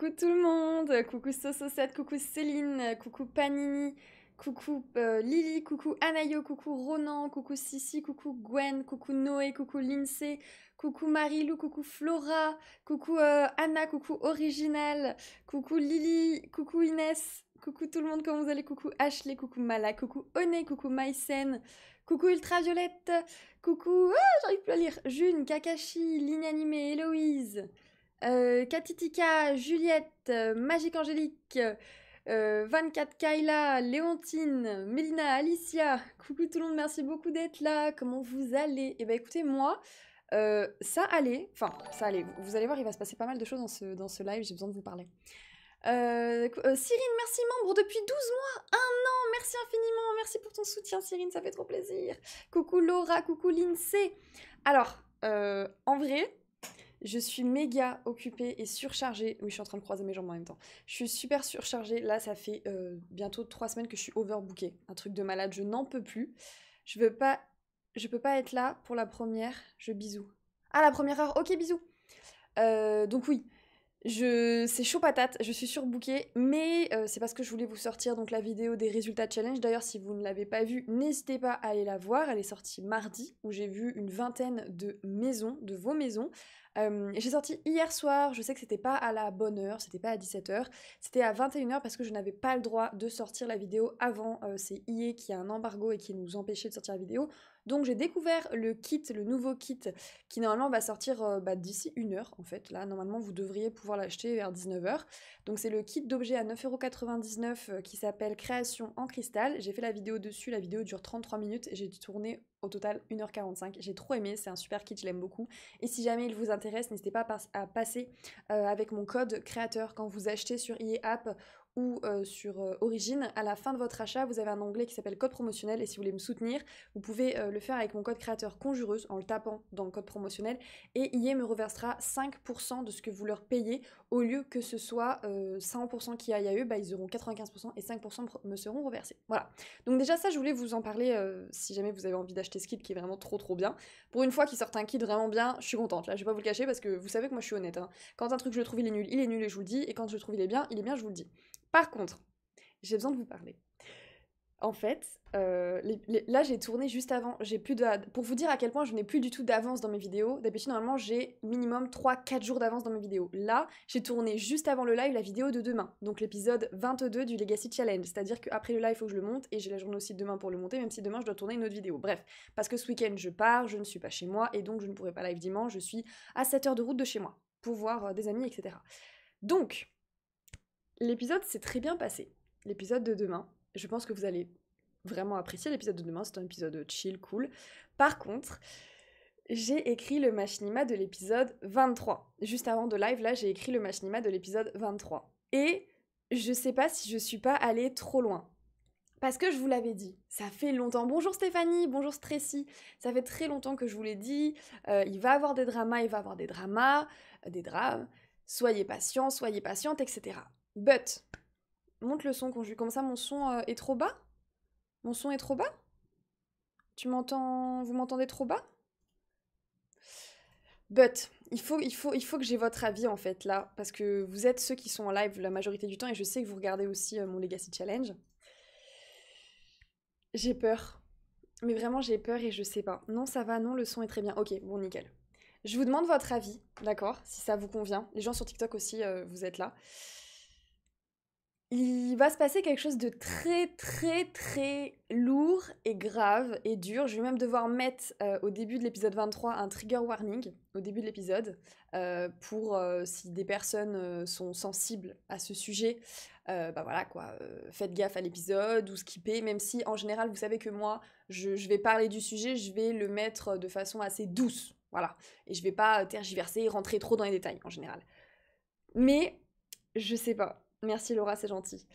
Coucou tout le monde, coucou Sososette, coucou Céline, coucou Panini, coucou euh, Lily, coucou Anayo, coucou Ronan, coucou Sissi, coucou Gwen, coucou Noé, coucou Lindsay, coucou Marilou, coucou Flora, coucou euh, Anna, coucou Original, coucou Lily, coucou Inès, coucou tout le monde, comment vous allez Coucou Ashley, coucou Mala, coucou One, coucou Maïsen, coucou Ultraviolette, coucou, ah, j'arrive plus à lire, June, Kakashi, Ligne Animée, Héloïse. Euh, Katitika, Juliette, Magique Angélique, euh, 24 Kayla, Léontine, Mélina, Alicia, coucou tout le monde, merci beaucoup d'être là, comment vous allez Eh bien écoutez, moi, euh, ça allait, enfin ça allait, vous allez voir, il va se passer pas mal de choses dans ce, live, j'ai besoin de vous parler. Euh, Cyrine, merci membre depuis 12 mois, un an, merci infiniment, merci pour ton soutien Cyrine, ça fait trop plaisir. Coucou Laura, coucou Lindsay. Alors, en vrai, je suis méga occupée et surchargée. Oui, je suis en train de croiser mes jambes en même temps. Je suis super surchargée. Là, ça fait euh, bientôt trois semaines que je suis overbookée. Un truc de malade, je n'en peux plus. Je veux pas. Je peux pas être là pour la première. Je bisous. Ah, la première heure, ok, bisous. Euh, donc oui, je... c'est chaud patate, je suis surbookée, mais euh, c'est parce que je voulais vous sortir donc la vidéo des résultats challenge. D'ailleurs, si vous ne l'avez pas vue, n'hésitez pas à aller la voir. Elle est sortie mardi, où j'ai vu une vingtaine de maisons, de vos maisons, euh, j'ai sorti hier soir, je sais que c'était pas à la bonne heure, c'était pas à 17h, c'était à 21h parce que je n'avais pas le droit de sortir la vidéo avant. Euh, c'est IE qui a un embargo et qui nous empêchait de sortir la vidéo. Donc j'ai découvert le kit, le nouveau kit, qui normalement va sortir euh, bah, d'ici une heure en fait. Là, normalement, vous devriez pouvoir l'acheter vers 19h. Donc c'est le kit d'objets à 9,99€ euh, qui s'appelle Création en cristal. J'ai fait la vidéo dessus, la vidéo dure 33 minutes, et j'ai tourné au total 1h45. J'ai trop aimé, c'est un super kit, je l'aime beaucoup. Et si jamais il vous intéresse, n'hésitez pas à passer euh, avec mon code créateur quand vous achetez sur eApp ou euh, sur euh, Origine, à la fin de votre achat, vous avez un onglet qui s'appelle Code promotionnel et si vous voulez me soutenir, vous pouvez euh, le faire avec mon code créateur Conjureuse en le tapant dans le code promotionnel et IE me reversera 5% de ce que vous leur payez au lieu que ce soit 100% qui aille à eux, bah, ils auront 95% et 5% me seront reversés. Voilà. Donc déjà ça, je voulais vous en parler si jamais vous avez envie d'acheter ce kit qui est vraiment trop trop bien. Pour une fois qu'ils sortent un kit vraiment bien, je suis contente. Là, je vais pas vous le cacher parce que vous savez que moi je suis honnête. Hein. Quand un truc je le trouve il est nul, il est nul et je vous le dis et quand je le trouve il est bien, il est bien, je vous le dis. Par contre, j'ai besoin de vous parler. En fait, euh, là j'ai tourné juste avant, j'ai plus de, pour vous dire à quel point je n'ai plus du tout d'avance dans mes vidéos. D'habitude normalement j'ai minimum 3-4 jours d'avance dans mes vidéos. Là j'ai tourné juste avant le live la vidéo de demain, donc l'épisode 22 du Legacy Challenge. C'est-à-dire qu'après le live il faut que je le monte et j'ai la journée aussi de demain pour le monter, même si demain je dois tourner une autre vidéo. Bref, parce que ce week-end je pars, je ne suis pas chez moi et donc je ne pourrai pas live dimanche. Je suis à 7 heures de route de chez moi pour voir euh, des amis, etc. Donc L'épisode s'est très bien passé. L'épisode de demain, je pense que vous allez vraiment apprécier l'épisode de demain. C'est un épisode chill, cool. Par contre, j'ai écrit le machinima de l'épisode 23. Juste avant de live, là, j'ai écrit le machinima de l'épisode 23. Et je sais pas si je suis pas allée trop loin. Parce que je vous l'avais dit, ça fait longtemps. Bonjour Stéphanie, bonjour Stressy. Ça fait très longtemps que je vous l'ai dit. Euh, il va avoir des dramas, il va avoir des dramas, euh, des drames. Soyez patient, soyez patiente, etc. But. Monte le son, je lui comme ça, euh, mon son est trop bas Mon son est trop bas Tu m'entends Vous m'entendez trop bas But. Il faut, il, faut, il faut que j'ai votre avis, en fait, là. Parce que vous êtes ceux qui sont en live la majorité du temps. Et je sais que vous regardez aussi euh, mon Legacy Challenge. J'ai peur. Mais vraiment, j'ai peur et je sais pas. Non, ça va, non, le son est très bien. Ok, bon, nickel. Je vous demande votre avis, d'accord Si ça vous convient. Les gens sur TikTok aussi, euh, vous êtes là il va se passer quelque chose de très très très lourd et grave et dur. Je vais même devoir mettre euh, au début de l'épisode 23 un trigger warning au début de l'épisode euh, pour euh, si des personnes sont sensibles à ce sujet, bah voilà quoi, faites gaffe à l'épisode ou skippez, même si en général vous savez que moi je, je vais parler du sujet, je vais le mettre de façon assez douce, voilà, et je vais pas tergiverser et rentrer trop dans les détails en général. Mais je sais pas, Merci Laura, c'est gentil.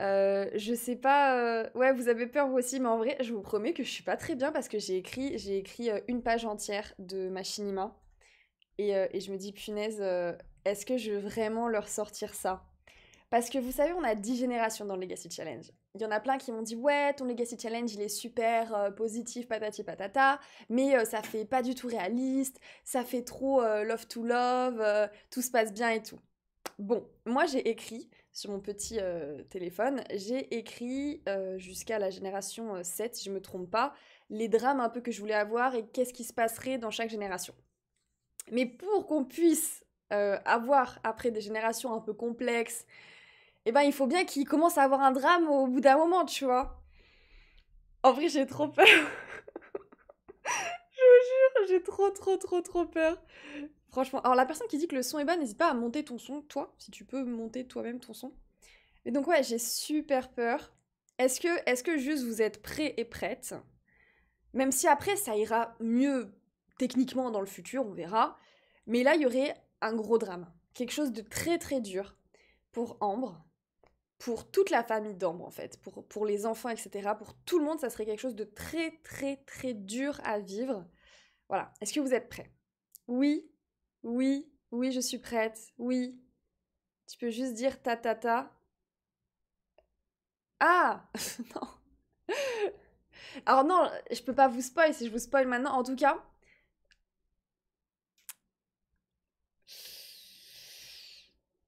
Euh, je sais pas. Euh, ouais, vous avez peur vous aussi, mais en vrai, je vous promets que je suis pas très bien parce que j'ai écrit, j'ai écrit euh, une page entière de Machinima. Et, et je me dis, punaise, est-ce que je veux vraiment leur sortir ça Parce que vous savez, on a 10 générations dans le Legacy Challenge. Il y en a plein qui m'ont dit, ouais, ton Legacy Challenge, il est super positif, patati patata, mais ça fait pas du tout réaliste, ça fait trop love to love, tout se passe bien et tout. Bon, moi j'ai écrit sur mon petit euh, téléphone, j'ai écrit euh, jusqu'à la génération 7, euh, si je me trompe pas, les drames un peu que je voulais avoir et qu'est-ce qui se passerait dans chaque génération. Mais pour qu'on puisse avoir après des générations un peu complexes, eh ben il faut bien qu'il commence à avoir un drame au bout d'un moment, tu vois. En vrai, j'ai trop peur. je vous jure, j'ai trop trop trop trop peur Franchement, alors la personne qui dit que le son est bas, n'hésite pas à monter ton son, toi, si tu peux monter toi-même ton son. Et donc ouais, j'ai super peur. Est-ce que, est que juste vous êtes prêts et prêtes Même si après, ça ira mieux techniquement dans le futur, on verra. Mais là, il y aurait un gros drame. Quelque chose de très très dur pour Ambre, pour toute la famille d'Ambre en fait, pour, pour les enfants, etc. Pour tout le monde, ça serait quelque chose de très très très dur à vivre. Voilà. Est-ce que vous êtes prêts Oui oui, oui, je suis prête. Oui. Tu peux juste dire ta ta ta. Ah Non. Alors non, je peux pas vous spoil si je vous spoil maintenant. En tout cas,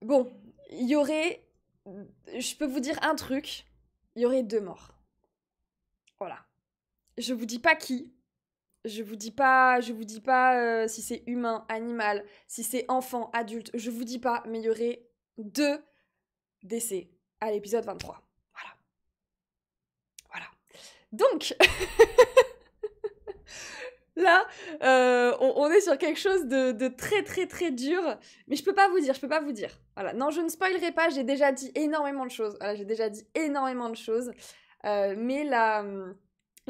bon, il y aurait, je peux vous dire un truc, il y aurait deux morts. Voilà. Je vous dis pas qui, je vous dis pas, je vous dis pas euh, si c'est humain, animal, si c'est enfant, adulte. Je vous dis pas, mais il y aurait deux décès à l'épisode 23. Voilà. Voilà. Donc, là, euh, on, est sur quelque chose de, très très très dur, mais je peux pas vous dire, je peux pas vous dire. Voilà. Non, je ne spoilerai pas, j'ai déjà dit énormément de choses. Voilà, j'ai déjà dit énormément de choses. Euh, mais la hum,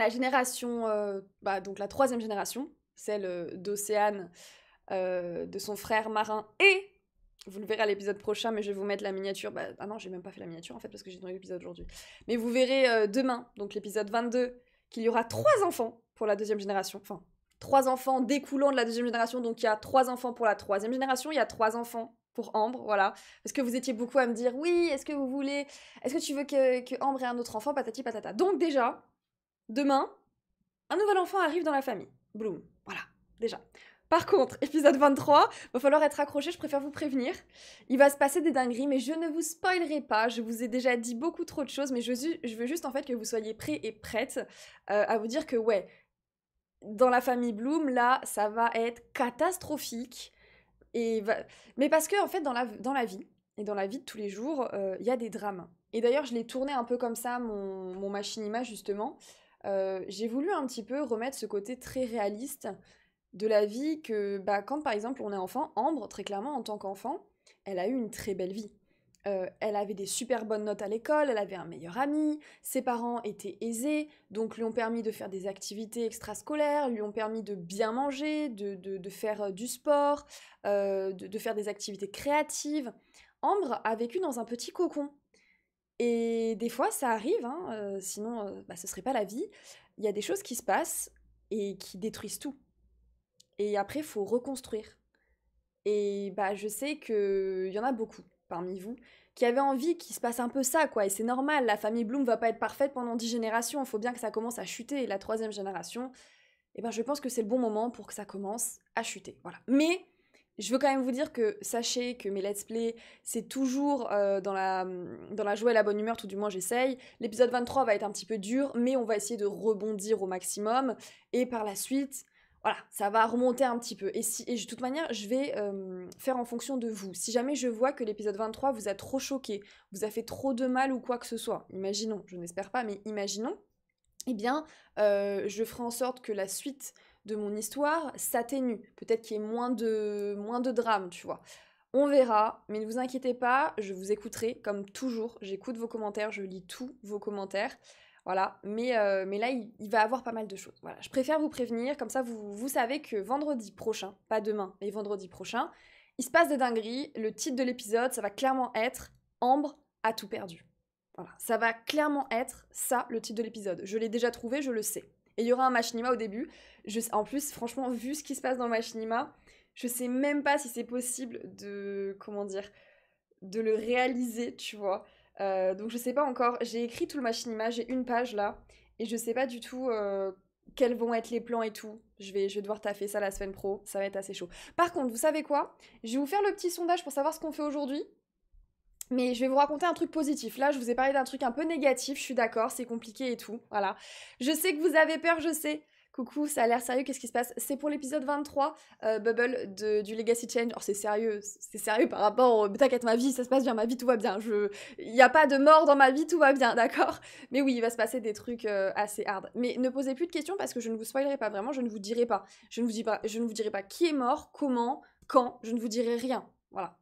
la génération, euh, bah, donc la troisième génération, celle euh, d'Océane, euh, de son frère marin et vous le verrez à l'épisode prochain, mais je vais vous mettre la miniature. Bah, ah non, j'ai même pas fait la miniature en fait parce que j'ai donné l'épisode aujourd'hui. Mais vous verrez demain, donc l'épisode 22, qu'il y aura trois enfants pour la deuxième génération. Enfin, trois enfants découlant de la deuxième génération. Donc il y a trois enfants pour la troisième génération, il y a trois enfants pour Ambre, voilà. Parce que vous étiez beaucoup à me dire oui, est-ce que vous voulez, est-ce que tu veux que, que Ambre ait un autre enfant, patati patata. Donc déjà, Demain, un nouvel enfant arrive dans la famille. Bloom. Voilà, déjà. Par contre, épisode 23, va falloir être accroché, je préfère vous prévenir. Il va se passer des dingueries, mais je ne vous spoilerai pas, je vous ai déjà dit beaucoup trop de choses, mais je, veux juste en fait que vous soyez prêts et prêtes euh, à vous dire que ouais, dans la famille Bloom, là, ça va être catastrophique. Et Mais parce que en fait, dans la, dans la vie, et dans la vie de tous les jours, euh, il y a des drames. Et d'ailleurs, je l'ai tourné un peu comme ça, mon, mon machinima, justement. Euh, j'ai voulu un petit peu remettre ce côté très réaliste de la vie que, bah, quand par exemple on est enfant, Ambre, très clairement, en tant qu'enfant, elle a eu une très belle vie. Euh, elle avait des super bonnes notes à l'école, elle avait un meilleur ami, ses parents étaient aisés, donc lui ont permis de faire des activités extrascolaires, lui ont permis de bien manger, de, faire euh, du sport, de faire des activités créatives. Ambre a vécu dans un petit cocon. Et des fois, ça arrive, hein, euh, sinon euh, bah, ce serait pas la vie. Il y a des choses qui se passent et qui détruisent tout. Et après, il faut reconstruire. Et bah, je sais qu'il y en a beaucoup parmi vous qui avaient envie qu'il se passe un peu ça, quoi. Et c'est normal, la famille Bloom va pas être parfaite pendant dix générations, il faut bien que ça commence à chuter. Et la troisième génération, et ben, je pense que c'est le bon moment pour que ça commence à chuter. Voilà. Mais je veux quand même vous dire que sachez que mes let's play, c'est toujours euh, dans, la, dans la joie et la bonne humeur, tout du moins j'essaye. L'épisode 23 va être un petit peu dur, mais on va essayer de rebondir au maximum. Et par la suite, voilà, ça va remonter un petit peu. Et, si, et de toute manière, je vais euh, faire en fonction de vous. Si jamais je vois que l'épisode 23 vous a trop choqué, vous a fait trop de mal ou quoi que ce soit, imaginons, je n'espère pas, mais imaginons, eh bien, euh, je ferai en sorte que la suite de mon histoire s'atténue. Peut-être qu'il y ait moins de, moins de drame, tu vois. On verra, mais ne vous inquiétez pas, je vous écouterai comme toujours. J'écoute vos commentaires, je lis tous vos commentaires. Voilà, mais, euh, mais là, il, il, va avoir pas mal de choses. Voilà, je préfère vous prévenir, comme ça, vous, vous savez que vendredi prochain, pas demain, mais vendredi prochain, il se passe des dingueries. Le titre de l'épisode, ça va clairement être Ambre a tout perdu. Voilà, ça va clairement être ça, le titre de l'épisode. Je l'ai déjà trouvé, je le sais il y aura un machinima au début. en plus, franchement, vu ce qui se passe dans le machinima, je sais même pas si c'est possible de. Comment dire De le réaliser, tu vois. Euh, donc je sais pas encore. J'ai écrit tout le machinima, j'ai une page là. Et je sais pas du tout euh, quels vont être les plans et tout. Je vais, je vais devoir taffer ça la semaine pro. Ça va être assez chaud. Par contre, vous savez quoi Je vais vous faire le petit sondage pour savoir ce qu'on fait aujourd'hui. Mais je vais vous raconter un truc positif. Là, je vous ai parlé d'un truc un peu négatif, je suis d'accord, c'est compliqué et tout. Voilà. Je sais que vous avez peur, je sais. Coucou, ça a l'air sérieux, qu'est-ce qui se passe C'est pour l'épisode 23, euh, Bubble, du Legacy Change. Or, oh, c'est sérieux, c'est sérieux par rapport T'inquiète, ma vie, ça se passe bien, ma vie, tout va bien. Il n'y a pas de mort dans ma vie, tout va bien, d'accord Mais oui, il va se passer des trucs euh, assez hard. Mais ne posez plus de questions parce que je ne vous spoilerai pas, vraiment, je ne vous dirai pas. Je ne vous, dis pas, je ne vous dirai pas qui est mort, comment, quand, je ne vous dirai rien. Voilà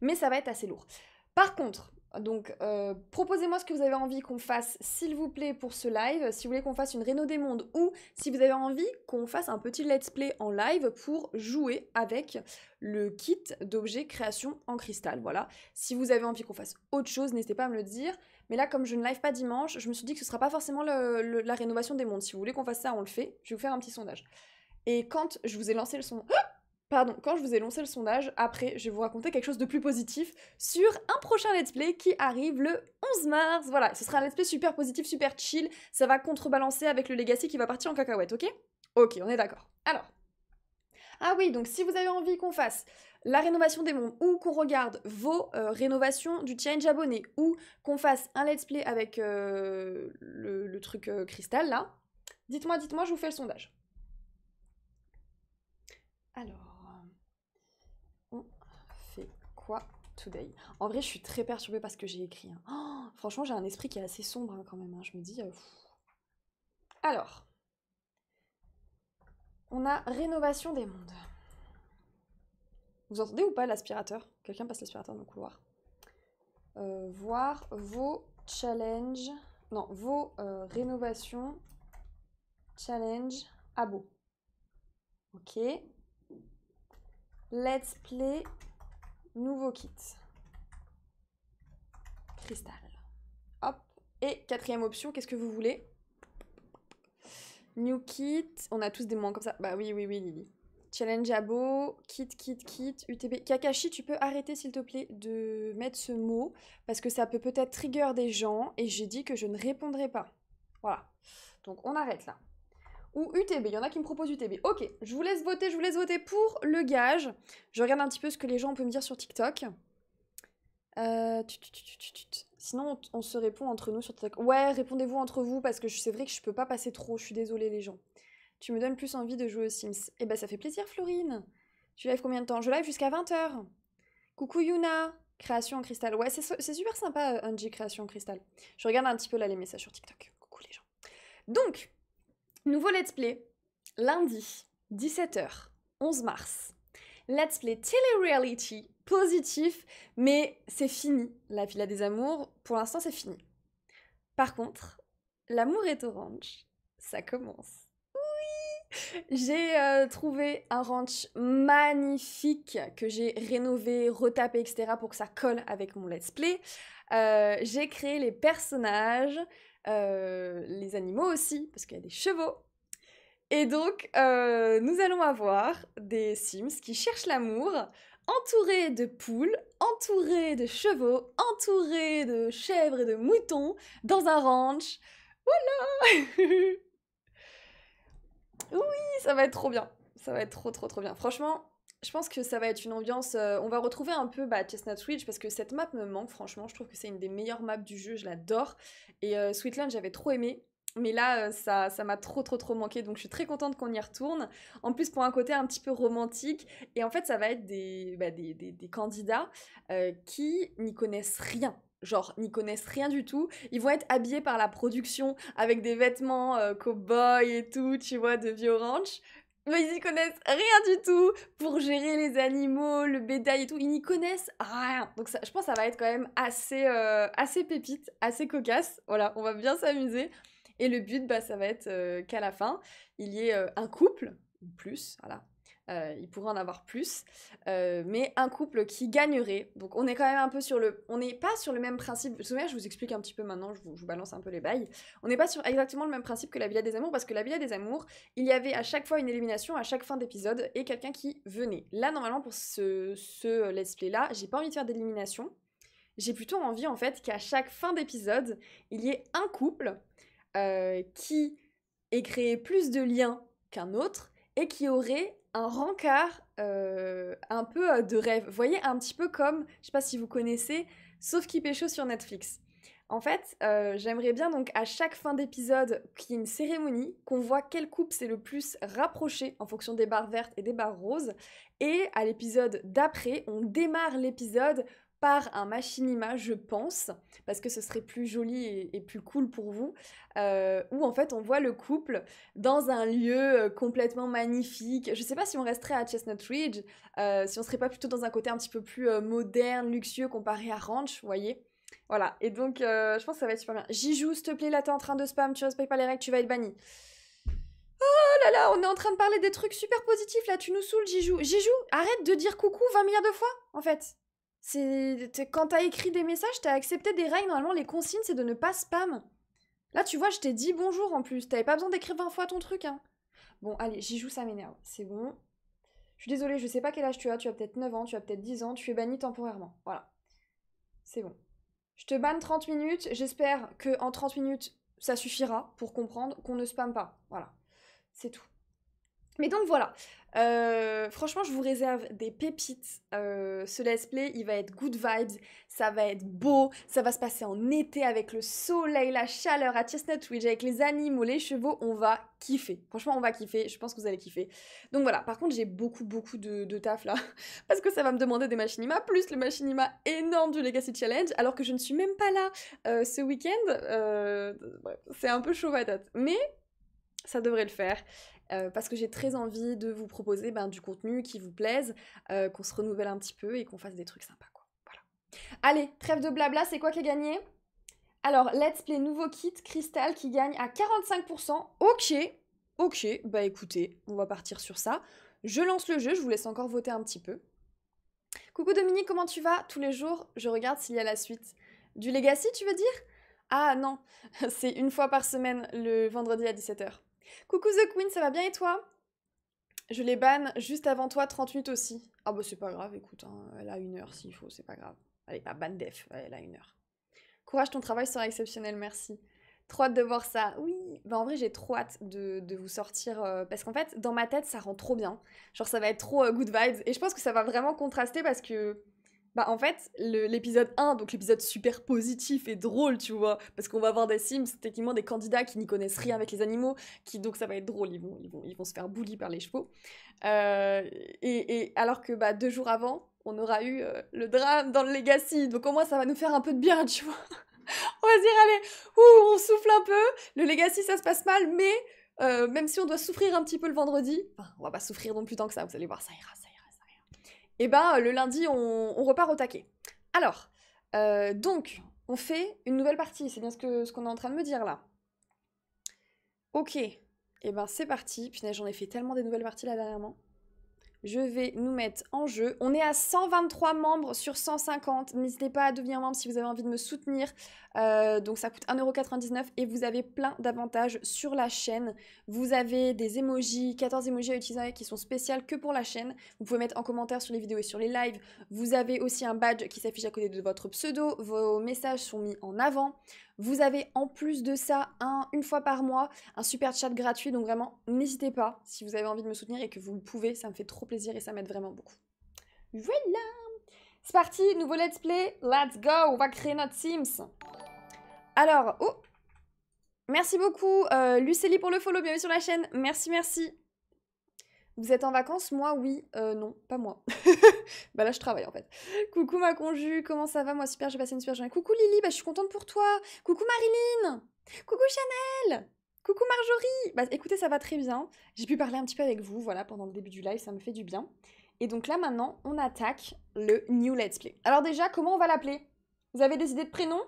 mais ça va être assez lourd. Par contre, donc, euh, proposez-moi ce que vous avez envie qu'on fasse, s'il vous plaît, pour ce live. Si vous voulez qu'on fasse une Réno des mondes ou si vous avez envie qu'on fasse un petit let's play en live pour jouer avec le kit d'objets création en cristal. Voilà. Si vous avez envie qu'on fasse autre chose, n'hésitez pas à me le dire. Mais là, comme je ne live pas dimanche, je me suis dit que ce ne sera pas forcément la rénovation des mondes. Si vous voulez qu'on fasse ça, on le fait. Je vais vous faire un petit sondage. Et quand je vous ai lancé le son pardon, quand je vous ai lancé le sondage, après, je vais vous raconter quelque chose de plus positif sur un prochain let's play qui arrive le 11 mars. Voilà, ce sera un let's play super positif, super chill. Ça va contrebalancer avec le Legacy qui va partir en cacahuète, ok Ok, on est d'accord. Alors. Ah oui, donc si vous avez envie qu'on fasse la rénovation des mondes ou qu'on regarde vos euh, rénovations du challenge abonné ou qu'on fasse un let's play avec euh, le, truc euh, cristal là, dites-moi, dites-moi, je vous fais le sondage. Alors today En vrai, je suis très perturbée parce que j'ai écrit. Hein. Oh, franchement, j'ai un esprit qui est assez sombre hein, quand même. Hein. Je me dis. Euh, Alors, on a rénovation des mondes. Vous entendez ou pas l'aspirateur Quelqu'un passe l'aspirateur dans le couloir. Euh, voir vos challenges. Non, vos euh, rénovations. Challenge à beau. Ok. Let's play nouveau kit. Cristal. Hop. Et quatrième option, qu'est-ce que vous voulez New kit. On a tous des moments comme ça. Bah oui, oui, oui, Lily. Challenge abo, kit, kit, kit, UTP. Kakashi, tu peux arrêter s'il te plaît de mettre ce mot parce que ça peut peut-être trigger des gens et j'ai dit que je ne répondrai pas. Voilà. Donc on arrête là ou UTB. Il y en a qui me proposent UTB. Ok, je vous laisse voter, je vous laisse voter pour le gage. Je regarde un petit peu ce que les gens peuvent me dire sur TikTok. Euh, Sinon, on, se répond entre nous sur TikTok. Ouais, répondez-vous entre vous parce que c'est vrai que je peux pas passer trop. Je suis désolée, les gens. Tu me donnes plus envie de jouer aux Sims. Eh ben, ça fait plaisir, Florine. Tu live combien de temps Je live jusqu'à 20h. Coucou Yuna, création en cristal. Ouais, c'est super sympa, euh, Angie, création en cristal. Je regarde un petit peu là les messages sur TikTok. Coucou les gens. Donc, Nouveau Let's Play, lundi, 17h, 11 mars. Let's Play Télé-Reality, positif, mais c'est fini. La Villa des Amours, pour l'instant, c'est fini. Par contre, L'amour est orange, ça commence. Oui J'ai euh, trouvé un ranch magnifique que j'ai rénové, retapé, etc. pour que ça colle avec mon let's play. Euh, j'ai créé les personnages, euh, les animaux aussi, parce qu'il y a des chevaux. Et donc, euh, nous allons avoir des Sims qui cherchent l'amour, entourés de poules, entourés de chevaux, entourés de chèvres et de moutons, dans un ranch. Voilà Oui, ça va être trop bien. Ça va être trop, trop, trop bien. Franchement, je pense que ça va être une ambiance. Euh, on va retrouver un peu bah, Chestnut Ridge parce que cette map me manque, franchement. Je trouve que c'est une des meilleures maps du jeu, je l'adore. Et euh, Sweetland, j'avais trop aimé. Mais là, euh, ça, ça m'a trop, trop, trop manqué. Donc, je suis très contente qu'on y retourne. En plus, pour un côté un petit peu romantique. Et en fait, ça va être des, bah, des, des, candidats qui n'y connaissent rien genre n'y connaissent rien du tout. Ils vont être habillés par la production avec des vêtements cowboy cow-boy et tout, tu vois, de vieux orange mais ils n'y connaissent rien du tout pour gérer les animaux, le bétail et tout. Ils n'y connaissent rien. Donc ça, je pense que ça va être quand même assez, euh, assez pépite, assez cocasse. Voilà, on va bien s'amuser. Et le but, bah, ça va être euh, qu'à la fin, il y ait euh, un couple, ou plus, voilà, euh, il pourrait en avoir plus. Euh, mais un couple qui gagnerait. Donc on est quand même un peu sur le... On n'est pas sur le même principe. Souvenez, je vous explique un petit peu maintenant, je vous, balance un peu les bails. On n'est pas sur exactement le même principe que la Villa des Amours, parce que la Villa des Amours, il y avait à chaque fois une élimination, à chaque fin d'épisode, et quelqu'un qui venait. Là, normalement, pour ce, ce let's play-là, j'ai pas envie de faire d'élimination. J'ai plutôt envie, en fait, qu'à chaque fin d'épisode, il y ait un couple euh, qui ait créé plus de liens qu'un autre et qui aurait un rencard euh, un peu euh, de rêve. Vous voyez, un petit peu comme, je sais pas si vous connaissez, Sauf qui pécho sur Netflix. En fait, euh, j'aimerais bien donc à chaque fin d'épisode qu'il y ait une cérémonie, qu'on voit quel coupe c'est le plus rapproché en fonction des barres vertes et des barres roses. Et à l'épisode d'après, on démarre l'épisode par un machinima, je pense, parce que ce serait plus joli et, plus cool pour vous, euh, où en fait on voit le couple dans un lieu euh, complètement magnifique. Je sais pas si on resterait à Chestnut Ridge, euh, si on serait pas plutôt dans un côté un petit peu plus moderne, luxueux comparé à Ranch, vous voyez. Voilà, et donc je pense que ça va être super bien. Jijou, s'il te plaît, là t'es en train de spam, tu respectes pas les règles, tu vas être banni. Oh là là, on est en train de parler des trucs super positifs là, tu nous saoules, Jijou. Jijou, arrête de dire coucou 20 milliards de fois, en fait. C'est quand t'as écrit des messages, t'as accepté des règles. Normalement, les consignes, c'est de ne pas spam. Là, tu vois, je t'ai dit bonjour en plus. T'avais pas besoin d'écrire 20 fois ton truc. Hein. Bon, allez, j'y joue, ça m'énerve. C'est bon. Je suis désolée, je sais pas quel âge tu as. Tu as peut-être 9 ans, tu as peut-être 10 ans. Tu es banni temporairement. Voilà. C'est bon. Je te banne 30 minutes. J'espère que en 30 minutes, ça suffira pour comprendre qu'on ne spam pas. Voilà. C'est tout. Mais donc voilà, euh, franchement, je vous réserve des pépites. Euh, ce let's play, il va être good vibes, ça va être beau, ça va se passer en été avec le soleil, la chaleur à Chestnut Ridge, avec les animaux, les chevaux, on va kiffer. Franchement, on va kiffer, je pense que vous allez kiffer. Donc voilà, par contre, j'ai beaucoup, beaucoup de, taf là, parce que ça va me demander des machinima, plus le machinima énorme du Legacy Challenge, alors que je ne suis même pas là euh, ce week-end. c'est un peu chaud patate, mais ça devrait le faire. Euh, parce que j'ai très envie de vous proposer ben, du contenu qui vous plaise, euh, qu'on se renouvelle un petit peu et qu'on fasse des trucs sympas. Quoi. Voilà. Allez, trêve de blabla, c'est quoi qui a gagné Alors, Let's Play nouveau kit Crystal, qui gagne à 45%. Ok, ok, bah écoutez, on va partir sur ça. Je lance le jeu, je vous laisse encore voter un petit peu. Coucou Dominique, comment tu vas Tous les jours, je regarde s'il y a la suite. Du Legacy, tu veux dire Ah non, c'est une fois par semaine, le vendredi à 17h. Coucou The Queen, ça va bien et toi Je les banne juste avant toi, 38 aussi. Ah bah c'est pas grave, écoute, hein, elle a une heure s'il faut, c'est pas grave. Allez, est pas ban def, elle a une heure. Courage, ton travail sera exceptionnel, merci. Trop hâte de voir ça. Oui, bah en vrai j'ai trop hâte de, de vous sortir euh, parce qu'en fait dans ma tête ça rend trop bien. Genre ça va être trop euh, good vibes et je pense que ça va vraiment contraster parce que bah en fait, l'épisode 1, donc l'épisode super positif et drôle, tu vois, parce qu'on va avoir des Sims, techniquement des candidats qui n'y connaissent rien avec les animaux, qui donc ça va être drôle, ils vont, ils ils vont se faire bouli par les chevaux. Euh, et, alors que bah, deux jours avant, on aura eu euh, le drame dans le Legacy, donc au moins ça va nous faire un peu de bien, tu vois. on va se dire, allez, on souffle un peu, le Legacy ça se passe mal, mais euh, même si on doit souffrir un petit peu le vendredi, on va pas souffrir non plus tant que ça, vous allez voir, ça ira, ça et eh ben, euh, le lundi on, repart au taquet. Alors, euh, donc on fait une nouvelle partie, c'est bien ce qu'on ce est en train de me dire là. Ok, et eh ben c'est parti, Puis j'en ai fait tellement des nouvelles parties là dernièrement. Je vais nous mettre en jeu. On est à 123 membres sur 150. N'hésitez pas à devenir membre si vous avez envie de me soutenir. Euh, donc ça coûte 1,99€ et vous avez plein d'avantages sur la chaîne. Vous avez des emojis, 14 emojis à utiliser qui sont spéciales que pour la chaîne. Vous pouvez mettre en commentaire sur les vidéos et sur les lives. Vous avez aussi un badge qui s'affiche à côté de votre pseudo. Vos messages sont mis en avant. Vous avez en plus de ça, un, une fois par mois, un super chat gratuit. Donc vraiment, n'hésitez pas si vous avez envie de me soutenir et que vous le pouvez. Ça me fait trop plaisir et ça m'aide vraiment beaucoup. Voilà C'est parti, nouveau let's play. Let's go On va créer notre Sims. Alors, oh Merci beaucoup, euh, pour le follow. Bienvenue sur la chaîne. Merci, merci. Vous êtes en vacances Moi, oui. Euh, non, pas moi. bah là, je travaille en fait. Coucou ma conju comment ça va Moi, super, j'ai passé une super journée. Coucou Lily, bah je suis contente pour toi. Coucou Marilyn Coucou Chanel Coucou Marjorie Bah écoutez, ça va très bien. J'ai pu parler un petit peu avec vous, voilà, pendant le début du live, ça me fait du bien. Et donc là, maintenant, on attaque le New Let's Play. Alors déjà, comment on va l'appeler Vous avez des idées de prénom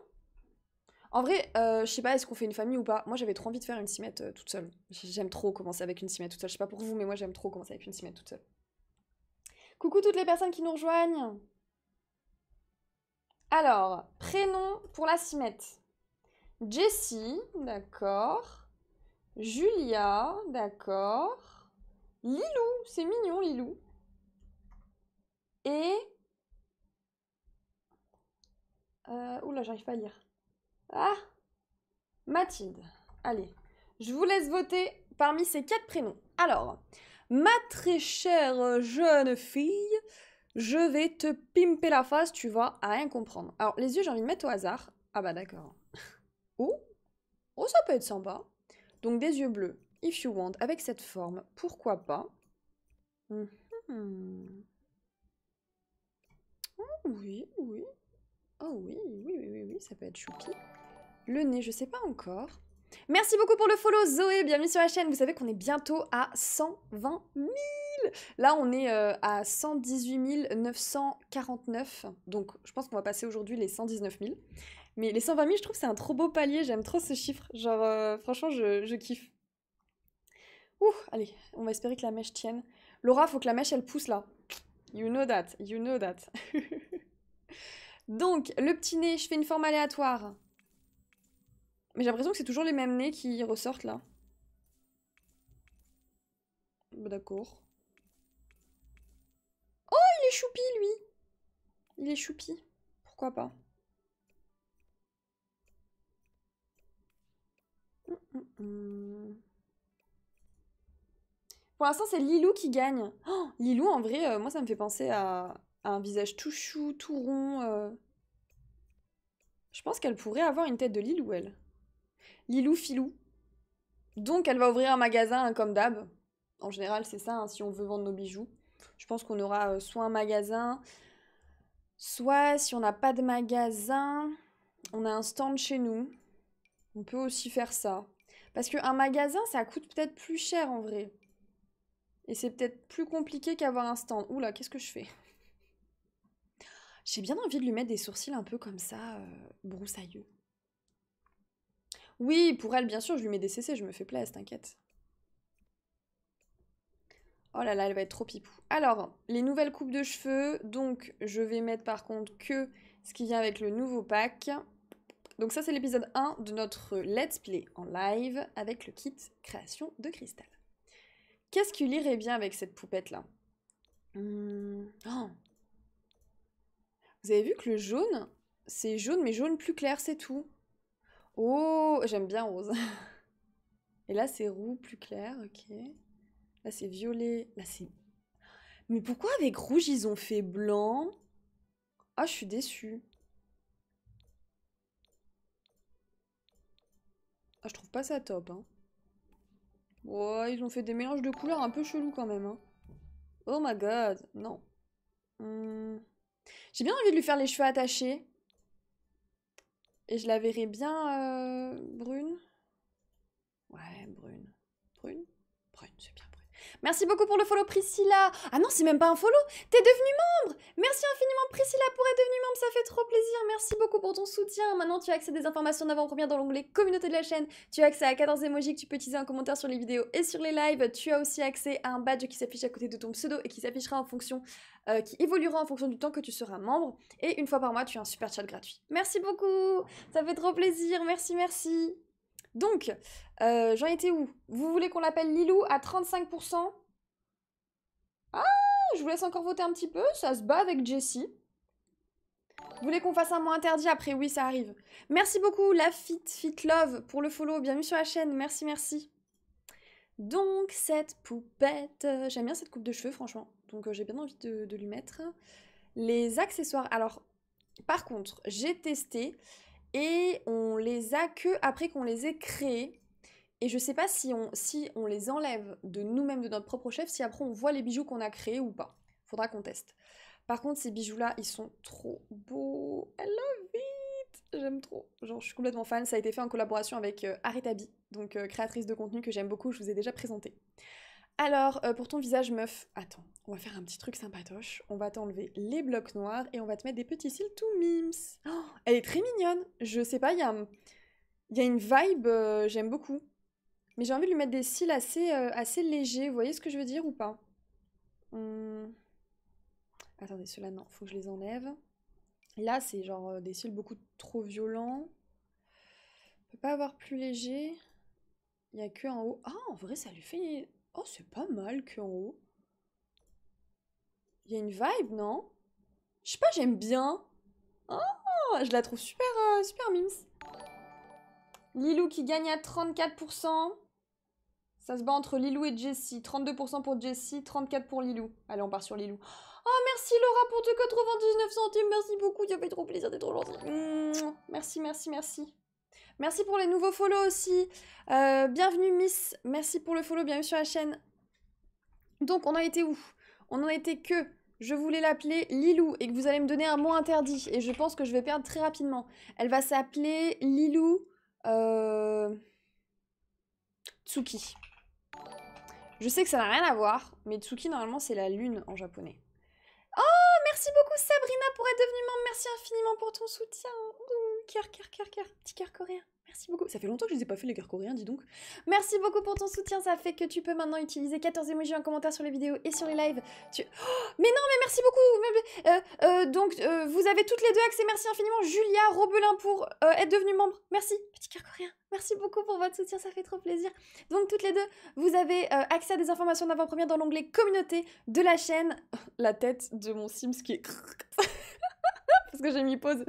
en vrai, euh, je sais pas, est-ce qu'on fait une famille ou pas Moi, j'avais trop envie de faire une cimette euh, toute seule. J'aime trop commencer avec une cimette toute seule. Je sais pas pour vous, mais moi, j'aime trop commencer avec une cimette toute seule. Coucou toutes les personnes qui nous rejoignent. Alors, prénom pour la cimette. Jessie, d'accord. Julia, d'accord. Lilou, c'est mignon Lilou. Et... Euh, oula, j'arrive pas à lire. Ah Mathilde. Allez, je vous laisse voter parmi ces quatre prénoms. Alors, ma très chère jeune fille, je vais te pimper la face, tu vas à rien comprendre. Alors, les yeux, j'ai envie de mettre au hasard. Ah bah d'accord. Oh Oh, ça peut être sympa. Donc, des yeux bleus, if you want, avec cette forme, pourquoi pas mhm. oh, Oui, oui. Oh oui, oui, oui, oui, oui, ça peut être choupi. Le nez, je sais pas encore. Merci beaucoup pour le follow Zoé, bienvenue sur la chaîne. Vous savez qu'on est bientôt à 120 000. Là, on est euh, à 118 949. Donc, je pense qu'on va passer aujourd'hui les 119 000. Mais les 120 000, je trouve c'est un trop beau palier. J'aime trop ce chiffre. Genre, euh, franchement, je, je, kiffe. Ouh, allez, on va espérer que la mèche tienne. Laura, faut que la mèche, elle pousse là. You know that, you know that. Donc, le petit nez, je fais une forme aléatoire. Mais j'ai l'impression que c'est toujours les mêmes nez qui ressortent là. Bah, d'accord. Oh, il est choupi lui Il est choupi. Pourquoi pas hum, hum, hum. Pour l'instant, c'est Lilou qui gagne. Oh, Lilou, en vrai, euh, moi, ça me fait penser à, un visage tout chou, tout rond. Euh. Je pense qu'elle pourrait avoir une tête de Lilou, elle. Lilou filou. Donc elle va ouvrir un magasin hein, comme d'hab. En général, c'est ça, hein, si on veut vendre nos bijoux. Je pense qu'on aura euh, soit un magasin, soit si on n'a pas de magasin, on a un stand chez nous. On peut aussi faire ça. Parce qu'un magasin, ça coûte peut-être plus cher en vrai. Et c'est peut-être plus compliqué qu'avoir un stand. Oula, qu'est-ce que je fais J'ai bien envie de lui mettre des sourcils un peu comme ça, euh, broussailleux. Oui, pour elle, bien sûr, je lui mets des CC, je me fais plaisir, t'inquiète. Oh là là, elle va être trop pipou. Alors, les nouvelles coupes de cheveux. Donc, je vais mettre par contre que ce qui vient avec le nouveau pack. Donc ça, c'est l'épisode 1 de notre Let's Play en live avec le kit création de cristal. Qu'est-ce qu'il irait bien avec cette poupette-là hmm, oh. Vous avez vu que le jaune, c'est jaune, mais jaune plus clair, c'est tout. Oh, j'aime bien rose. Et là, c'est roux plus clair, ok. Là, c'est violet. Là, c'est... Mais pourquoi avec rouge, ils ont fait blanc Ah, je suis déçue. Ah, je trouve pas ça top, hein. ils ont fait des mélanges de couleurs un peu chelou quand même, hein. Oh my god, non. Hmm. J'ai bien envie de lui faire les cheveux attachés. Et je la verrai bien euh, brune. Ouais, Merci beaucoup pour le follow Priscilla. Ah non, c'est même pas un follow, t'es devenue membre. Merci infiniment Priscilla pour être devenue membre, ça fait trop plaisir. Merci beaucoup pour ton soutien. Maintenant, tu as accès à des informations d'avant-première dans l'onglet communauté de la chaîne. Tu as accès à 14 émojis que tu peux utiliser en commentaire sur les vidéos et sur les lives. Tu as aussi accès à un badge qui s'affiche à côté de ton pseudo et qui s'affichera en fonction euh, qui évoluera en fonction du temps que tu seras membre. Et une fois par mois, tu as un super chat gratuit. Merci beaucoup, ça fait trop plaisir, merci, merci. Donc, euh, j'en étais où Vous voulez qu'on l'appelle Lilou à 35% Ah, je vous laisse encore voter un petit peu, ça se bat avec Jessie. Vous voulez qu'on fasse un mot interdit après Oui, ça arrive. Merci beaucoup, la Fit, Love, pour le follow. Bienvenue sur la chaîne. Merci, merci. Donc, cette poupette. Euh, j'aime bien cette coupe de cheveux, franchement. Donc, euh, j'ai bien envie de, lui mettre. Les accessoires. Alors, par contre, j'ai testé et on les a que après qu'on les ait créés. Et je sais pas si on, si on les enlève de nous-mêmes, de notre propre chef, si après on voit les bijoux qu'on a créés ou pas. Faudra qu'on teste. Par contre, ces bijoux-là, ils sont trop beaux. I love it J'aime trop. Genre, je suis complètement fan. Ça a été fait en collaboration avec euh, Aritabi, donc euh, créatrice de contenu que j'aime beaucoup, je vous ai déjà présenté. Alors, euh, pour ton visage meuf, attends, on va faire un petit truc sympatoche. On va t'enlever les blocs noirs et on va te mettre des petits cils tout mimes. Oh, elle est très mignonne. Je sais pas, il y, a une vibe, euh, j'aime beaucoup. Mais j'ai envie de lui mettre des cils assez, euh, assez légers. Vous voyez ce que je veux dire ou pas hmm. Attendez, ceux-là, non, faut que je les enlève. Là, c'est genre euh, des cils beaucoup trop violents. peut pas avoir plus léger. Il n'y a que en haut. Ah, en vrai, ça lui fait. Oh, c'est pas mal que en haut. Il y a une vibe, non Je sais pas, j'aime bien. Hein je la trouve super, euh, super mims. Lilou qui gagne à 34%. Ça se bat entre Lilou et Jessie. 32% pour Jessie, 34% pour Lilou. Allez, on part sur Lilou. Oh, merci Laura pour tes 99 centimes. Merci beaucoup, tu fait trop plaisir, t'es trop gentil. merci, merci, merci. Merci pour les nouveaux follow aussi. Euh, bienvenue Miss. Merci pour le follow, bienvenue sur la chaîne. Donc, on a été où On en a été que je voulais l'appeler Lilou et que vous allez me donner un mot interdit et je pense que je vais perdre très rapidement. Elle va s'appeler Lilou euh, Tsuki. Je sais que ça n'a rien à voir, mais Tsuki normalement c'est la lune en japonais. Oh, merci beaucoup Sabrina pour être devenue membre. Merci infiniment pour ton soutien. Cœur, cœur, cœur, cœur. Petit cœur coréen. Merci beaucoup. Ça fait longtemps que je les ai pas fait les cœurs coréens, dis donc. Merci beaucoup pour ton soutien. Ça fait que tu peux maintenant utiliser 14 emojis en commentaire sur les vidéos et sur les lives. Oh, mais non, mais merci beaucoup. Euh, euh, donc, euh, vous avez toutes les deux accès. Merci infiniment, Julia Robelin, pour être devenue membre. Merci, petit cœur coréen. Merci beaucoup pour votre soutien, ça fait trop plaisir. Donc toutes les deux, vous avez accès à des informations d'avant-première dans l'onglet communauté de la chaîne. La tête de mon Sims qui est... parce que j'ai mis pause.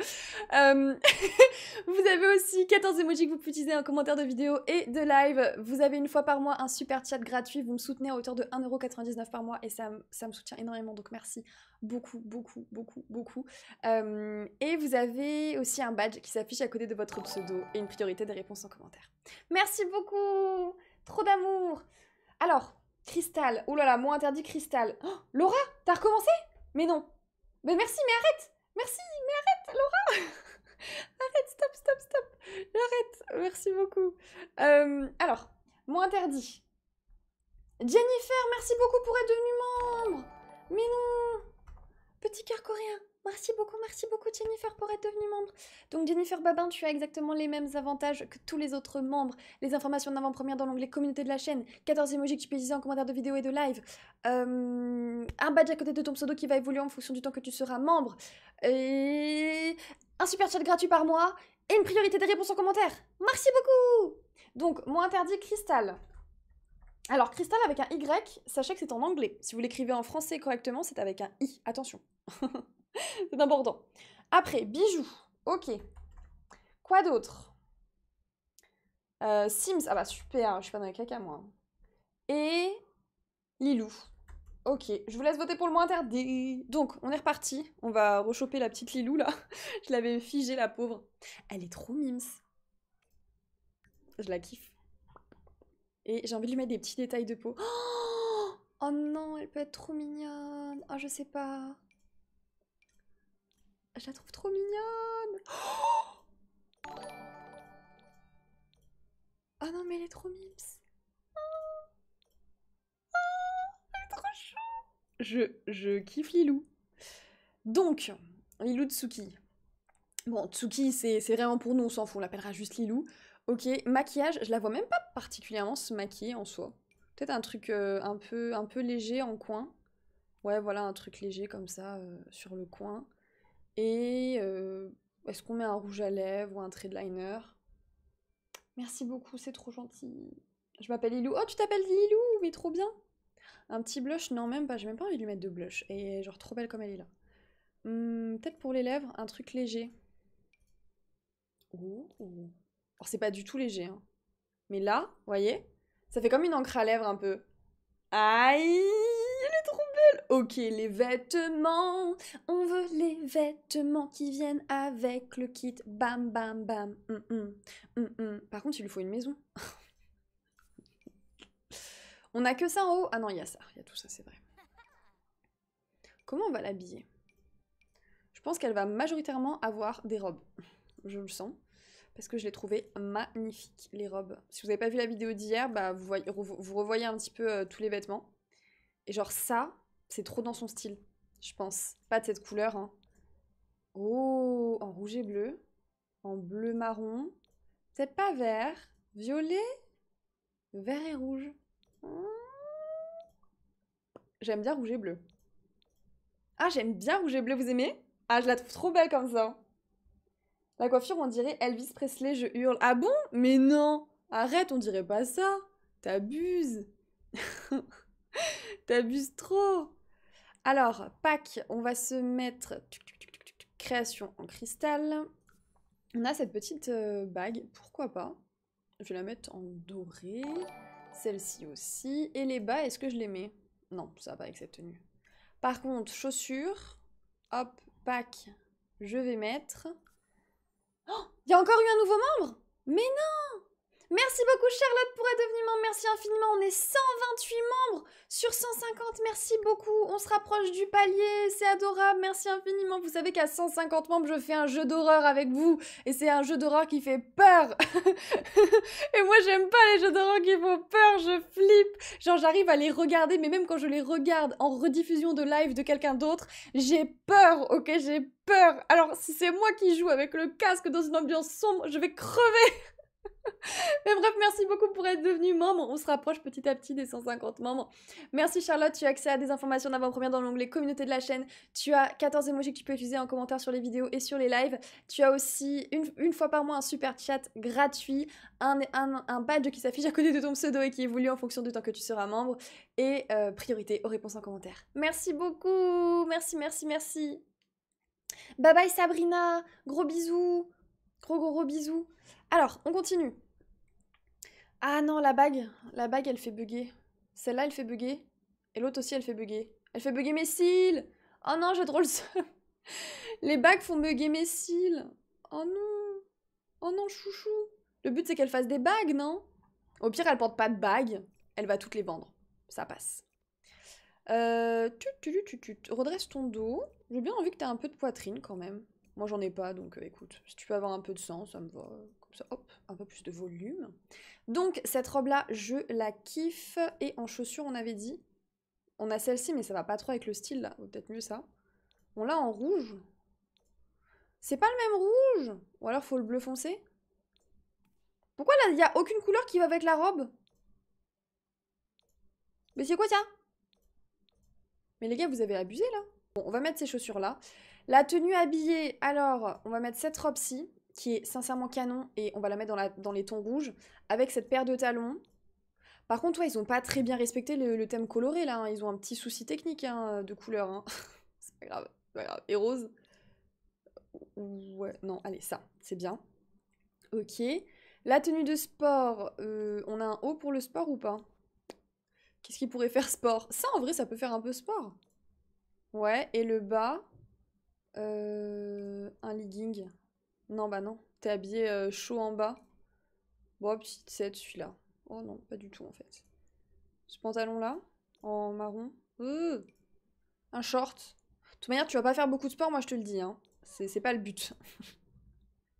Euh, vous avez aussi 14 emojis que vous pouvez utiliser en commentaire de vidéo et de live. Vous avez une fois par mois un super chat gratuit. Vous me soutenez à hauteur de 1,99€ par mois et ça, ça, me soutient énormément. Donc merci beaucoup, beaucoup, beaucoup, beaucoup. Euh, et vous avez aussi un badge qui s'affiche à côté de votre pseudo et une priorité des réponses en commentaire. Merci beaucoup Trop d'amour Alors, Cristal. Oh là là, mot interdit Cristal. Oh, Laura, t'as recommencé Mais non. Mais merci, mais arrête Merci, mais arrête, Laura Arrête, stop, stop, stop Arrête, merci beaucoup. Euh, alors, mot interdit. Jennifer, merci beaucoup pour être devenue membre Mais non Petit cœur coréen Merci beaucoup, merci beaucoup Jennifer pour être devenue membre. Donc Jennifer Babin, tu as exactement les mêmes avantages que tous les autres membres. Les informations d'avant-première dans l'onglet communauté de la chaîne, 14 emojis que tu peux utiliser en commentaire de vidéo et de live, euh, un badge à côté de ton pseudo qui va évoluer en fonction du temps que tu seras membre, et un super chat gratuit par mois, et une priorité des réponses en commentaire. Merci beaucoup Donc, moi interdit Crystal. Alors, Crystal avec un Y, sachez que c'est en anglais. Si vous l'écrivez en français correctement, c'est avec un I. Attention C'est important. Après, bijoux. Ok. Quoi d'autre euh, Sims. Ah bah super, je suis pas dans les caca moi. Et Lilou. Ok, je vous laisse voter pour le moins interdit. Donc, on est reparti. On va rechoper la petite Lilou là. je l'avais figée, la pauvre. Elle est trop mims. Je la kiffe. Et j'ai envie de lui mettre des petits détails de peau. Oh, non, elle peut être trop mignonne. Ah, oh, je sais pas. Je la trouve trop mignonne Oh, non mais elle est trop mips oh, Elle est trop chou je, je kiffe Lilou. Donc, Lilou Tsuki. Bon, Tsuki, c'est vraiment pour nous, on s'en fout, on l'appellera juste Lilou. Ok, maquillage, je la vois même pas particulièrement se maquiller en soi. Peut-être un truc euh, un, peu, un peu léger en coin. Ouais, voilà, un truc léger comme ça euh, sur le coin. Et euh, est-ce qu'on met un rouge à lèvres ou un trait liner Merci beaucoup, c'est trop gentil. Je m'appelle Lilou. Oh, tu t'appelles Lilou, mais trop bien. Un petit blush, non, même pas. J'ai même pas envie de lui mettre de blush. Et genre, trop belle comme elle est là. Hmm, peut-être pour les lèvres, un truc léger. Ouh. Alors, c'est pas du tout léger. Hein. Mais là, voyez, ça fait comme une encre à lèvres un peu. Aïe Ok, les vêtements, on veut les vêtements qui viennent avec le kit. Bam, bam, bam. Mm, mm. Mm, Par contre, il lui faut une maison. on a que ça en haut. Ah non, il y a ça, il y a tout ça, c'est vrai. Comment on va l'habiller Je pense qu'elle va majoritairement avoir des robes. Je le sens. Parce que je l'ai trouvé magnifique, les robes. Si vous n'avez pas vu la vidéo d'hier, bah vous, revoyez un petit peu euh, tous les vêtements. Et genre ça, c'est trop dans son style, je pense. Pas de cette couleur. Hein. Oh, en rouge et bleu. En bleu marron. C'est pas vert. Violet Vert et rouge. Hmm. J'aime bien rouge et bleu. Ah, j'aime bien rouge et bleu, vous aimez Ah, je la trouve trop belle comme ça. La coiffure, on dirait Elvis Presley, je hurle. Ah bon Mais non Arrête, on dirait pas ça. T'abuses. T'abuses trop. Alors, pack, on va se mettre création en cristal. On a cette petite euh, bague, pourquoi pas. Je vais la mettre en doré. Celle-ci aussi. Et les bas, est-ce que je les mets Non, ça va pas avec cette tenue. Par contre, chaussures. Hop, pack. Je vais mettre... Oh Il y a encore eu un nouveau membre Mais non Merci beaucoup Charlotte pour membre, merci infiniment, on est 128 membres sur 150, merci beaucoup, on se rapproche du palier, c'est adorable, merci infiniment. Vous savez qu'à 150 membres, je fais un jeu d'horreur avec vous, et c'est un jeu d'horreur qui fait peur. et moi j'aime pas les jeux d'horreur qui font peur, je flippe. Genre j'arrive à les regarder, mais même quand je les regarde en rediffusion de live de quelqu'un d'autre, j'ai peur, ok, j'ai peur. Alors si c'est moi qui joue avec le casque dans une ambiance sombre, je vais crever. Mais bref, merci beaucoup pour être devenu membre. On se rapproche petit à petit des 150 membres. Merci Charlotte, tu as accès à des informations d'avant-première dans l'onglet communauté de la chaîne. Tu as 14 emojis que tu peux utiliser en commentaire sur les vidéos et sur les lives. Tu as aussi une, fois par mois un super chat gratuit, un, badge qui s'affiche à côté de ton pseudo et qui évolue en fonction du temps que tu seras membre. Et euh, priorité aux réponses en commentaire. Merci beaucoup, merci, merci, merci. Bye bye Sabrina, gros bisous. Gros gros gros bisous. Alors, on continue. Ah non, la bague. La bague, elle fait bugger. Celle-là, elle fait bugger. Et l'autre aussi, elle fait bugger. Elle fait bugger mes cils. Oh non, j'ai drôle le Les bagues font bugger mes cils. Oh non. Oh non, chouchou. Le but, c'est qu'elle fasse des bagues, non Au pire, elle porte pas de bagues. Elle va toutes les vendre. Ça passe. tu, tu, tu, tu, redresse ton dos. J'ai bien envie que tu un peu de poitrine quand même. Moi, j'en ai pas, donc euh, écoute, si tu peux avoir un peu de sang, ça me va. Euh, comme ça, hop, un peu plus de volume. Donc, cette robe-là, je la kiffe. Et en chaussures, on avait dit. On a celle-ci, mais ça va pas trop avec le style, là. Peut-être mieux ça. On l'a en rouge. C'est pas le même rouge Ou alors, faut le bleu foncé Pourquoi là, il n'y a aucune couleur qui va avec la robe Mais c'est quoi ça Mais les gars, vous avez abusé, là Bon, on va mettre ces chaussures-là. La tenue habillée, alors, on va mettre cette robe-ci, qui est sincèrement canon, et on va la mettre dans, les tons rouges, avec cette paire de talons. Par contre, ouais, ils ont pas très bien respecté le, thème coloré, là. Hein. Ils ont un petit souci technique hein, de couleur. Hein. c'est pas grave, pas grave. Et rose Ouais, non, allez, ça, c'est bien. Ok. La tenue de sport, euh, on a un haut pour le sport ou pas Qu'est-ce qui pourrait faire sport Ça, en vrai, ça peut faire un peu sport. Ouais, et le bas euh, un legging. Non, bah non. T'es habillé euh, chaud en bas. Bon, petite set, celui-là. Oh non, pas du tout en fait. Ce pantalon-là, en marron. un short. De toute manière, tu vas pas faire beaucoup de sport, moi je te le dis. Hein. C'est pas le but.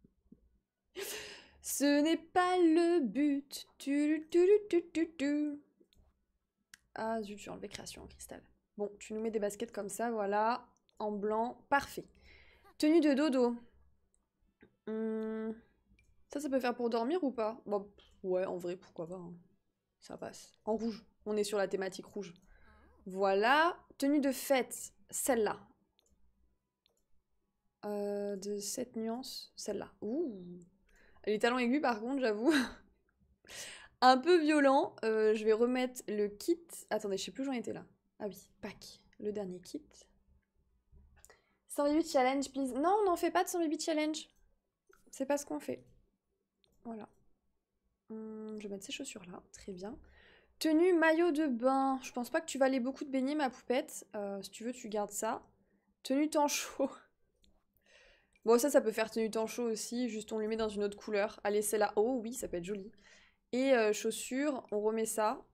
Ce n'est pas le but. ah zut, j'ai enlevé création en cristal. Bon, tu nous mets des baskets comme ça, voilà en blanc, parfait. Tenue de dodo. Hmm, ça, ça peut faire pour dormir ou pas Bon, bah, ouais, en vrai, pourquoi pas. Hein. Ça passe. En rouge. On est sur la thématique rouge. Voilà. Tenue de fête, celle-là. Euh, de cette nuance, celle-là. Ouh. Les talons aigus, par contre, j'avoue. Un peu violent. Euh, je vais remettre le kit. Attendez, je sais plus où j'en étais là. Ah oui, pack. Le dernier kit. 100 baby challenge, please. Non, on n'en fait pas de 100 baby challenge. C'est pas ce qu'on fait. Voilà. Hum, je vais mettre ces chaussures là. Très bien. Tenue maillot de bain. Je pense pas que tu vas aller beaucoup te baigner, ma poupette. Euh, si tu veux, tu gardes ça. Tenue temps chaud. Bon, ça, ça peut faire tenue temps chaud aussi. Juste, on lui met dans une autre couleur. Allez, celle-là. Oh oui, ça peut être joli. Et euh, chaussures, on remet ça.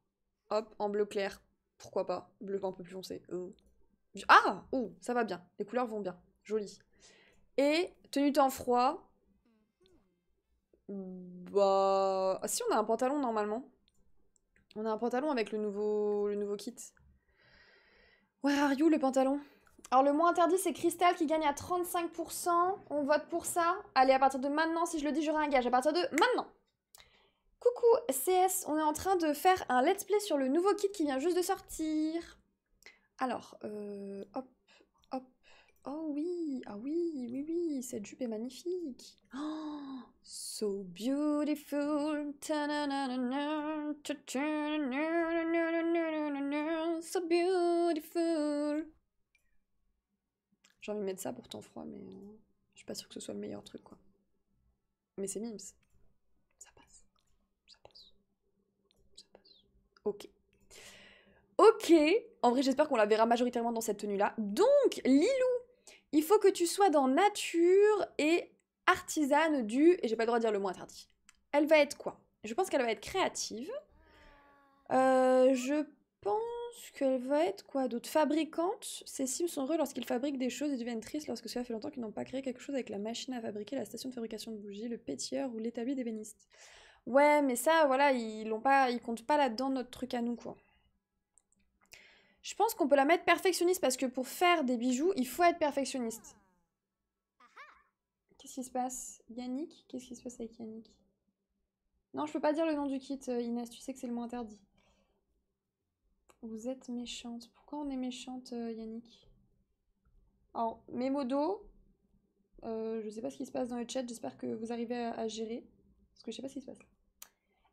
Hop, en bleu clair. Pourquoi pas Bleu un peu plus foncé. Oh. Ah Oh, ça va bien. Les couleurs vont bien. Joli. Et tenue temps froid. Bah... si, on a un pantalon normalement. On a un pantalon avec le nouveau, le nouveau kit. Where are you, le pantalon alors le moins interdit c'est Crystal qui gagne à 35%. On vote pour ça. Allez, à partir de maintenant, si je le dis, j'aurai un gage. À partir de maintenant. Coucou CS, on est en train de faire un let's play sur le nouveau kit qui vient juste de sortir. Alors, euh, hop, hop. Oh oui, ah oui, oui, oui, cette jupe est magnifique. so beautiful. So beautiful. J'ai envie de mettre ça pour temps froid, mais euh, je suis pas sûre que ce soit le meilleur truc, quoi. Mais c'est Mims. Ça passe. Ça passe. Ça passe. Ok. Ok, en vrai j'espère qu'on la verra majoritairement dans cette tenue-là. Donc, Lilou, il faut que tu sois dans nature et artisane du... Et j'ai pas le droit de dire le mot interdit. Elle va être quoi Je pense qu'elle va être créative. Euh, je pense qu'elle va être quoi d'autre Fabricante. Ces sims sont heureux lorsqu'ils fabriquent des choses et deviennent tristes lorsque cela fait longtemps qu'ils n'ont pas créé quelque chose avec la machine à fabriquer, la station de fabrication de bougies, le pétilleur ou l'établi d'ébéniste. Ouais, mais ça, voilà, ils l'ont pas, ils comptent pas là-dedans notre truc à nous, quoi. Je pense qu'on peut la mettre perfectionniste parce que pour faire des bijoux, il faut être perfectionniste. Qu'est-ce qui se passe Yannick Qu'est-ce qui se passe avec Yannick Non, je peux pas dire le nom du kit, euh, Inès, tu sais que c'est le mot interdit. Vous êtes méchante. Pourquoi on est méchante, euh, Yannick Alors, mes modos, euh, je sais pas ce qui se passe dans le chat, j'espère que vous arrivez à, gérer. Parce que je sais pas ce qui se passe.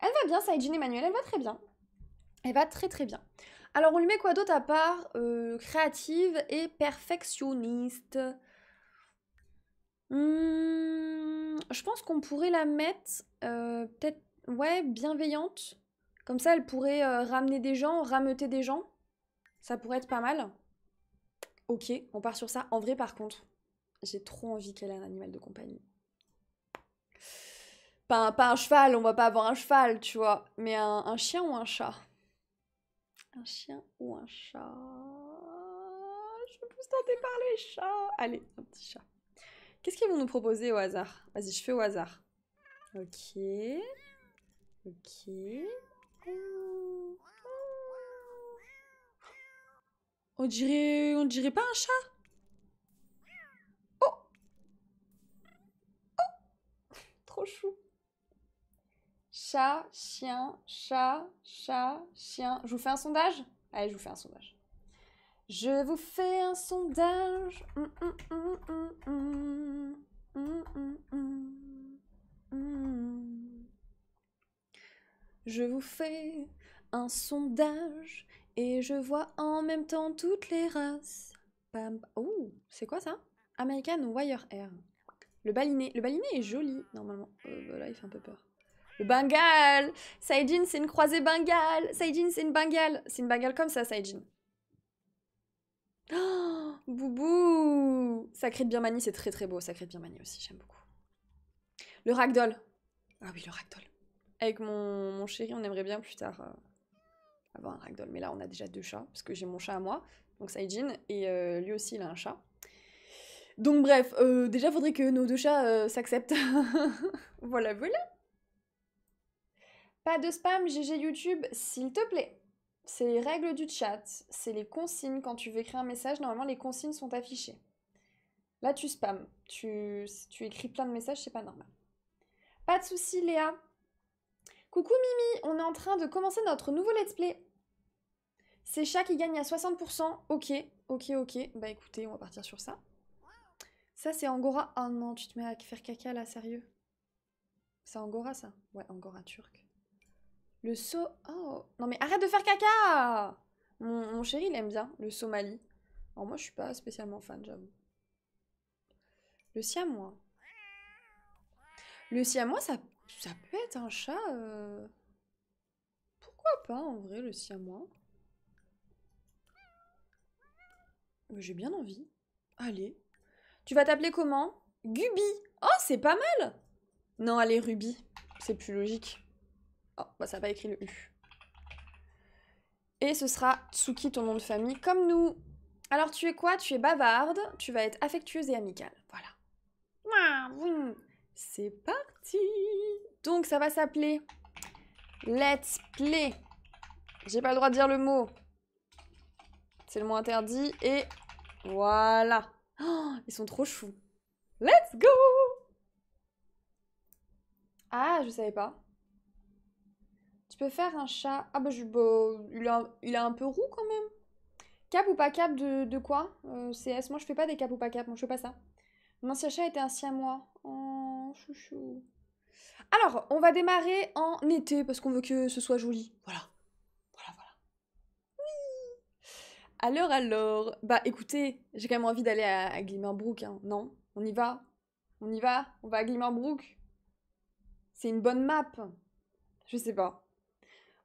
Elle va bien, ça, Jean Emmanuel, elle va très bien. Elle va très très bien. Alors, on lui met quoi d'autre à part euh, créative et perfectionniste hmm, Je pense qu'on pourrait la mettre euh, peut-être, ouais, bienveillante. Comme ça, elle pourrait euh, ramener des gens, rameuter des gens. Ça pourrait être pas mal. Ok, on part sur ça. En vrai, par contre, j'ai trop envie qu'elle ait un animal de compagnie. Pas un, cheval, on va pas avoir un cheval, tu vois, mais un chien ou un chat. Un chien ou un chat Je suis plus tenter par les chats. Allez, un petit chat. Qu'est-ce qu'ils vont nous proposer au hasard Vas-y, je fais au hasard. Ok. Ok. On dirait, on dirait pas un chat Oh Oh Trop chou Chat, chien, chat, chat, chien. Je vous fais un sondage Allez, je vous fais un sondage. Je vous fais un sondage. je vous fais un sondage et je vois en même temps toutes les races. Oh, c'est quoi ça American Wire Air. Le baliné. Le baliné est joli, normalement. Euh, voilà, il fait un peu peur. Le Bengale. Saijin, c'est une croisée Bengale. Saijin, c'est une Bengale. C'est une Bengale comme ça, Saijin. Oh, boubou Sacré de Birmanie, c'est très très beau. Sacré de Birmanie aussi, j'aime beaucoup. Le ragdoll. Ah oui, le ragdoll. Avec mon, mon chéri, on aimerait bien plus tard euh, avoir un ragdoll. Mais là, on a déjà deux chats, parce que j'ai mon chat à moi, donc Saijin, et euh, lui aussi, il a un chat. Donc bref, Déjà, euh, déjà, faudrait que nos deux chats s'acceptent. voilà, voilà pas de spam, GG YouTube, s'il te plaît. C'est les règles du chat, c'est les consignes. Quand tu veux écrire un message, normalement les consignes sont affichées. Là, tu spams. Tu, écris plein de messages, c'est pas normal. Pas de souci, Léa. Coucou Mimi, on est en train de commencer notre nouveau let's play. C'est chat qui gagne à 60%. Ok, ok, ok. Bah écoutez, on va partir sur ça. Ça, c'est Angora. oh non, tu te mets à faire caca là, sérieux. C'est Angora ça Ouais, Angora turc. Le so... Oh Non mais arrête de faire caca mon, chéri, il aime bien le Somali. Alors moi, je suis pas spécialement fan, j'avoue. Le siamois. Le siamois, ça, ça peut être un chat... Euh, pourquoi pas, en vrai, le siamois J'ai bien envie. Allez. Tu vas t'appeler comment Gubi Oh, c'est pas mal Non, allez, Ruby. C'est plus logique. Oh, bah ça n'a pas écrit le U. Et ce sera Tsuki, ton nom de famille, comme nous. Alors tu es quoi Tu es bavarde, tu vas être affectueuse et amicale. Voilà. C'est parti Donc ça va s'appeler Let's Play. J'ai pas le droit de dire le mot. C'est le mot interdit et voilà. Oh, ils sont trop choux. Let's go Ah, je savais pas. Tu peux faire un chat. Ah bah, je, bah, il, a, un peu roux quand même. Cap ou pas cap de, quoi euh, CS, moi je fais pas des cap ou pas cap, moi je fais pas ça. Mon ancien chat était un siamois. Oh, chouchou. Alors, on va démarrer en été parce qu'on veut que ce soit joli. Voilà. Voilà, voilà. Oui. Alors, alors. Bah écoutez, j'ai quand même envie d'aller à, à Glimmerbrook, hein. non On y va On y va On va à Glimmerbrook C'est une bonne map. Je sais pas.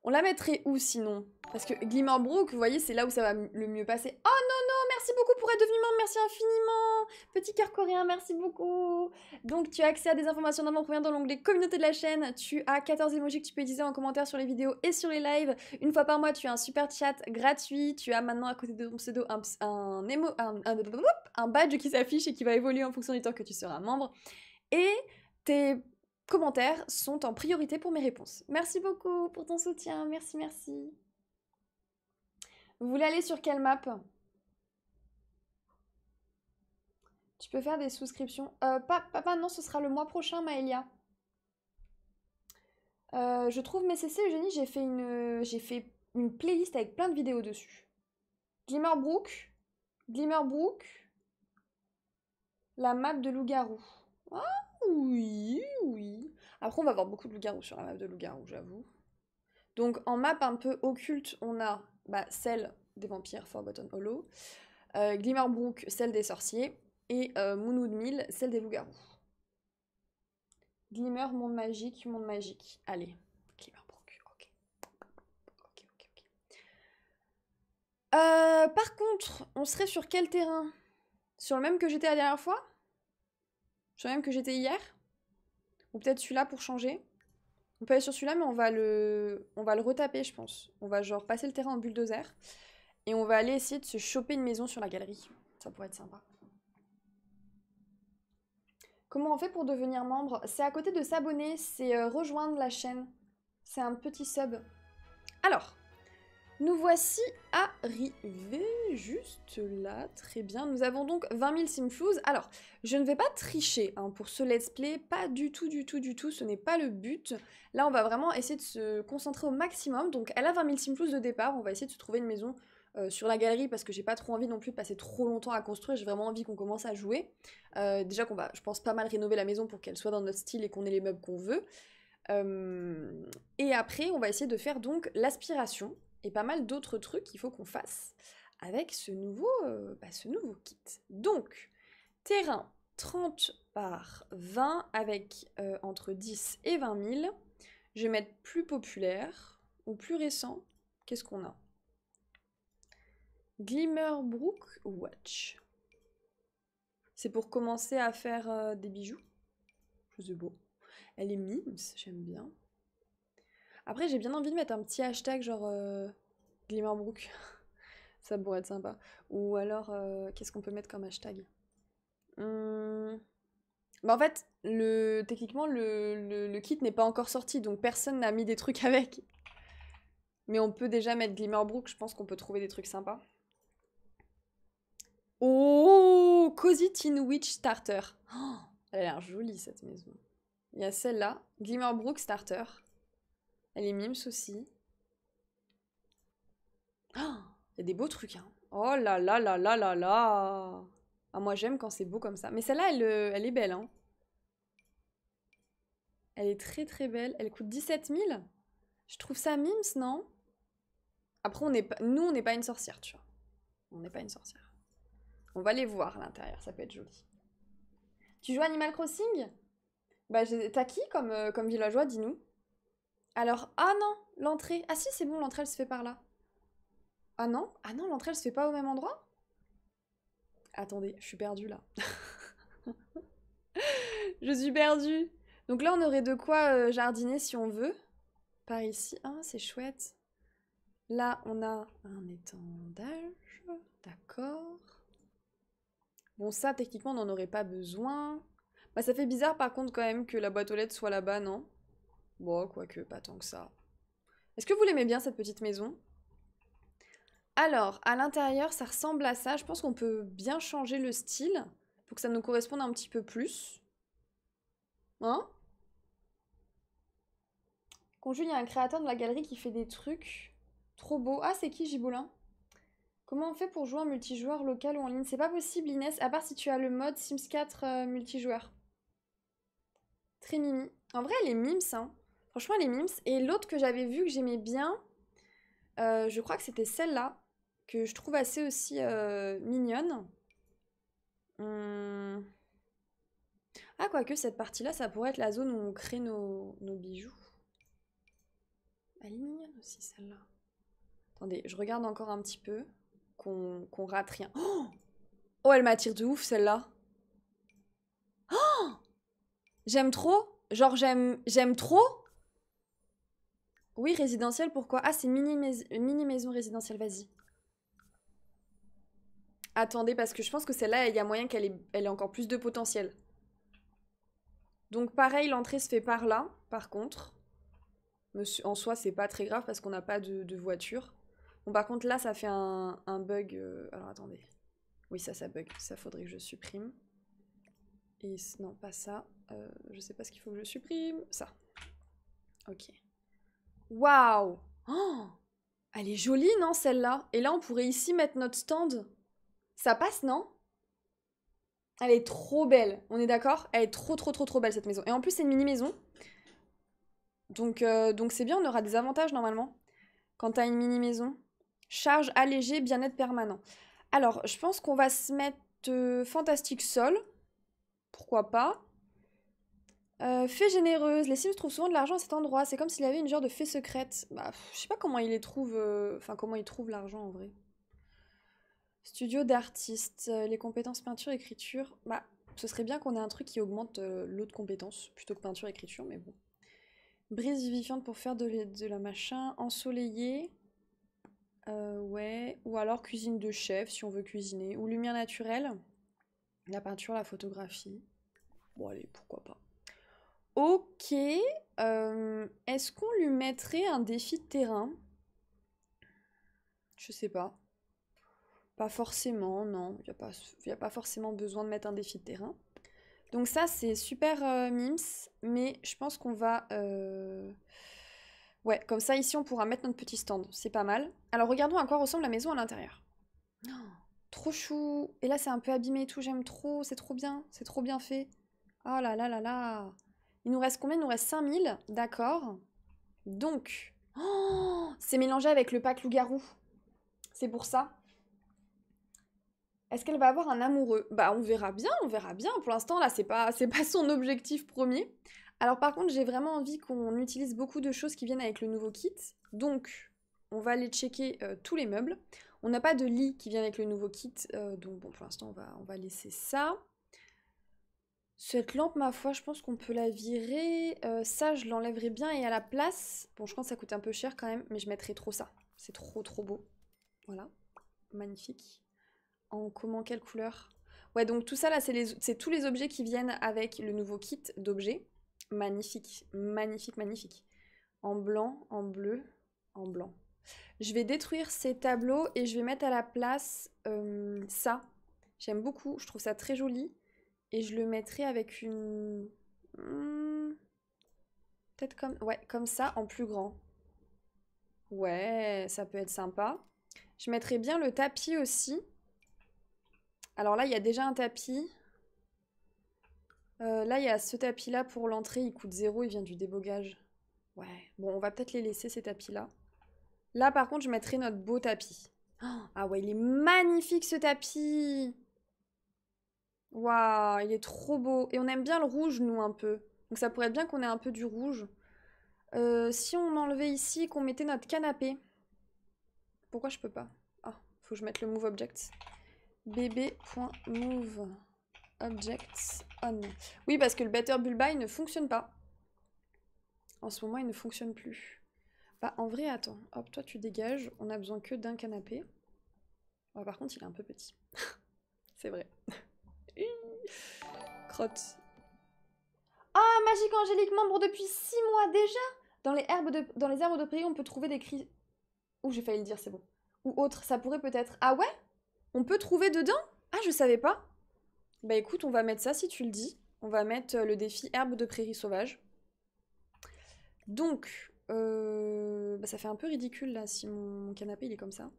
On la mettrait où sinon Parce que Glimmerbrook, vous voyez, c'est là où ça va le mieux passer. Oh non, non, merci beaucoup pour être devenu membre, merci infiniment Petit cœur coréen, merci beaucoup Donc tu as accès à des informations d'avant-première dans l'onglet communauté de la chaîne, tu as 14 émojis que tu peux utiliser en commentaire sur les vidéos et sur les lives. Une fois par mois, tu as un super chat gratuit, tu as maintenant à côté de ton pseudo un, émo, un, un badge qui s'affiche et qui va évoluer en fonction du temps que tu seras membre. Et tes commentaires sont en priorité pour mes réponses. Merci beaucoup pour ton soutien, merci, merci. Vous voulez aller sur quelle map Tu peux faire des souscriptions. Euh, pas, pas, non, ce sera le mois prochain, Maëlia. Euh, je trouve mes CC, Eugénie, j'ai fait, une, j'ai fait une playlist avec plein de vidéos dessus. Glimmerbrook, Glimmerbrook, la map de loup-garou. Ah oui, oui. Après, on va avoir beaucoup de loups-garous sur la map de loups-garous, j'avoue. Donc, en map un peu occulte, on a bah, celle des vampires Forgotten Hollow, euh, Glimmerbrook, celle des sorciers, et euh, Moonwood Mill, celle des loups-garous. Glimmer, monde magique, monde magique. Allez, Glimmerbrook, ok. Ok, ok, ok. Euh, par contre, on serait sur quel terrain Sur le même que j'étais la dernière fois je même que j'étais hier. Ou peut-être celui-là pour changer. On peut aller sur celui-là, mais on va, le... on va le retaper, je pense. On va genre passer le terrain en bulldozer. Et on va aller essayer de se choper une maison sur la galerie. Ça pourrait être sympa. Comment on fait pour devenir membre C'est à côté de s'abonner, c'est euh, rejoindre la chaîne. C'est un petit sub. Alors, nous voici arrivés juste là, très bien. Nous avons donc 20 000 Simflouz. Alors, je ne vais pas tricher hein, pour ce let's play, pas du tout, du tout, du tout, ce n'est pas le but. Là, on va vraiment essayer de se concentrer au maximum. Donc, elle a 20 000 Simflouz de départ, on va essayer de se trouver une maison euh, sur la galerie parce que j'ai pas trop envie non plus de passer trop longtemps à construire, j'ai vraiment envie qu'on commence à jouer. Euh, déjà qu'on va, je pense, pas mal rénover la maison pour qu'elle soit dans notre style et qu'on ait les meubles qu'on veut. Euh, et après, on va essayer de faire donc l'aspiration et pas mal d'autres trucs qu'il faut qu'on fasse avec ce nouveau, euh, bah, ce nouveau kit. Donc, terrain 30 par 20 avec euh, entre 10 et 20 000. Je vais mettre plus populaire ou plus récent. Qu'est-ce qu'on a Glimmerbrook Watch. C'est pour commencer à faire euh, des bijoux. Je de beau. Elle est mimes, j'aime bien. Après, j'ai bien envie de mettre un petit hashtag genre euh, Glimmerbrook. ça pourrait être sympa. Ou alors, euh, qu'est-ce qu'on peut mettre comme hashtag hum, bah, En fait, le... techniquement, le, kit n'est pas encore sorti, donc personne n'a mis des trucs avec. Mais on peut déjà mettre Glimmerbrook, je pense qu'on peut trouver des trucs sympas. Oh Cozy Teen Witch Starter Elle a l'air jolie cette maison. Il y a celle-là, Glimmerbrook Starter. Elle est Mims aussi. Ah, il y a des beaux trucs, hein. Oh là là là là là là. Ah, moi j'aime quand c'est beau comme ça. Mais celle-là, elle, euh, est belle, hein. Elle est très très belle. Elle coûte 17 000. Je trouve ça mimes, non Après, on pas... nous, on n'est pas une sorcière, tu vois. On n'est pas une sorcière. On va les voir à l'intérieur, ça peut être joli. Tu joues Animal Crossing Bah, t'as qui comme, euh, comme villageois, dis-nous alors, ah non, l'entrée. Ah si, c'est bon, l'entrée, elle se fait par là. Ah non Ah non, l'entrée, elle se fait pas au même endroit Attendez, je suis perdue là. je suis perdue. Donc là, on aurait de quoi euh, jardiner si on veut. Par ici, ah, c'est chouette. Là, on a un étendage. D'accord. Bon, ça, techniquement, on n'en aurait pas besoin. Bah, ça fait bizarre, par contre, quand même, que la boîte aux lettres soit là-bas, non Bon, quoique, pas tant que ça. Est-ce que vous l'aimez bien, cette petite maison Alors, à l'intérieur, ça ressemble à ça. Je pense qu'on peut bien changer le style pour que ça nous corresponde un petit peu plus. Hein Conjure, il y a un créateur de la galerie qui fait des trucs trop beaux. Ah, c'est qui, Giboulin Comment on fait pour jouer en multijoueur local ou en ligne C'est pas possible, Inès, à part si tu as le mode Sims 4 euh, multijoueur. Très mimi. En vrai, elle est mimes, hein. Franchement, les mimes. Et l'autre que j'avais vu que j'aimais bien, euh, je crois que c'était celle-là, que je trouve assez aussi euh, mignonne. Ah, Ah, quoique cette partie-là, ça pourrait être la zone où on crée nos, bijoux. Elle est mignonne aussi, celle-là. Attendez, je regarde encore un petit peu. Qu'on rate rien. Oh, oh elle m'attire de ouf, celle-là. Oh J'aime trop. Genre, j'aime trop. Oui, résidentiel, pourquoi Ah, c'est mini, mini maison résidentielle, vas-y. Attendez, parce que je pense que celle-là, il y a moyen qu'elle ait... Elle encore plus de potentiel. Donc pareil, l'entrée se fait par là, par contre. En soi, c'est pas très grave parce qu'on n'a pas de, voiture. Bon, par contre, là, ça fait un, bug. Euh, alors, attendez. Oui, ça, ça bug. Ça, faudrait que je supprime. Et non, pas ça. Euh, je sais pas ce qu'il faut que je supprime. Ça. Ok. Waouh oh, Elle est jolie, non, celle-là Et là, on pourrait ici mettre notre stand. Ça passe, non Elle est trop belle, on est d'accord Elle est trop, trop, trop, trop belle, cette maison. Et en plus, c'est une mini-maison. Donc, euh, donc c'est bien, on aura des avantages, normalement, quand t'as une mini-maison. Charge allégée, bien-être permanent. Alors, je pense qu'on va se mettre euh, Fantastique Sol. Pourquoi pas euh, fée généreuse, les Sims trouvent souvent de l'argent à cet endroit, c'est comme s'il y avait une genre de fée secrète. Bah, je sais pas comment ils les trouvent, euh, comment ils trouvent l'argent en vrai. Studio d'artiste, euh, les compétences peinture, écriture, bah ce serait bien qu'on ait un truc qui augmente euh, l'autre compétence plutôt que peinture, écriture, mais bon. Brise vivifiante pour faire de, de la machin, ensoleillé, ouais, ou alors cuisine de chef si on veut cuisiner, ou lumière naturelle, la peinture, la photographie. Bon allez, pourquoi pas. Ok, euh, est-ce qu'on lui mettrait un défi de terrain Je sais pas. Pas forcément, non. Il n'y a, a, pas forcément besoin de mettre un défi de terrain. Donc ça, c'est super euh, mims, mais je pense qu'on va... Euh, ouais, comme ça, ici, on pourra mettre notre petit stand. C'est pas mal. Alors, regardons à quoi ressemble la maison à l'intérieur. Non. Oh, trop chou Et là, c'est un peu abîmé et tout, j'aime trop, c'est trop bien, c'est trop bien fait. Oh là là là là il nous reste combien Il nous reste 5000, d'accord. Donc, oh, c'est mélangé avec le pack loup-garou. C'est pour ça. Est-ce qu'elle va avoir un amoureux Bah on verra bien, on verra bien. Pour l'instant là, c'est pas c'est pas son objectif premier. Alors par contre, j'ai vraiment envie qu'on utilise beaucoup de choses qui viennent avec le nouveau kit. Donc on va aller checker euh, tous les meubles. On n'a pas de lit qui vient avec le nouveau kit, euh, donc bon pour l'instant va on va laisser ça. Cette lampe, ma foi, je pense qu'on peut la virer. Euh, ça, je l'enlèverai bien et à la place... Bon, je pense que ça coûte un peu cher quand même, mais je mettrai trop ça. C'est trop, trop beau. Voilà. Magnifique. En comment, quelle couleur Ouais, donc tout ça, là, c'est tous les objets qui viennent avec le nouveau kit d'objets. Magnifique, magnifique, magnifique. En blanc, en bleu, en blanc. Je vais détruire ces tableaux et je vais mettre à la place euh, ça. J'aime beaucoup, je trouve ça très joli. Et je le mettrai avec une... Hmm, peut-être comme... Ouais, comme ça, en plus grand. Ouais, ça peut être sympa. Je mettrai bien le tapis aussi. Alors là, il y a déjà un tapis. Euh, là, il y a ce tapis-là pour l'entrée. Il coûte zéro, il vient du débogage. Ouais, bon, on va peut-être les laisser, ces tapis-là. Là, par contre, je mettrai notre beau tapis. ah ouais, il est magnifique, ce tapis Waouh, il est trop beau. Et on aime bien le rouge, nous, un peu. Donc ça pourrait être bien qu'on ait un peu du rouge. Euh, si on enlevait ici, qu'on mettait notre canapé. Pourquoi je peux pas Ah, faut que je mette le move object. bb.move on. Oui, parce que le Better Bulba, ne fonctionne pas. En ce moment, il ne fonctionne plus. Bah, en vrai, attends. Hop, toi, tu dégages. On a besoin que d'un canapé. Bah, par contre, il est un peu petit. C'est vrai. Crotte. Ah, Magique Angélique, membre depuis 6 mois déjà dans les, herbes de, dans les herbes de prairie, on peut trouver des cris... ou j'ai failli le dire, c'est bon. Ou autre, ça pourrait peut-être... Ah ouais On peut trouver dedans Ah, je savais pas. Bah écoute, on va mettre ça si tu le dis. On va mettre euh, le défi herbe de prairie sauvage. Donc, euh... Bah, ça fait un peu ridicule là si mon canapé il est comme ça.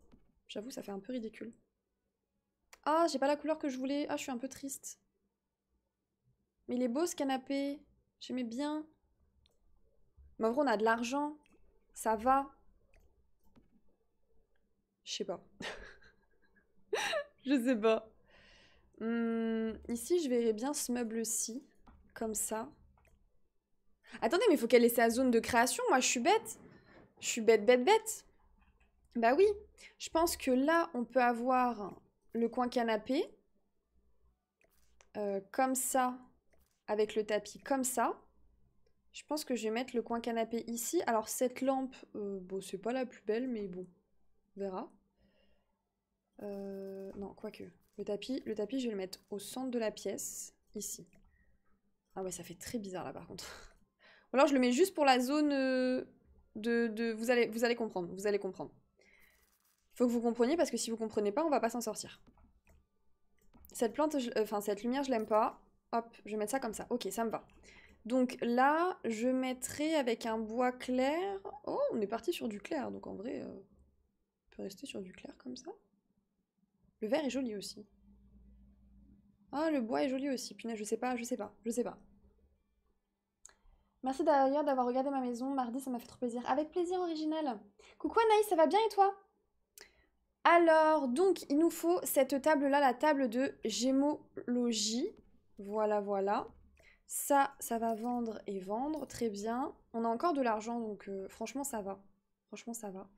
J'avoue, ça fait un peu ridicule. Ah, j'ai pas la couleur que je voulais. Ah, je suis un peu triste. Mais il est beau ce canapé. J'aimais bien. Mais en vrai, on a de l'argent. Ça va. Je sais pas. je sais pas. Hum, ici, je verrais bien ce meuble-ci. Comme ça. Attendez, mais il faut qu'elle ait sa zone de création. Moi, je suis bête. Je suis bête, bête, bête. Bah oui. Je pense que là, on peut avoir le coin canapé. Euh, comme ça avec le tapis comme ça. Je pense que je vais mettre le coin canapé ici. Alors cette lampe, euh, bon, c'est pas la plus belle, mais bon, on verra. Euh, non, quoique. Le tapis, le tapis, je vais le mettre au centre de la pièce, ici. Ah ouais, ça fait très bizarre là par contre. Ou alors je le mets juste pour la zone euh, de... de vous, allez, vous allez comprendre, vous allez comprendre. Faut que vous compreniez parce que si vous comprenez pas, on va pas s'en sortir. Cette plante, euh, enfin cette lumière, je l'aime pas. Hop, je vais mettre ça comme ça. Ok, ça me va. Donc là, je mettrai avec un bois clair. Oh, on est parti sur du clair, donc en vrai, euh, on peut rester sur du clair comme ça. Le vert est joli aussi. Ah, le bois est joli aussi. Punaise, je sais pas, je sais pas, je sais pas. Merci d'ailleurs d'avoir regardé ma maison mardi, ça m'a fait trop plaisir. Avec plaisir, original. Coucou Anaïs, ça va bien et toi Alors, donc, il nous faut cette table-là, la table de gémologie. Voilà, voilà. Ça, ça va vendre et vendre. Très bien. On a encore de l'argent, donc euh, franchement, ça va. Franchement, ça va.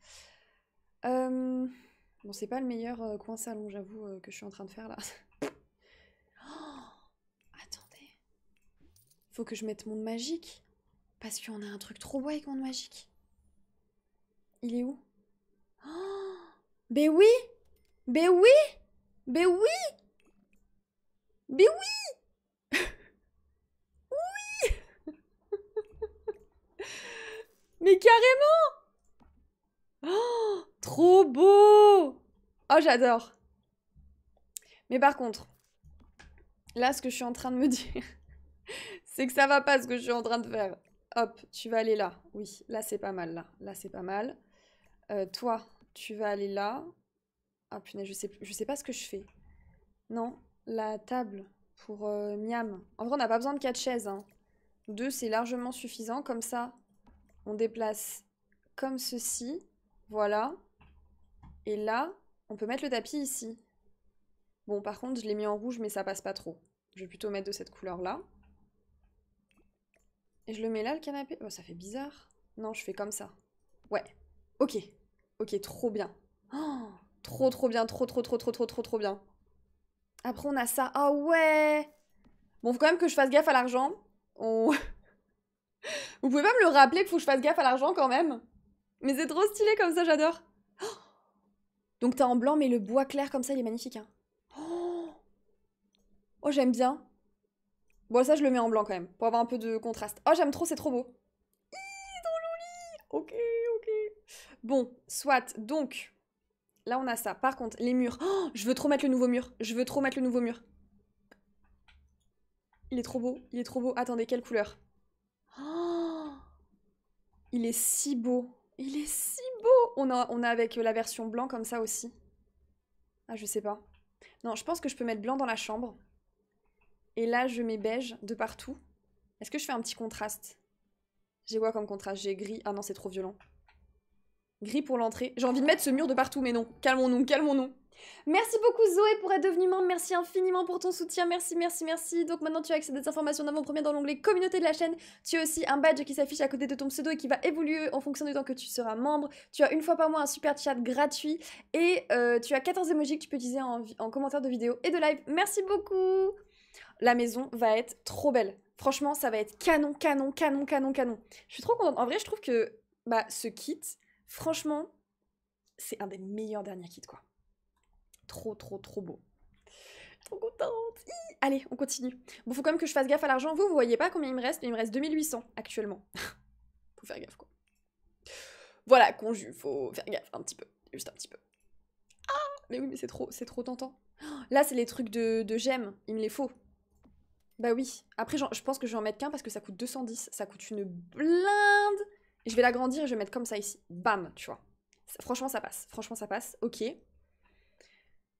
Euh, bon, c'est pas le meilleur euh, coin salon, j'avoue, que je suis en train de faire là. Oh, attendez. Faut que je mette monde magique. Parce qu'on a un truc trop beau avec monde magique. Il est où oh oui Mais bah oui Mais bah oui Mais oui Mais carrément oh, Trop beau Oh, j'adore Mais par contre, là, ce que je suis en train de me dire, c'est que ça va pas ce que je suis en train de faire. Hop, tu vas aller là. Oui, là, c'est pas mal, là. Là, c'est pas mal. Euh, toi, tu vas aller là. Ah, punaise, je sais, sais pas ce que je fais. Non, la table pour euh, Miam. En vrai, on n'a pas besoin de quatre chaises. Hein. Deux, c'est largement suffisant. Comme ça, on déplace comme ceci, voilà. Et là, on peut mettre le tapis ici. Bon, par contre, je l'ai mis en rouge, mais ça passe pas trop. Je vais plutôt mettre de cette couleur-là. Et je le mets là, le canapé. Oh, ça fait bizarre. Non, je fais comme ça. Ouais. Ok. Ok, trop bien. Oh, trop, trop bien. Trop, trop, trop, trop, trop, trop, trop bien. Après, on a ça. Ah oh, ouais Bon, faut quand même que je fasse gaffe à l'argent. On... Vous pouvez pas me le rappeler qu'il faut que je fasse gaffe à l'argent quand même Mais c'est trop stylé comme ça, j'adore. Oh Donc t'as en blanc, mais le bois clair comme ça, il est magnifique. Hein. Oh, oh, j'aime bien. Bon, ça, je le mets en blanc quand même, pour avoir un peu de contraste. Oh, j'aime trop, c'est trop beau. Dans trop Ok, ok. Bon, soit. Donc, là, on a ça. Par contre, les murs. Oh, je veux trop mettre le nouveau mur. Je veux trop mettre le nouveau mur. Il est trop beau, il est trop beau. Attendez, quelle couleur il est si beau. Il est si beau. On a, on a avec la version blanc comme ça aussi. Ah, je sais pas. Non, je pense que je peux mettre blanc dans la chambre. Et là, je mets beige de partout. Est-ce que je fais un petit contraste J'ai quoi comme contraste J'ai gris. Ah non, c'est trop violent. Gris pour l'entrée. J'ai envie de mettre ce mur de partout, mais non. Calmons-nous, calmons-nous. Merci beaucoup Zoé pour être devenue membre, merci infiniment pour ton soutien, merci, merci, merci. Donc maintenant tu as accès à des informations d'avant-première dans l'onglet communauté de la chaîne. Tu as aussi un badge qui s'affiche à côté de ton pseudo et qui va évoluer en fonction du temps que tu seras membre. Tu as une fois par mois un super chat gratuit et euh, tu as 14 emojis que tu peux utiliser en, en commentaire de vidéo et de live. Merci beaucoup La maison va être trop belle. Franchement, ça va être canon, canon, canon, canon, canon. Je suis trop contente. En vrai, je trouve que bah, ce kit Franchement, c'est un des meilleurs derniers kits, quoi. Trop, trop, trop beau. Trop contente. Allez, on continue. Bon, faut quand même que je fasse gaffe à l'argent. Vous, vous voyez pas combien il me reste, mais il me reste 2800 actuellement. faut faire gaffe, quoi. Voilà, conju, faut faire gaffe un petit peu. Juste un petit peu. Ah Mais oui, mais c'est trop, c'est trop tentant. Là, c'est les trucs de, de gemmes. Il me les faut. Bah oui. Après, je pense que je vais en mettre qu'un parce que ça coûte 210. Ça coûte une blinde je vais l'agrandir et je vais mettre comme ça ici. Bam, tu vois. Franchement, ça passe. Franchement, ça passe. Ok.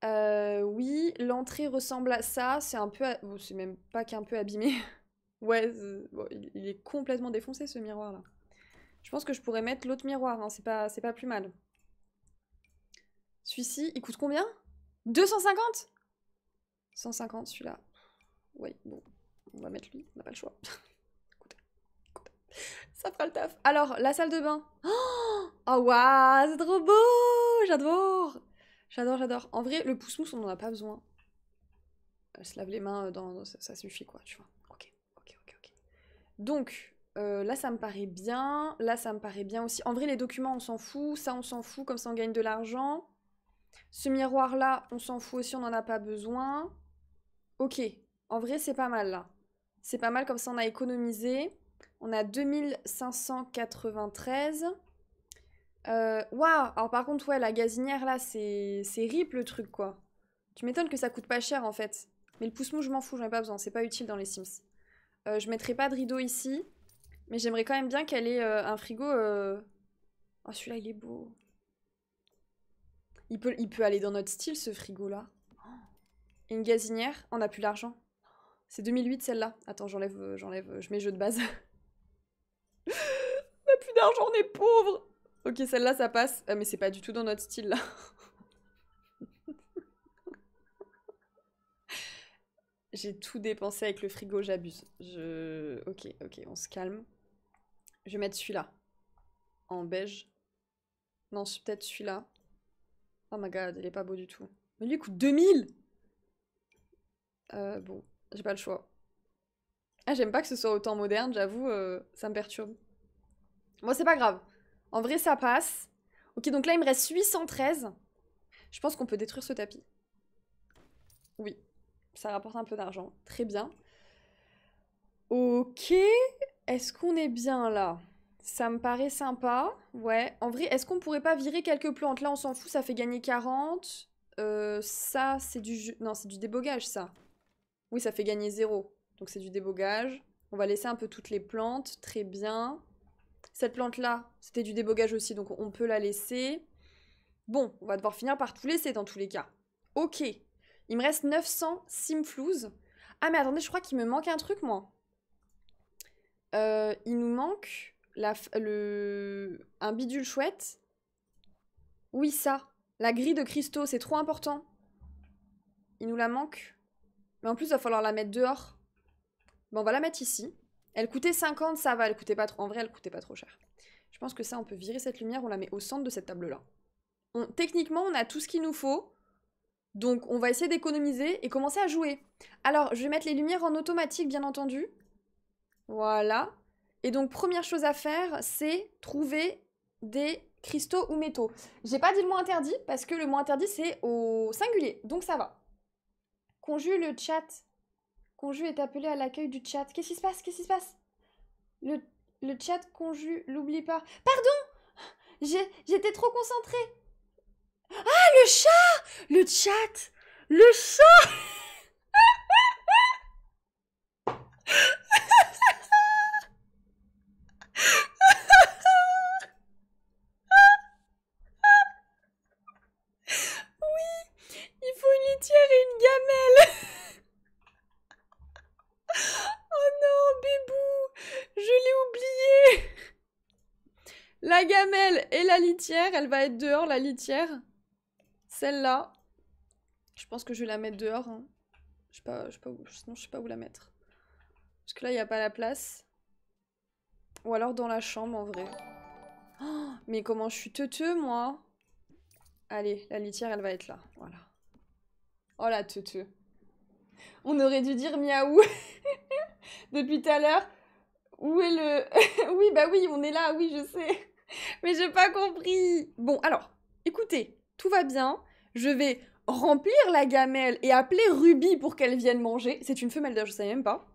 Euh, oui, l'entrée ressemble à ça. C'est un peu... Oh, c'est même pas qu'un peu abîmé. ouais, il est complètement défoncé, ce miroir-là. Je pense que je pourrais mettre l'autre miroir. Hein. C'est pas, pas plus mal. Celui-ci, il coûte combien 250 150, celui-là. Oui, bon. On va mettre lui. On n'a pas le choix. Ça fera le taf. Alors, la salle de bain. Oh, waouh, c'est trop beau J'adore J'adore, j'adore. En vrai, le pouce-mousse, on n'en a pas besoin. Elle se lave les mains, euh, dans, ça, suffit, quoi, tu vois. Ok, ok, ok, ok. Donc, euh, là, ça me paraît bien. Là, ça me paraît bien aussi. En vrai, les documents, on s'en fout. Ça, on s'en fout, comme ça, on gagne de l'argent. Ce miroir-là, on s'en fout aussi, on n'en a pas besoin. Ok, en vrai, c'est pas mal, là. C'est pas mal, comme ça, on a économisé. On a 2593. Euh, waouh Alors par contre, ouais, la gazinière, là, c'est rip le truc, quoi. Tu m'étonnes que ça coûte pas cher, en fait. Mais le pouce-mou, je m'en fous, j'en ai pas besoin. C'est pas utile dans les Sims. Euh, je mettrai pas de rideau ici. Mais j'aimerais quand même bien qu'elle ait euh, un frigo... Ah Oh, celui-là, il est beau. Il peut, il peut aller dans notre style, ce frigo-là. Et une gazinière On n'a plus l'argent. C'est 2008, celle-là. Attends, j'enlève, j'enlève, je mets jeu de base. d'argent, on pauvre. Ok, celle-là, ça passe. Ah, mais c'est pas du tout dans notre style, là. J'ai tout dépensé avec le frigo, j'abuse. Je... Ok, ok, on se calme. Je vais mettre celui-là. En beige. Non, peut-être celui-là. Oh my god, il est pas beau du tout. Mais lui, il coûte 2000 euh, Bon, j'ai pas le choix. Ah, j'aime pas que ce soit autant moderne, j'avoue, euh, ça me perturbe. Bon, c'est pas grave. En vrai, ça passe. Ok, donc là, il me reste 813. Je pense qu'on peut détruire ce tapis. Oui, ça rapporte un peu d'argent. Très bien. Ok, est-ce qu'on est bien là Ça me paraît sympa. Ouais, en vrai, est-ce qu'on pourrait pas virer quelques plantes Là, on s'en fout, ça fait gagner 40. Euh, ça, c'est du... Non, c'est du débogage, ça. Oui, ça fait gagner 0. Donc c'est du débogage. On va laisser un peu toutes les plantes. Très bien. Cette plante-là, c'était du débogage aussi, donc on peut la laisser. Bon, on va devoir finir par tout laisser dans tous les cas. Ok, il me reste 900 Simflouz. Ah mais attendez, je crois qu'il me manque un truc, moi. Euh, il nous manque la le... un bidule chouette. Oui, ça. La grille de cristaux, c'est trop important. Il nous la manque. Mais en plus, il va falloir la mettre dehors. Bon, on va la mettre ici. Elle coûtait 50, ça va, elle coûtait pas trop. En vrai, elle coûtait pas trop cher. Je pense que ça, on peut virer cette lumière, on la met au centre de cette table-là. On... Techniquement, on a tout ce qu'il nous faut. Donc, on va essayer d'économiser et commencer à jouer. Alors, je vais mettre les lumières en automatique, bien entendu. Voilà. Et donc, première chose à faire, c'est trouver des cristaux ou métaux. J'ai pas dit le mot interdit parce que le mot interdit c'est au singulier, donc ça va. Conjure le chat Conju est appelé à l'accueil du chat. Qu'est-ce qui se passe Qu'est-ce qui se passe le, chat Conju, l'oublie pas. Pardon J'étais trop concentrée. Ah, le chat Le chat Le chat et la litière. Elle va être dehors, la litière. Celle-là. Je pense que je vais la mettre dehors. Hein. Je sais pas, sais pas où, la mettre. Parce que là, il n'y a pas la place. Ou alors dans la chambre, en vrai. Oh, mais comment je suis teuteux, moi Allez, la litière, elle va être là. Voilà. Oh la teuteux. On aurait dû dire miaou depuis tout à l'heure. Où est le... oui, bah oui, on est là, oui, je sais. Mais j'ai pas compris. Bon, alors, écoutez, tout va bien. Je vais remplir la gamelle et appeler Ruby pour qu'elle vienne manger. C'est une femelle d'ailleurs, je savais même pas.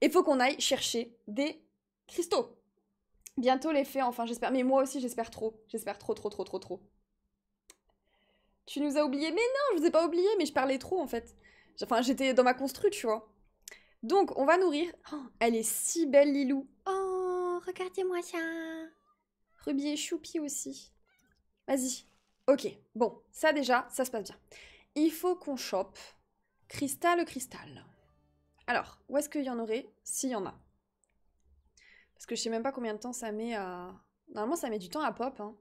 Et faut qu'on aille chercher des cristaux. Bientôt les faits, enfin j'espère. Mais moi aussi j'espère trop. J'espère trop, trop, trop, trop, trop. Tu nous as oubliés Mais non, je vous ai pas oublié, mais je parlais trop en fait. Enfin, j'étais dans ma constru, tu vois. Donc, on va nourrir. Oh, elle est si belle, Lilou. Oh, regardez-moi ça. Ruby et Choupi aussi. Vas-y. Ok, bon, ça déjà, ça se passe bien. Il faut qu'on chope cristal, cristal. Alors, où est-ce qu'il y en aurait S'il y en a. Parce que je sais même pas combien de temps ça met à... Normalement, ça met du temps à pop. Hein.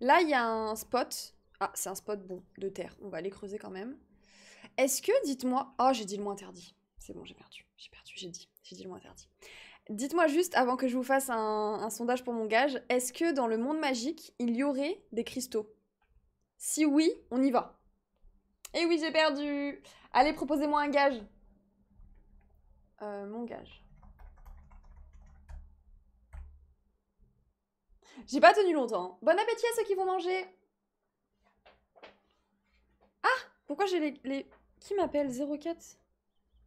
Là, il y a un spot. Ah, c'est un spot, bon, de terre. On va aller creuser quand même. Est-ce que, dites-moi... Oh, j'ai dit le moins interdit. C'est bon, j'ai perdu. J'ai perdu, j'ai dit. J'ai dit le mot interdit. Dites-moi juste, avant que je vous fasse un, sondage pour mon gage, est-ce que dans le monde magique, il y aurait des cristaux Si oui, on y va. Eh oui, j'ai perdu Allez, proposez-moi un gage. Euh, mon gage. J'ai pas tenu longtemps. Hein. Bon appétit à ceux qui vont manger Ah Pourquoi j'ai les, les... Qui m'appelle 04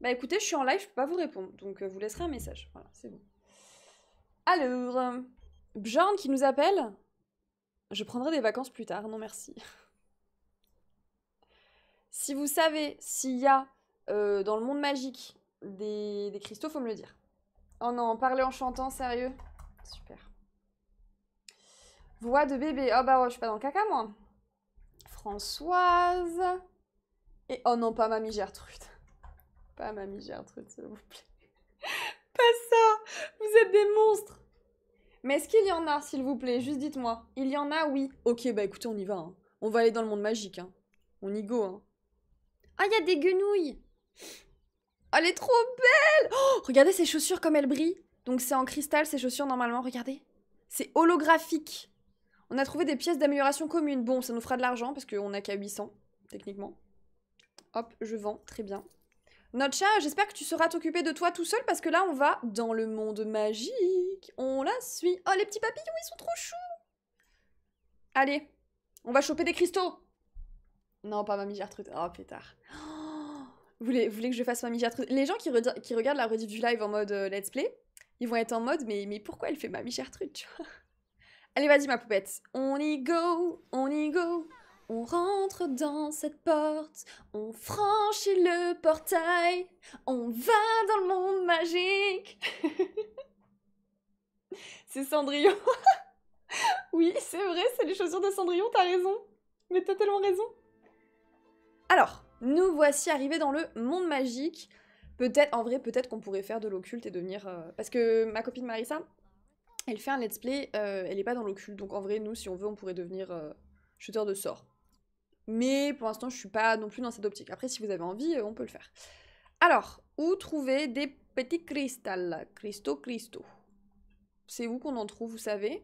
bah écoutez, je suis en live, je peux pas vous répondre, donc euh, vous laisserez un message. Voilà, c'est bon. Alors, Bjorn qui nous appelle. Je prendrai des vacances plus tard, non merci. Si vous savez s'il y a euh, dans le monde magique des, des cristaux, faut me le dire. Oh non, parler en chantant, sérieux Super. Voix de bébé. Oh bah ouais, oh, je suis pas dans le caca moi. Françoise. Et oh non, pas mamie Gertrude. Pas Mamie Gertrude, s'il vous plaît. Pas ça Vous êtes des monstres Mais est-ce qu'il y en a, s'il vous plaît Juste dites-moi. Il y en a, oui. Ok, bah écoutez, on y va. Hein. On va aller dans le monde magique. Hein. On y go. Hein. Ah, il y a des guenouilles ah, Elle est trop belle oh, Regardez ces chaussures comme elles brillent. Donc c'est en cristal, ces chaussures, normalement. Regardez. C'est holographique. On a trouvé des pièces d'amélioration commune. Bon, ça nous fera de l'argent parce qu'on n'a qu'à 800, techniquement. Hop, je vends. Très bien. Notre j'espère que tu sauras t'occuper de toi tout seul parce que là, on va dans le monde magique. On la suit. Oh, les petits papillons, ils sont trop choux. Allez, on va choper des cristaux. Non, pas Mamie Gertrude. Oh, pétard. Oh, vous, voulez, voulez que je fasse Mamie Gertrude Les gens qui, regardent la rediff du live en mode euh, Let's Play, ils vont être en mode mais, mais pourquoi elle fait Mamie Gertrude, tu Allez, vas-y, ma poupette. On y go, on y go. On rentre dans cette porte, on franchit le portail, on va dans le monde magique. c'est Cendrillon. oui, c'est vrai, c'est les chaussures de Cendrillon, t'as raison. Mais t'as tellement raison. Alors, nous voici arrivés dans le monde magique. Peut-être, en vrai, peut-être qu'on pourrait faire de l'occulte et devenir... Euh, parce que ma copine Marissa, elle fait un let's play, euh, elle est pas dans l'occulte, donc en vrai, nous, si on veut, on pourrait devenir euh, shooter de sorts. Mais pour l'instant, je suis pas non plus dans cette optique. Après, si vous avez envie, euh, on peut le faire. Alors, où trouver des petits cristals Cristaux, cristaux. C'est où qu'on en trouve, vous savez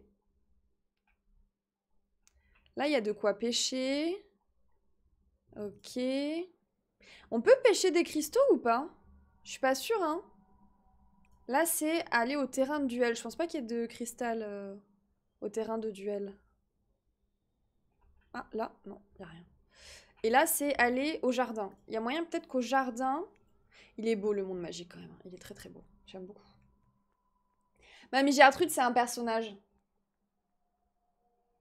Là, il y a de quoi pêcher. Ok. On peut pêcher des cristaux ou pas Je suis pas sûre, hein. Là, c'est aller au terrain de duel. Je pense pas qu'il y ait de cristal euh, au terrain de duel. Ah, là, non, il n'y a rien. Et là, c'est aller au jardin. Il y a moyen peut-être qu'au jardin... Il est beau, le monde magique, quand même. Hein. Il est très, très beau. J'aime beaucoup. Mamie Gertrude, c'est un personnage.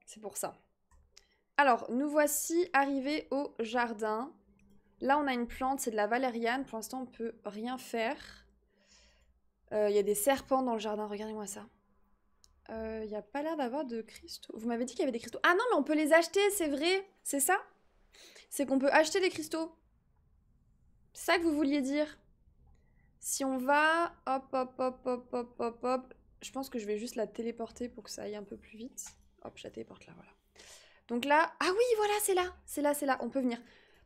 C'est pour ça. Alors, nous voici arrivés au jardin. Là, on a une plante, c'est de la valériane. Pour l'instant, on peut rien faire. Euh, il y a des serpents dans le jardin, regardez-moi ça. Il euh, n'y a pas l'air d'avoir de cristaux. Vous m'avez dit qu'il y avait des cristaux. Ah non, mais on peut les acheter, c'est vrai. C'est ça C'est qu'on peut acheter des cristaux. C'est ça que vous vouliez dire. Si on va... Hop, hop, hop, hop, hop, hop, hop. Je pense que je vais juste la téléporter pour que ça aille un peu plus vite. Hop, je la téléporte là, voilà. Donc là... Ah oui, voilà, c'est là. C'est là, c'est là. On peut venir.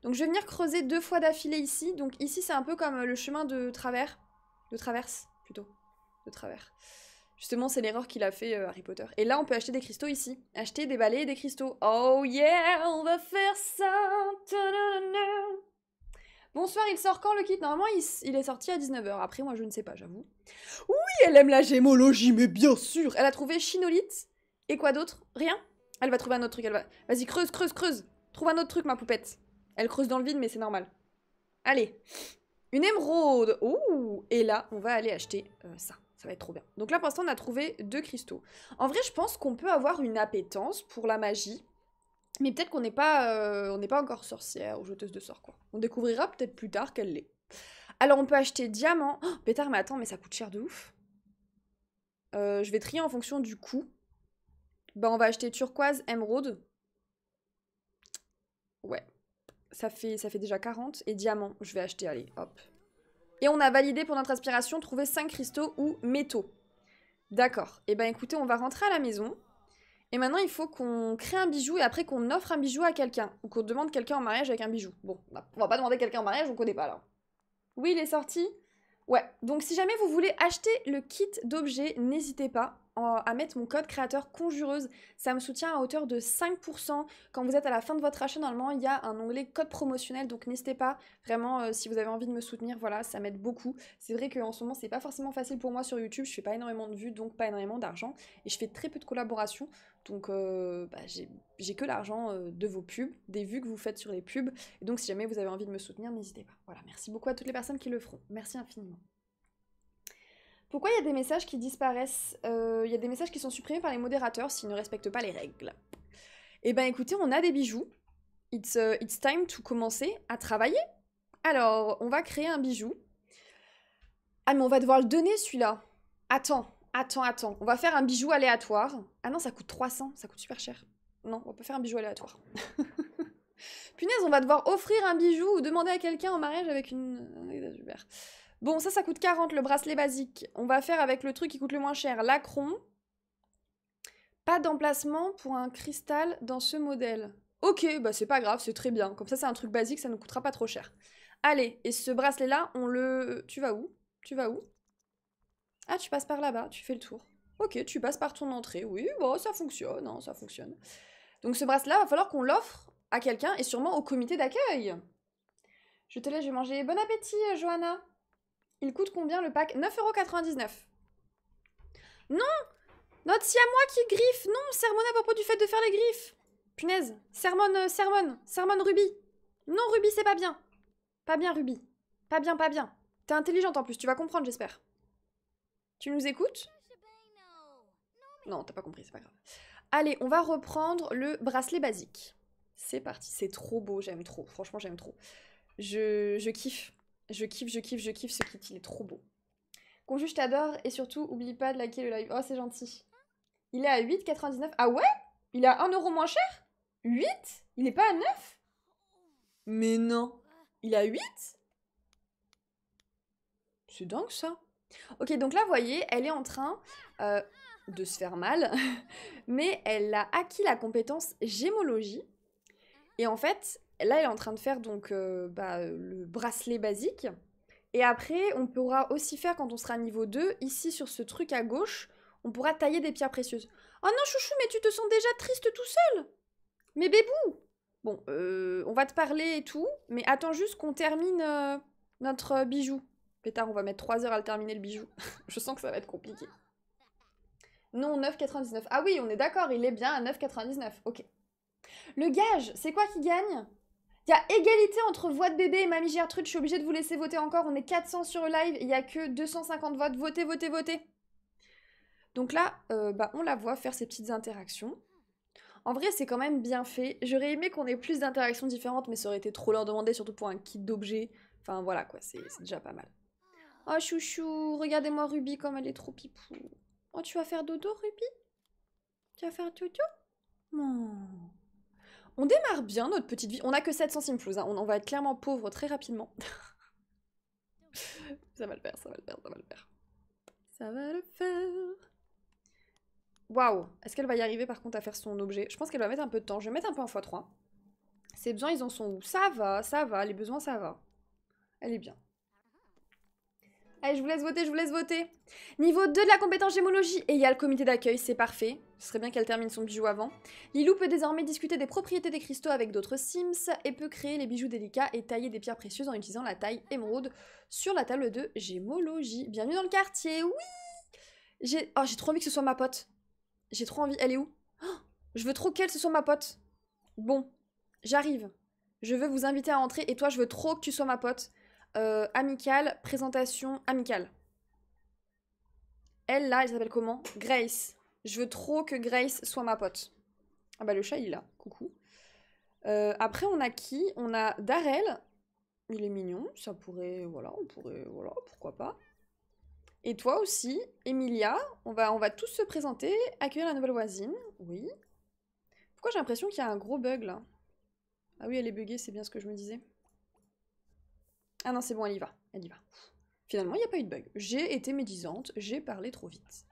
Donc je vais venir creuser deux fois d'affilée ici. Donc ici, c'est un peu comme le chemin de travers. De traverse, plutôt. De travers. Justement, c'est l'erreur qu'il a fait euh, Harry Potter. Et là, on peut acheter des cristaux ici. Acheter des balais et des cristaux. Oh yeah, on va faire ça. Bonsoir, il sort quand le kit Normalement, il, est sorti à 19h. Après, moi, je ne sais pas, j'avoue. Oui, elle aime la gémologie, mais bien sûr Elle a trouvé chinolite. Et quoi d'autre Rien Elle va trouver un autre truc. Elle va... Vas-y, creuse, creuse, creuse Trouve un autre truc, ma poupette. Elle creuse dans le vide, mais c'est normal. Allez. Une émeraude Ouh Et là, on va aller acheter euh, ça. Ça va être trop bien. Donc là, pour l'instant, on a trouvé deux cristaux. En vrai, je pense qu'on peut avoir une appétence pour la magie. Mais peut-être qu'on n'est pas, euh, pas encore sorcière ou jeteuse de sorts, quoi. On découvrira peut-être plus tard qu'elle l'est. Alors, on peut acheter diamant. Oh, pétard, mais attends, mais ça coûte cher de ouf. Euh, je vais trier en fonction du coût. Bah, ben, on va acheter turquoise, émeraude. Ouais. Ça fait, ça fait déjà 40. Et diamant, je vais acheter, allez, hop, et on a validé pour notre aspiration trouver 5 cristaux ou métaux. D'accord. Et eh ben écoutez, on va rentrer à la maison. Et maintenant, il faut qu'on crée un bijou et après qu'on offre un bijou à quelqu'un. Ou qu'on demande quelqu'un en mariage avec un bijou. Bon, bah, on va pas demander quelqu'un en mariage, on connaît pas là. Oui, il est sorti Ouais. Donc si jamais vous voulez acheter le kit d'objets, n'hésitez pas à mettre mon code créateur conjureuse. Ça me soutient à hauteur de 5%. Quand vous êtes à la fin de votre achat, normalement, il y a un onglet code promotionnel. Donc n'hésitez pas. Vraiment, euh, si vous avez envie de me soutenir, voilà, ça m'aide beaucoup. C'est vrai qu'en ce moment, c'est pas forcément facile pour moi sur YouTube. Je fais pas énormément de vues, donc pas énormément d'argent. Et je fais très peu de collaborations. Donc euh, bah, j'ai que l'argent euh, de vos pubs, des vues que vous faites sur les pubs. Et donc si jamais vous avez envie de me soutenir, n'hésitez pas. Voilà, merci beaucoup à toutes les personnes qui le feront. Merci infiniment. Pourquoi il y a des messages qui disparaissent euh, Il y a des messages qui sont supprimés par les modérateurs s'ils ne respectent pas les règles. Eh ben écoutez, on a des bijoux. It's, euh, it's time to commencer à travailler. Alors, on va créer un bijou. Ah mais on va devoir le donner celui-là. Attends, attends, attends. On va faire un bijou aléatoire. Ah non, ça coûte 300, ça coûte super cher. Non, on peut pas faire un bijou aléatoire. Punaise, on va devoir offrir un bijou ou demander à quelqu'un en mariage avec une... Bon, ça, ça coûte 40 le bracelet basique. On va faire avec le truc qui coûte le moins cher, l'acron. Pas d'emplacement pour un cristal dans ce modèle. Ok, bah c'est pas grave, c'est très bien. Comme ça, c'est un truc basique, ça ne coûtera pas trop cher. Allez, et ce bracelet-là, on le... Tu vas où Tu vas où Ah, tu passes par là-bas, tu fais le tour. Ok, tu passes par ton entrée. Oui, bon, bah, ça fonctionne, hein, ça fonctionne. Donc ce bracelet-là, il va falloir qu'on l'offre à quelqu'un et sûrement au comité d'accueil. Je te laisse, je vais manger. Bon appétit, Johanna il coûte combien le pack 9,99€. Non note si à moi qui griffe Non Sermon, à propos du fait de faire les griffes Punaise Sermon, euh, Sermon, Sermon Ruby Non Ruby, c'est pas bien Pas bien Ruby. Pas bien, pas bien. T'es intelligente en plus, tu vas comprendre, j'espère. Tu nous écoutes Non, t'as pas compris, c'est pas grave. Allez, on va reprendre le bracelet basique. C'est parti, c'est trop beau, j'aime trop. Franchement, j'aime trop. Je, je kiffe. Je kiffe, je kiffe, je kiffe ce kit, il est trop beau. Conju, je t'adore et surtout, oublie pas de liker le live. Oh, c'est gentil. Il est à 8,99. Ah ouais Il est à 1 euro moins cher 8 Il n'est pas à 9 Mais non. Il est à 8 C'est dingue ça. Ok, donc là, vous voyez, elle est en train euh, de se faire mal, mais elle a acquis la compétence gémologie. Et en fait, Là, elle est en train de faire donc euh, bah, le bracelet basique. Et après, on pourra aussi faire quand on sera niveau 2, ici sur ce truc à gauche, on pourra tailler des pierres précieuses. Oh non, chouchou, mais tu te sens déjà triste tout seul Mais bébou Bon, euh, on va te parler et tout, mais attends juste qu'on termine euh, notre bijou. Pétard, on va mettre 3 heures à le terminer le bijou. Je sens que ça va être compliqué. Non, 9,99. Ah oui, on est d'accord, il est bien à 9,99. Ok. Le gage, c'est quoi qui gagne il y a égalité entre voix de bébé et Mamie Gertrude. Je suis obligée de vous laisser voter encore. On est 400 sur le live. Il n'y a que 250 votes. Votez, votez, votez. Donc là, euh, bah, on la voit faire ses petites interactions. En vrai, c'est quand même bien fait. J'aurais aimé qu'on ait plus d'interactions différentes, mais ça aurait été trop leur demander, surtout pour un kit d'objets. Enfin voilà quoi, c'est déjà pas mal. Oh chouchou, regardez-moi Ruby comme elle est trop pipou. Oh, tu vas faire dodo, Ruby Tu vas faire dodo Non. On démarre bien notre petite vie. On n'a que 700 simples. Hein. on, on, va être clairement pauvre très rapidement. ça va le faire, ça va le faire, ça va le faire. Ça va le faire. Waouh Est-ce qu'elle va y arriver par contre à faire son objet Je pense qu'elle va mettre un peu de temps. Je vais mettre un peu en x3. Ses besoins, ils en sont où Ça va, ça va, les besoins, ça va. Elle est bien. Allez, je vous laisse voter, je vous laisse voter. Niveau 2 de la compétence gémologie. Et il y a le comité d'accueil, c'est parfait. Ce serait bien qu'elle termine son bijou avant. Lilou peut désormais discuter des propriétés des cristaux avec d'autres Sims et peut créer les bijoux délicats et tailler des pierres précieuses en utilisant la taille émeraude sur la table de gémologie. Bienvenue dans le quartier, oui oh, J'ai trop envie que ce soit ma pote. J'ai trop envie. Elle est où oh, Je veux trop qu'elle, ce soit ma pote. Bon, j'arrive. Je veux vous inviter à entrer et toi, je veux trop que tu sois ma pote. Euh, amicale, présentation amicale. Elle, là, elle s'appelle comment Grace. Je veux trop que Grace soit ma pote. Ah bah le chat, il est là. Coucou. Euh, après, on a qui On a Darrell. Il est mignon. Ça pourrait... Voilà, on pourrait... Voilà, pourquoi pas. Et toi aussi, Emilia. On va, on va tous se présenter, accueillir la nouvelle voisine. Oui. Pourquoi j'ai l'impression qu'il y a un gros bug, là Ah oui, elle est buggée, c'est bien ce que je me disais. Ah non, c'est bon, elle y va. Elle y va. Finalement, il n'y a pas eu de bug. J'ai été médisante, j'ai parlé trop vite.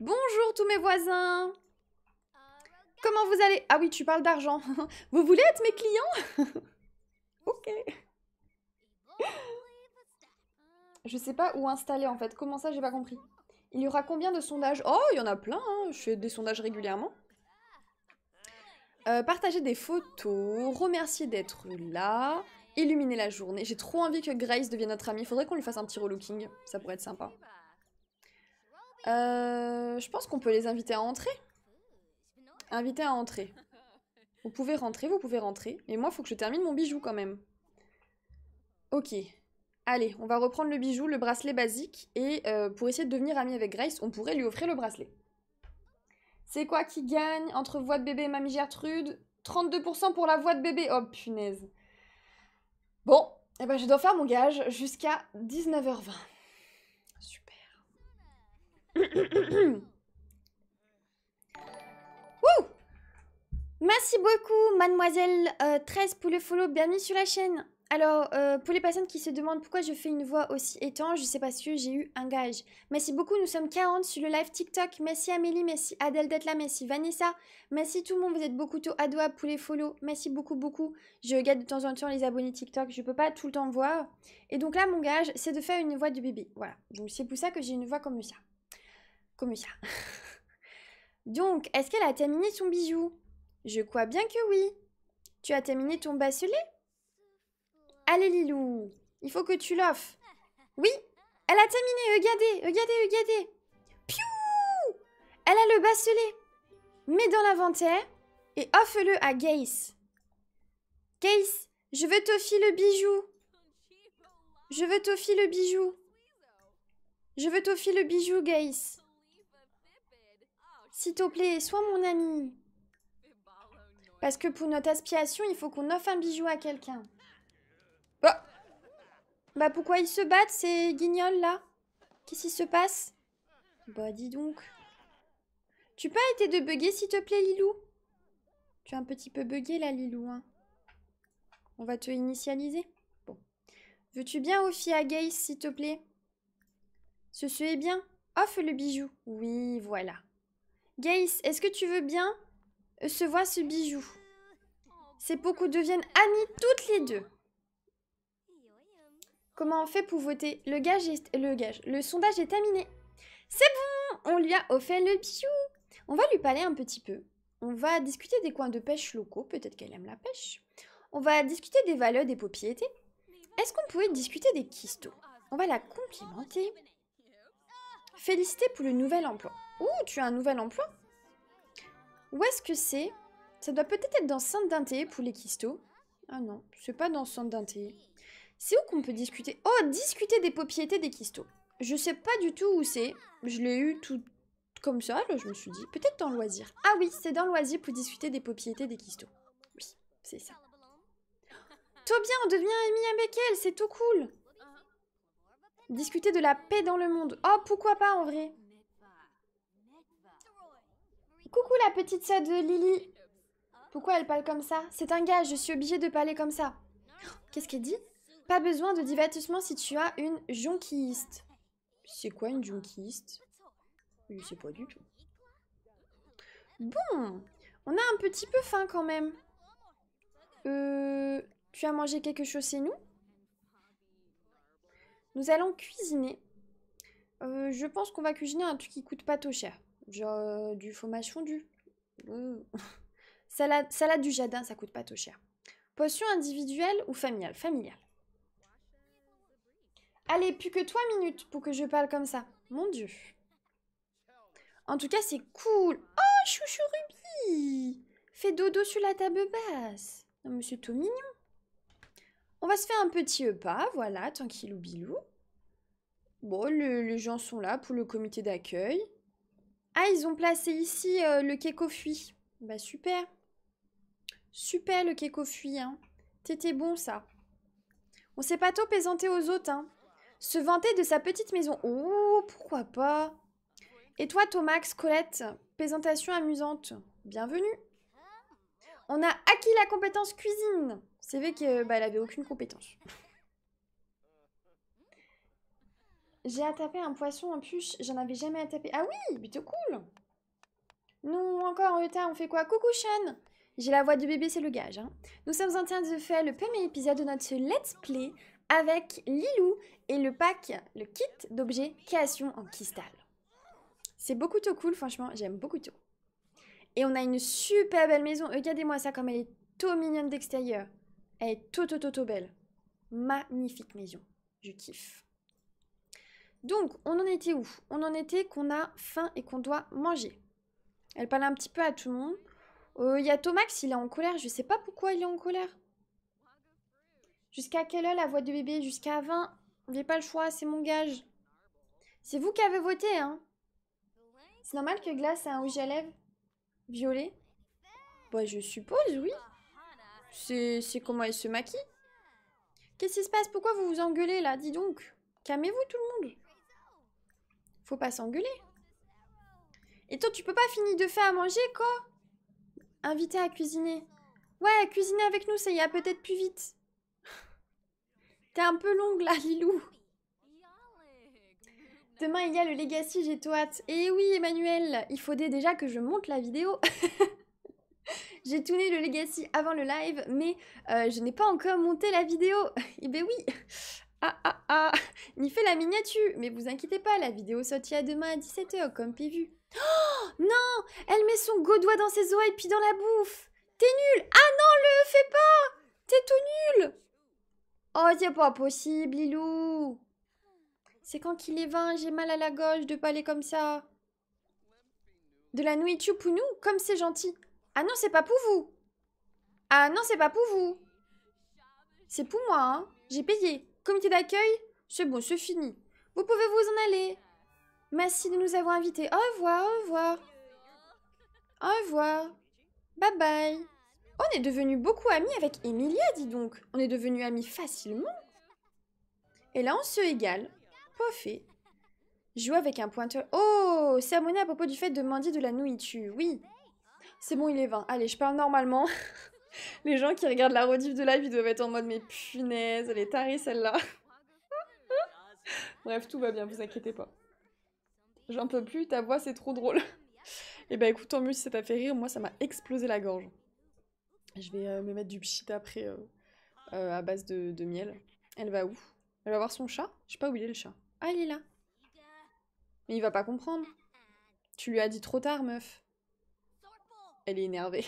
Bonjour tous mes voisins Comment vous allez Ah oui, tu parles d'argent. Vous voulez être mes clients Ok. Je sais pas où installer en fait. Comment ça, j'ai pas compris. Il y aura combien de sondages Oh, il y en a plein. Hein. Je fais des sondages régulièrement. Euh, partager des photos, remercier d'être là, illuminer la journée. J'ai trop envie que Grace devienne notre amie. Faudrait qu'on lui fasse un petit relooking. Ça pourrait être sympa. Euh, je pense qu'on peut les inviter à entrer. Inviter à entrer. Vous pouvez rentrer, vous pouvez rentrer. Mais moi, il faut que je termine mon bijou quand même. Ok. Allez, on va reprendre le bijou, le bracelet basique. Et euh, pour essayer de devenir amie avec Grace, on pourrait lui offrir le bracelet. C'est quoi qui gagne entre voix de bébé et mamie Gertrude 32% pour la voix de bébé. Oh punaise. Bon, et eh ben je dois faire mon gage jusqu'à 19h20. Super. Merci beaucoup, mademoiselle 13 euh, pour le follow, bienvenue sur la chaîne. Alors, euh, pour les personnes qui se demandent pourquoi je fais une voix aussi étanche, sais pas si j'ai eu un gage. Merci beaucoup, nous sommes 40 sur le live TikTok. Merci Amélie, merci Adèle d'être là, merci Vanessa, merci tout le monde, vous êtes beaucoup tôt adouables pour les follow. Merci beaucoup, beaucoup. Je regarde de temps en temps les abonnés TikTok, je peux pas tout le temps voir. Et donc là, mon gage, c'est de faire une voix du bébé. Voilà, donc c'est pour ça que j'ai une voix comme ça. Comme ça. donc, est-ce qu'elle a terminé son bijou Je crois bien que oui. Tu as terminé ton basselet Allez, Lilou. Il faut que tu l'offres. Oui, elle a terminé. Regardez, regardez, regardez. Piou Elle a le basselet. Mets dans l'inventaire et offre-le à Gaïs. Gaïs, je veux t'offrir le bijou. Je veux t'offrir le bijou. Je veux t'offrir le bijou, Gaze. S'il te plaît, sois mon ami. Parce que pour notre aspiration, il faut qu'on offre un bijou à quelqu'un. Ah. Bah, pourquoi ils se battent ces guignols là Qu'est-ce qui se passe Bah dis donc. Tu peux arrêter de bugger s'il te plaît Lilou Tu es un petit peu bugué là Lilou hein. On va te initialiser. Bon. Veux-tu bien offrir à Gaze s'il te plaît Ce serait bien. Offre le bijou. Oui, voilà. Gaze, est-ce que tu veux bien euh, se voir ce bijou C'est pour qu'on deviennent amis toutes les deux. Comment on fait pour voter Le gage est... Le gage. Le sondage est terminé. C'est bon On lui a offert le bisou On va lui parler un petit peu. On va discuter des coins de pêche locaux, peut-être qu'elle aime la pêche. On va discuter des valeurs des propriétés. Est-ce qu'on pouvait discuter des quistos On va la complimenter. Féliciter pour le nouvel emploi. Ouh, tu as un nouvel emploi Où est-ce que c'est Ça doit peut-être être dans sainte d'inté pour les quistos. Ah non, c'est pas dans sainte d'inté. C'est où qu'on peut discuter Oh, discuter des propriétés des cristaux. Je sais pas du tout où c'est. Je l'ai eu tout comme ça, là, je me suis dit. Peut-être dans loisir. Ah oui, c'est dans loisir pour discuter des propriétés des cristaux. Oui, c'est ça. Tout bien, on devient ami avec elle, c'est tout cool. Discuter de la paix dans le monde. Oh, pourquoi pas en vrai Coucou la petite sœur de Lily. Pourquoi elle parle comme ça C'est un gars, je suis obligée de parler comme ça. Oh, qu'est-ce qu'elle dit pas besoin de divertissement si tu as une jonquiste. C'est quoi une jonquiste Je sais pas du tout. Bon, on a un petit peu faim quand même. Euh, tu as mangé quelque chose chez nous Nous allons cuisiner. Euh, je pense qu'on va cuisiner un truc qui coûte pas trop cher. Genre euh, du fromage fondu. Mmh. Salade, du jardin, ça coûte pas trop cher. Potion individuelle ou familiale Familiale. Allez, plus que trois minutes pour que je parle comme ça. Mon dieu. En tout cas, c'est cool. Oh, chouchou Ruby Fais dodo sur la table basse. Non, mais c'est tout mignon. On va se faire un petit pas, voilà, ou bilou. Bon, les gens sont là pour le comité d'accueil. Ah, ils ont placé ici euh, le keko Bah super. Super le keko hein. T'étais bon ça. On s'est pas trop présenté aux autres, hein. Se vanter de sa petite maison. Oh, pourquoi pas Et toi, Thomas, Colette, présentation amusante. Bienvenue. On a acquis la compétence cuisine. C'est vrai qu'elle bah, avait aucune compétence. J'ai attapé un poisson en puche, j'en avais jamais attapé. Ah oui, plutôt cool Nous, encore en retard, on fait quoi Coucou Sean J'ai la voix du bébé, c'est le gage. Hein. Nous sommes en train de faire le premier épisode de notre Let's Play avec Lilou et le pack, le kit d'objets création en cristal. C'est beaucoup trop cool, franchement, j'aime beaucoup trop. Et on a une super belle maison. Regardez-moi ça, comme elle est trop mignonne d'extérieur. Elle est tout, tout, tout, belle. Magnifique maison. Je kiffe. Donc, on en était où On en était qu'on a faim et qu'on doit manger. Elle parle un petit peu à tout le monde. Euh, il y a Thomas, il est en colère. Je ne sais pas pourquoi il est en colère. Jusqu'à quelle heure la voix de bébé Jusqu'à 20. J'ai pas le choix, c'est mon gage. C'est vous qui avez voté, hein C'est normal que Glace a un rouge à lèvres violet Bah, je suppose, oui. C'est comment elle se maquille Qu'est-ce qui se passe Pourquoi vous vous engueulez, là Dis donc. Calmez-vous, tout le monde. Faut pas s'engueuler. Et toi, tu peux pas finir de faire à manger, quoi Invité à cuisiner. Ouais, cuisiner avec nous, ça y a peut-être plus vite. T'es un peu longue là, Lilou. Demain, il y a le Legacy, j'ai tout hâte. Et oui, Emmanuel, il faudrait déjà que je monte la vidéo. j'ai tourné le Legacy avant le live, mais euh, je n'ai pas encore monté la vidéo. Eh ben oui Ah ah ah Il fait la miniature Mais vous inquiétez pas, la vidéo sortira demain à 17h, comme prévu. Oh Non Elle met son go doigt dans ses oreilles puis dans la bouffe T'es nul Ah non, le fais pas T'es tout nul Oh, c'est pas possible, Lilou C'est quand qu'il est 20, j'ai mal à la gauche de parler comme ça. De la nourriture pour nous, comme c'est gentil. Ah non, c'est pas pour vous Ah non, c'est pas pour vous C'est pour moi, hein J'ai payé. Comité d'accueil C'est bon, c'est fini. Vous pouvez vous en aller. Merci de nous avoir invités. Au revoir, au revoir. Au revoir. Bye bye. On est devenu beaucoup amis avec Emilia, dis donc. On est devenu amis facilement. Et là, on se égale. Poffé. Joue avec un pointeur. Oh c'est Sermonné à propos du fait de mendier de la nourriture. Oui. C'est bon, il est 20. Allez, je parle normalement. Les gens qui regardent la rediff de live, ils doivent être en mode mais punaise, elle est tarée celle-là. Bref, tout va bien, vous inquiétez pas. J'en peux plus, ta voix c'est trop drôle. Et eh ben écoute, tant mieux si ça t'a fait rire, moi ça m'a explosé la gorge. Je vais euh, me mettre du pchit après euh, euh, à base de, miel. Elle va où Elle va voir son chat Je sais pas où il est le chat. Ah, il est là. Mais il va pas comprendre. Tu lui as dit trop tard, meuf. Elle est énervée.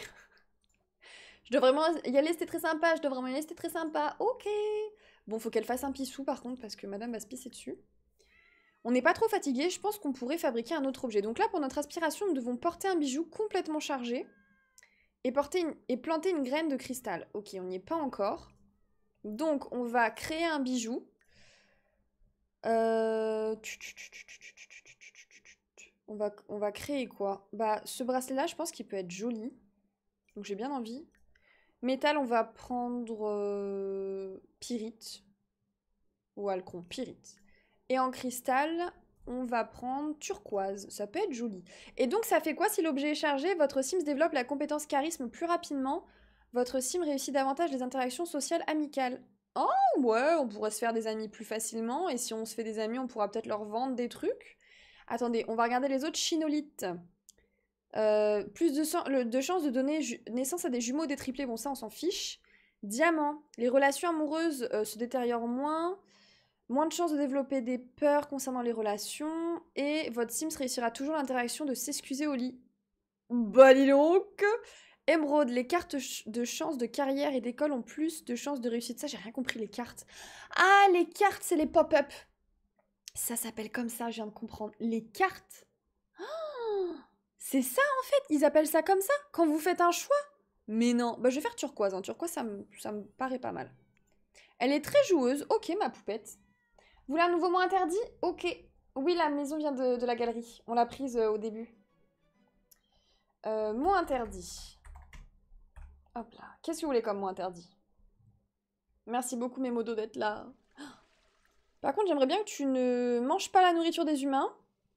je dois vraiment y aller, c'était très sympa. Je dois vraiment y aller, c'était très sympa. Ok. Bon, faut qu'elle fasse un pissou par contre, parce que madame va se pisser dessus. On n'est pas trop fatigué, je pense qu'on pourrait fabriquer un autre objet. Donc là, pour notre aspiration, nous devons porter un bijou complètement chargé et, porter et planter une graine de cristal. Ok, on n'y est pas encore. Donc, on va créer un bijou. On, va, on va créer quoi Bah, ce bracelet-là, je pense qu'il peut être joli. Donc, j'ai bien envie. Métal, on va prendre pyrite. Ou alcon, pyrite. Et en cristal, on va prendre turquoise. Ça peut être joli. Et donc, ça fait quoi si l'objet est chargé Votre sim développe la compétence charisme plus rapidement. Votre Sim réussit davantage les interactions sociales amicales. Oh ouais, on pourrait se faire des amis plus facilement. Et si on se fait des amis, on pourra peut-être leur vendre des trucs. Attendez, on va regarder les autres chinolites. Euh, plus de, chances de donner naissance à des jumeaux détriplés. Bon, ça, on s'en fiche. Diamant. Les relations amoureuses euh, se détériorent moins moins de chances de développer des peurs concernant les relations, et votre Sims réussira toujours l'interaction de s'excuser au lit. Bah dis donc les cartes de chance de carrière et d'école ont plus de chances de réussite. Ça, j'ai rien compris, les cartes. Ah, les cartes, c'est les pop-up Ça s'appelle comme ça, je viens de comprendre. Les cartes oh C'est ça, en fait Ils appellent ça comme ça Quand vous faites un choix Mais non, bah je vais faire turquoise. Hein. Turquoise, ça me, ça me paraît pas mal. Elle est très joueuse. Ok, ma poupette. Vous voulez un nouveau mot interdit Ok. Oui, la maison vient de, la galerie. On l'a prise euh, au début. Euh, mot interdit. Hop là. Qu'est-ce que vous voulez comme mot interdit Merci beaucoup, mes modos, d'être là. Par contre, j'aimerais bien que tu ne manges pas la nourriture des humains.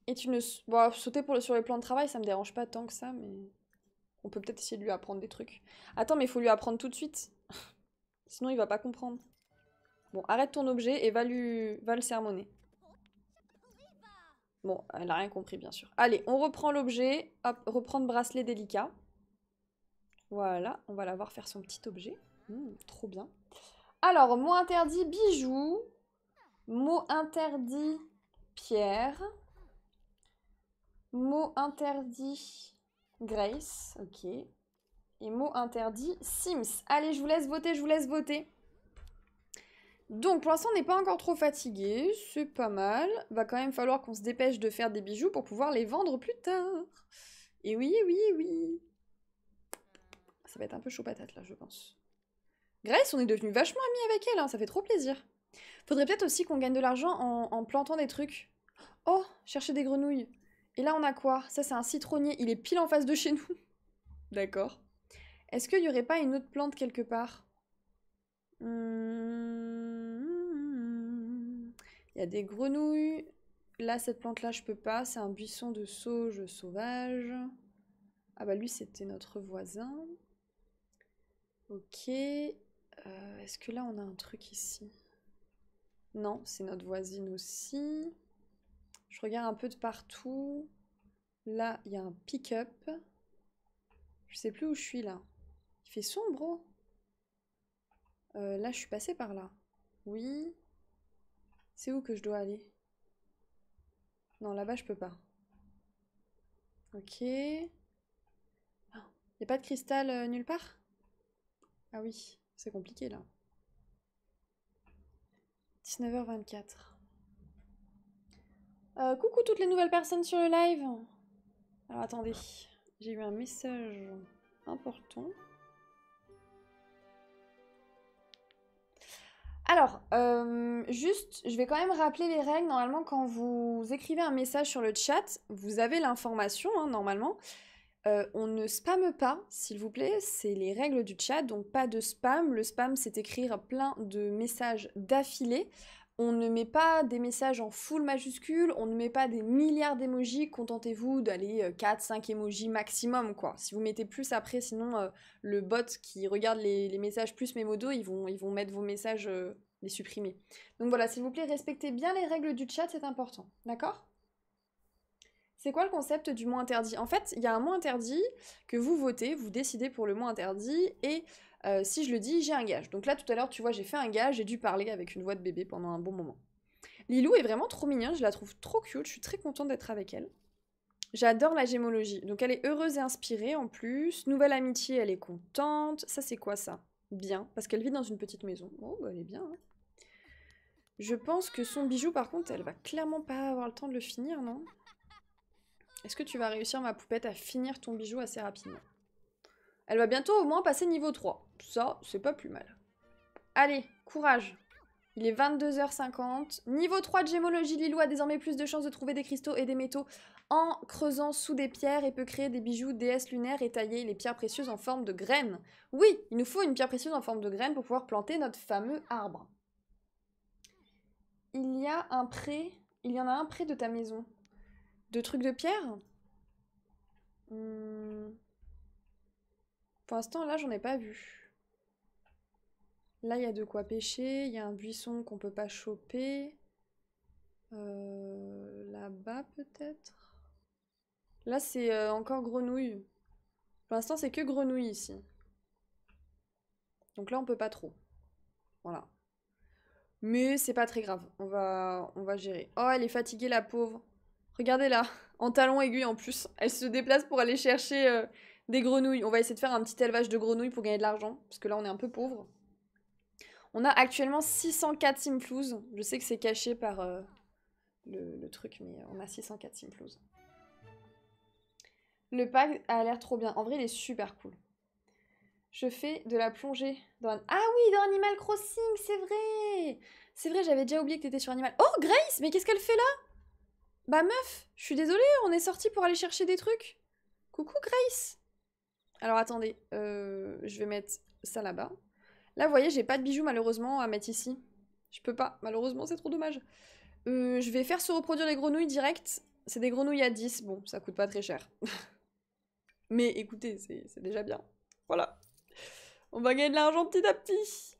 Et tu ne... Bon, sauter sur les plans de travail, ça me dérange pas tant que ça, mais... On peut peut-être essayer de lui apprendre des trucs. Attends, mais il faut lui apprendre tout de suite. Sinon, il va pas comprendre. Bon, arrête ton objet et va, lui... le sermonner. Bon, elle a rien compris, bien sûr. Allez, on reprend l'objet. Hop, reprendre bracelet délicat. Voilà, on va la voir faire son petit objet. Hmm, trop bien. Alors, mot interdit, bijoux. Mot interdit, pierre. Mot interdit, Grace. Ok. Et mot interdit, Sims. Allez, je vous laisse voter, je vous laisse voter. Donc pour l'instant on n'est pas encore trop fatigué, c'est pas mal. Va quand même falloir qu'on se dépêche de faire des bijoux pour pouvoir les vendre plus tard. Et oui, oui, oui. Ça va être un peu chaud patate là, je pense. Grace, on est devenu vachement amis avec elle, hein. ça fait trop plaisir. Faudrait peut-être aussi qu'on gagne de l'argent en, plantant des trucs. Oh, chercher des grenouilles. Et là on a quoi Ça c'est un citronnier, il est pile en face de chez nous. D'accord. Est-ce qu'il n'y aurait pas une autre plante quelque part hmm... Il y a des grenouilles. Là, cette plante-là, je peux pas. C'est un buisson de sauge sauvage. Ah bah lui, c'était notre voisin. Ok. Euh, est-ce que là, on a un truc ici Non, c'est notre voisine aussi. Je regarde un peu de partout. Là, il y a un pick-up. Je sais plus où je suis là. Il fait sombre. Oh. Euh, là, je suis passée par là. Oui. C'est où que je dois aller Non, là-bas, je peux pas. Ok. Il ah, n'y a pas de cristal euh, nulle part Ah oui, c'est compliqué là. 19h24. Euh, coucou toutes les nouvelles personnes sur le live. Alors attendez, j'ai eu un message important. Alors, euh, juste, je vais quand même rappeler les règles. Normalement, quand vous écrivez un message sur le chat, vous avez l'information, hein, normalement. Euh, on ne spamme pas, s'il vous plaît, c'est les règles du chat, donc pas de spam. Le spam, c'est écrire plein de messages d'affilée. On ne met pas des messages en full majuscule, on ne met pas des milliards d'émojis, contentez-vous d'aller 4-5 euh, émojis maximum quoi. Si vous mettez plus après, sinon euh, le bot qui regarde les, messages plus mes modos, ils vont, ils vont mettre vos messages, euh, les supprimer. Donc voilà, s'il vous plaît, respectez bien les règles du chat, c'est important, d'accord c'est quoi le concept du mot interdit En fait, il y a un mot interdit que vous votez, vous décidez pour le mot interdit, et euh, si je le dis, j'ai un gage. Donc là, tout à l'heure, tu vois, j'ai fait un gage, j'ai dû parler avec une voix de bébé pendant un bon moment. Lilou est vraiment trop mignonne, je la trouve trop cute, je suis très contente d'être avec elle. J'adore la gémologie. Donc elle est heureuse et inspirée en plus. Nouvelle amitié, elle est contente. Ça, c'est quoi ça Bien, parce qu'elle vit dans une petite maison. oh, elle est bien. Hein. Je pense que son bijou, par contre, elle va clairement pas avoir le temps de le finir, non Est-ce que tu vas réussir, ma poupette, à finir ton bijou assez rapidement elle va bientôt au moins passer niveau 3. Ça, c'est pas plus mal. Allez, courage il est 22h50. Niveau 3 de gémologie, Lilou a désormais plus de chances de trouver des cristaux et des métaux en creusant sous des pierres et peut créer des bijoux déesses lunaires et tailler les pierres précieuses en forme de graines. Oui, il nous faut une pierre précieuse en forme de graines pour pouvoir planter notre fameux arbre. Il y a un pré... Il y en a un près de ta maison. De trucs de pierre hmm. Pour l'instant, là, j'en ai pas vu. Là, il y a de quoi pêcher. Il y a un buisson qu'on peut pas choper. Euh, là-bas, peut-être. Là, c'est euh, encore grenouille. Pour l'instant, c'est que grenouille ici. Donc là, on peut pas trop. Voilà. Mais c'est pas très grave. On va, on va gérer. Oh, elle est fatiguée, la pauvre. Regardez là, en talon aiguilles en plus. Elle se déplace pour aller chercher euh, des grenouilles. On va essayer de faire un petit élevage de grenouilles pour gagner de l'argent. Parce que là, on est un peu pauvre. On a actuellement 604 simflouz. Je sais que c'est caché par euh, le, truc, mais on a 604 simflouz. Le pack a l'air trop bien. En vrai, il est super cool. Je fais de la plongée dans... Un... Ah oui, dans Animal Crossing, c'est vrai C'est vrai, j'avais déjà oublié que t'étais sur Animal... Oh, Grace Mais qu'est-ce qu'elle fait là Bah meuf, je suis désolée, on est sorti pour aller chercher des trucs. Coucou Grace alors attendez, euh, je vais mettre ça là-bas. Là, vous voyez, j'ai pas de bijoux malheureusement à mettre ici. Je peux pas, malheureusement, c'est trop dommage. Euh, je vais faire se reproduire les grenouilles direct. C'est des grenouilles à 10, bon, ça coûte pas très cher. Mais écoutez, c'est déjà bien. Voilà. On va gagner de l'argent petit à petit.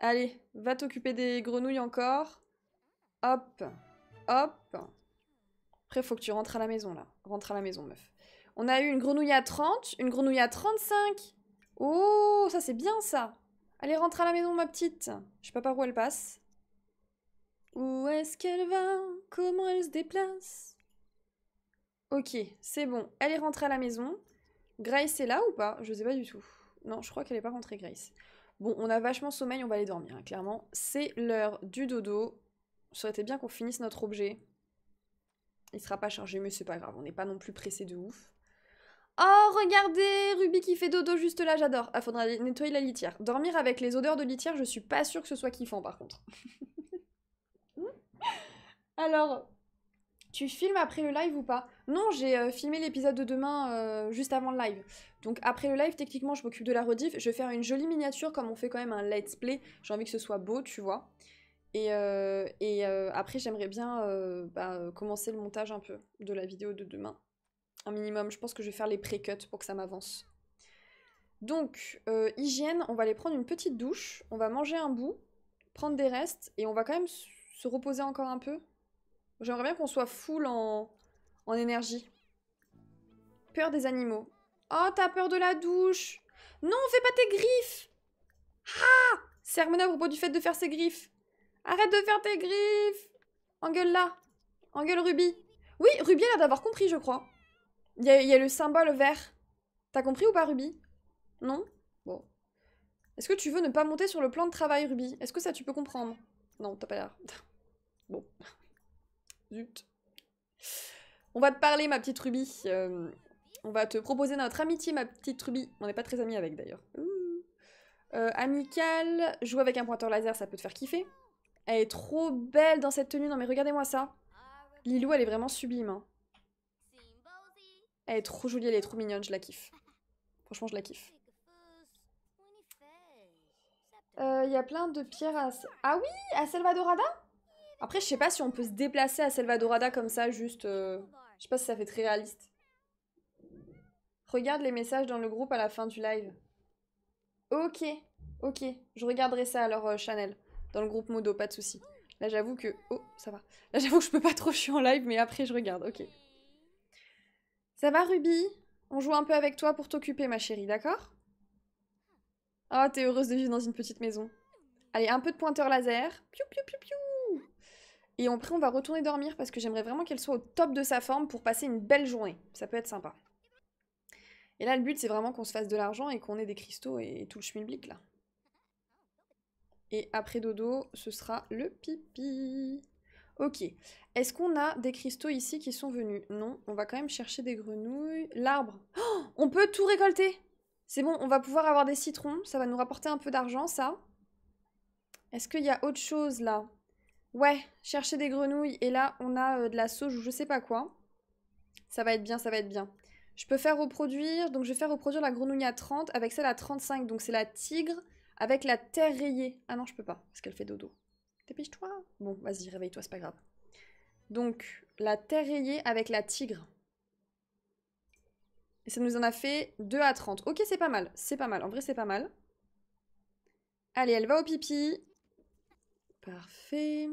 Allez, va t'occuper des grenouilles encore. Hop, hop. Après, faut que tu rentres à la maison, là. Rentre à la maison, meuf. On a eu une grenouille à 30, une grenouille à 35. Oh, ça c'est bien ça. Elle est rentre à la maison ma petite. Je sais pas par où elle passe. Où est-ce qu'elle va Comment elle se déplace Ok, c'est bon. Elle est rentrée à la maison. Grace est là ou pas Je sais pas du tout. Non, je crois qu'elle est pas rentrée, Grace. Bon, on a vachement sommeil, on va aller dormir, hein, clairement. C'est l'heure du dodo. Ça aurait été bien qu'on finisse notre objet. Il sera pas chargé, mais c'est pas grave, on n'est pas non plus pressé de ouf. Oh, regardez Ruby qui fait dodo juste là, j'adore. Ah, faudra nettoyer la litière. Dormir avec les odeurs de litière, je suis pas sûre que ce soit kiffant par contre. Alors, tu filmes après le live ou pas Non, j'ai euh, filmé l'épisode de demain euh, juste avant le live. Donc après le live, techniquement, je m'occupe de la rediff. Je vais faire une jolie miniature comme on fait quand même un let's play. J'ai envie que ce soit beau, tu vois. Et, euh, après, j'aimerais bien bah, commencer le montage un peu de la vidéo de demain un minimum. Je pense que je vais faire les pré-cuts pour que ça m'avance. Donc, euh, hygiène, on va aller prendre une petite douche, on va manger un bout, prendre des restes, et on va quand même se reposer encore un peu. J'aimerais bien qu'on soit full en, énergie. Peur des animaux. Oh, t'as peur de la douche Non, fais pas tes griffes Ah Sermon à propos du fait de faire ses griffes. Arrête de faire tes griffes Engueule là Engueule Ruby Oui, Ruby a l'air d'avoir compris, je crois. Il y, a le symbole vert. T'as compris ou pas, Ruby Non Bon. Est-ce que tu veux ne pas monter sur le plan de travail, Ruby Est-ce que ça, tu peux comprendre Non, t'as pas l'air. Bon. Zut. On va te parler, ma petite Ruby. Euh, on va te proposer notre amitié, ma petite Ruby. On n'est pas très amis avec, d'ailleurs. Euh, amical, jouer avec un pointeur laser, ça peut te faire kiffer. Elle est trop belle dans cette tenue. Non mais regardez-moi ça. Lilou, elle est vraiment sublime. Hein. Elle est trop jolie, elle est trop mignonne, je la kiffe. Franchement, je la kiffe. Il euh, y a plein de pierres à... Ah oui À Salvadorada Après, je sais pas si on peut se déplacer à Salvadorada comme ça, juste... Euh, je sais pas si ça fait très réaliste. Regarde les messages dans le groupe à la fin du live. Ok, ok. Je regarderai ça alors, euh, Chanel. Dans le groupe Modo, pas de soucis. Là, j'avoue que... Oh, ça va. Là, j'avoue que je peux pas trop, je suis en live, mais après, je regarde. Ok. Ça va, Ruby On joue un peu avec toi pour t'occuper, ma chérie, d'accord Ah, oh, t'es heureuse de vivre dans une petite maison. Allez, un peu de pointeur laser. Piou, piou, piou, piou Et après, on va retourner dormir parce que j'aimerais vraiment qu'elle soit au top de sa forme pour passer une belle journée. Ça peut être sympa. Et là, le but, c'est vraiment qu'on se fasse de l'argent et qu'on ait des cristaux et tout le schmilblick, là. Et après dodo, ce sera le pipi. Ok. Est-ce qu'on a des cristaux ici qui sont venus Non, on va quand même chercher des grenouilles. L'arbre oh, On peut tout récolter C'est bon, on va pouvoir avoir des citrons. Ça va nous rapporter un peu d'argent, ça. Est-ce qu'il y a autre chose, là Ouais, chercher des grenouilles. Et là, on a euh, de la sauge ou je sais pas quoi. Ça va être bien, ça va être bien. Je peux faire reproduire. Donc, je vais faire reproduire la grenouille à 30 avec celle à 35. Donc, c'est la tigre avec la terre rayée. Ah non, je peux pas parce qu'elle fait dodo. Dépêche-toi. Bon, vas-y, réveille-toi, c'est pas grave. Donc, la terre rayée avec la tigre. Et ça nous en a fait 2 à 30. Ok, c'est pas mal. C'est pas mal. En vrai, c'est pas mal. Allez, elle va au pipi. Parfait.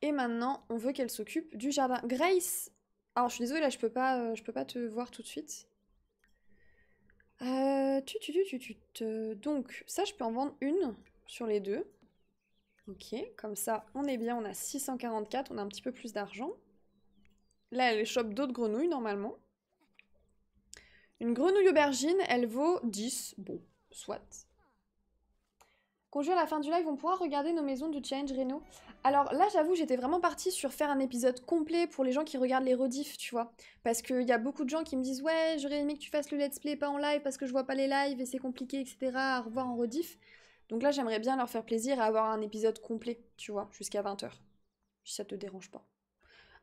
Et maintenant, on veut qu'elle s'occupe du jardin. Grace Alors, je suis désolée, là, je peux pas, euh, je peux pas te voir tout de suite. Euh, tu, tu, tu, tu, tu, Donc, ça, je peux en vendre une sur les deux. Ok, comme ça, on est bien, on a 644, on a un petit peu plus d'argent. Là, elle chope d'autres grenouilles, normalement. Une grenouille aubergine, elle vaut 10. Bon, soit. Conjure à la fin du live, on pourra regarder nos maisons de challenge Reno. Alors là, j'avoue, j'étais vraiment partie sur faire un épisode complet pour les gens qui regardent les rediffs, tu vois. Parce qu'il y a beaucoup de gens qui me disent « Ouais, j'aurais aimé que tu fasses le let's play, pas en live, parce que je vois pas les lives et c'est compliqué, etc. à revoir en rediff. » Donc là, j'aimerais bien leur faire plaisir à avoir un épisode complet, tu vois, jusqu'à 20h. Si ça te dérange pas.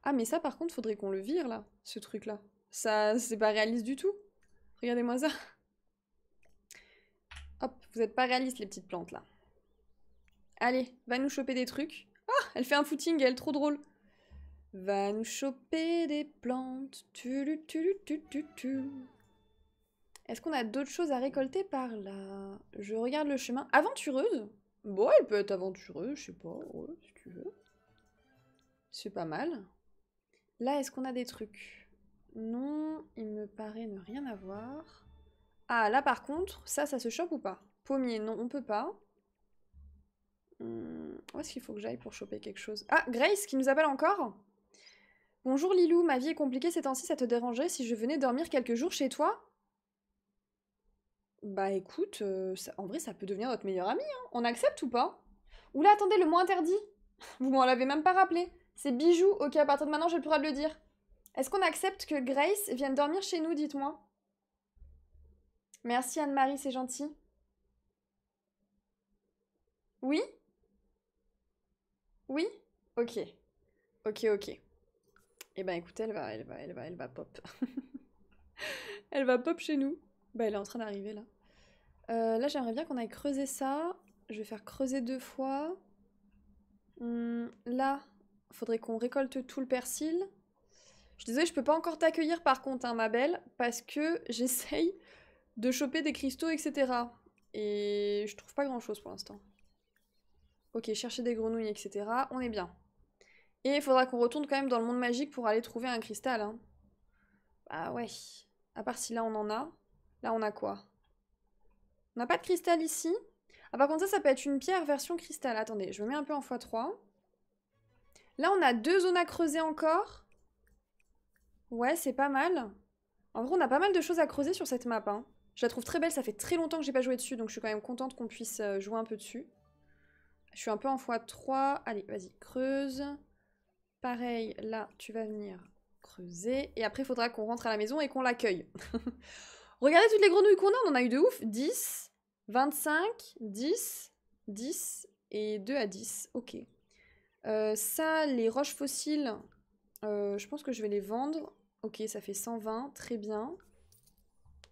Ah, mais ça, par contre, faudrait qu'on le vire, là, ce truc-là. Ça, c'est pas réaliste du tout. Regardez-moi ça. Hop, vous êtes pas réaliste, les petites plantes, là. Allez, va nous choper des trucs. Ah, elle fait un footing, elle, trop drôle. Va nous choper des plantes. Tu, tu, tu, tu, tu, tu. Est-ce qu'on a d'autres choses à récolter par là Je regarde le chemin. Aventureuse Bon, elle peut être aventureuse, je sais pas, ouais, si tu veux. C'est pas mal. Là, est-ce qu'on a des trucs Non, il me paraît ne rien avoir. Ah, là par contre, ça, ça se chope ou pas Pommier, non, on peut pas. Hmm, où est-ce qu'il faut que j'aille pour choper quelque chose Ah, Grace qui nous appelle encore Bonjour Lilou, ma vie est compliquée ces temps-ci, ça te dérangerait si je venais dormir quelques jours chez toi bah écoute, euh, en vrai, ça peut devenir notre meilleur amie, hein. On accepte ou pas Oula, attendez, le mot interdit Vous m'en l'avez même pas rappelé. C'est bijou, ok, à partir de maintenant, j'ai le droit de le dire. Est-ce qu'on accepte que Grace vienne dormir chez nous, dites-moi Merci Anne-Marie, c'est gentil. Oui Oui Ok. Ok, ok. Eh ben écoute, elle va, elle va, elle va, elle va pop. elle va pop chez nous. Bah, elle est en train d'arriver là. Euh, là, j'aimerais bien qu'on aille creuser ça. Je vais faire creuser deux fois. Hmm, là, faudrait qu'on récolte tout le persil. Je disais, je peux pas encore t'accueillir par contre, hein, ma belle, parce que j'essaye de choper des cristaux, etc. Et je trouve pas grand chose pour l'instant. Ok, chercher des grenouilles, etc. On est bien. Et il faudra qu'on retourne quand même dans le monde magique pour aller trouver un cristal. ah Bah ouais. À part si là on en a. Là, on a quoi On n'a pas de cristal ici. Ah, par contre, ça, ça peut être une pierre version cristal. Attendez, je me mets un peu en x3. Là, on a deux zones à creuser encore. Ouais, c'est pas mal. En vrai, on a pas mal de choses à creuser sur cette map. Hein. Je la trouve très belle, ça fait très longtemps que j'ai pas joué dessus, donc je suis quand même contente qu'on puisse euh, jouer un peu dessus. Je suis un peu en x3. Allez, vas-y, creuse. Pareil, là, tu vas venir creuser. Et après, il faudra qu'on rentre à la maison et qu'on l'accueille. Regardez toutes les grenouilles qu'on a, on en a eu de ouf. 10, 25, 10, 10 et 2 à 10. Ok. Euh, ça, les roches fossiles, euh, je pense que je vais les vendre. Ok, ça fait 120, très bien.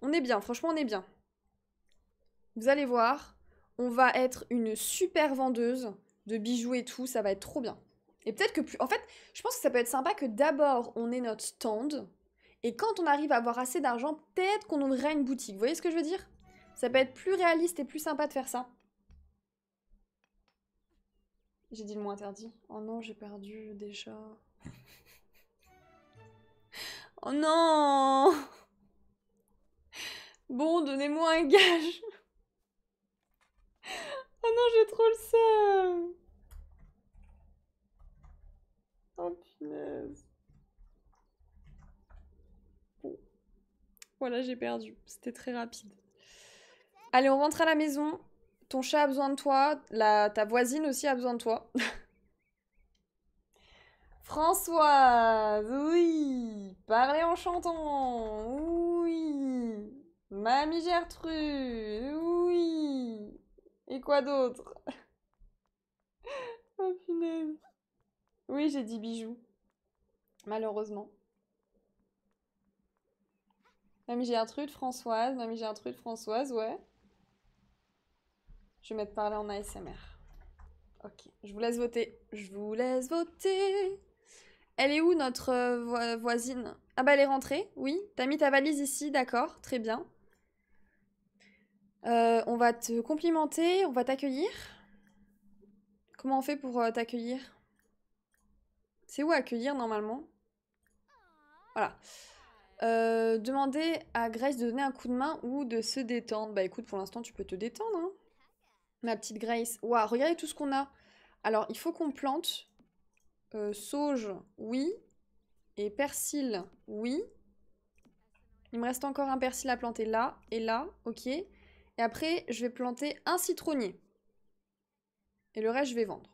On est bien, franchement on est bien. Vous allez voir, on va être une super vendeuse de bijoux et tout, ça va être trop bien. Et peut-être que plus... En fait, je pense que ça peut être sympa que d'abord on ait notre stand, et quand on arrive à avoir assez d'argent, peut-être qu'on ouvrira une boutique. Vous voyez ce que je veux dire Ça peut être plus réaliste et plus sympa de faire ça. J'ai dit le mot interdit. Oh non, j'ai perdu déjà. oh non Bon, donnez-moi un gage. oh non, j'ai trop le seum. Oh punaise. Voilà, j'ai perdu. C'était très rapide. Allez, on rentre à la maison. Ton chat a besoin de toi. La... Ta voisine aussi a besoin de toi. Françoise, oui. Parlez en chantant, oui. Mamie Gertrude, oui. Et quoi d'autre Oh punaise. Oui, j'ai dit bijoux. Malheureusement. Mamie, j'ai un truc Françoise. Mamie, j'ai un truc de Françoise, ouais. Je vais mettre parler en ASMR. Ok, je vous laisse voter. Je vous laisse voter. Elle est où notre euh, voisine Ah bah elle est rentrée, oui. T'as mis ta valise ici, d'accord, très bien. Euh, on va te complimenter, on va t'accueillir. Comment on fait pour euh, t'accueillir C'est où accueillir normalement Voilà. Euh, demander à Grace de donner un coup de main ou de se détendre. Bah écoute, pour l'instant, tu peux te détendre, hein, ma petite Grace. Waouh, regardez tout ce qu'on a. Alors, il faut qu'on plante euh, sauge, oui, et persil, oui. Il me reste encore un persil à planter là et là, ok. Et après, je vais planter un citronnier. Et le reste, je vais vendre.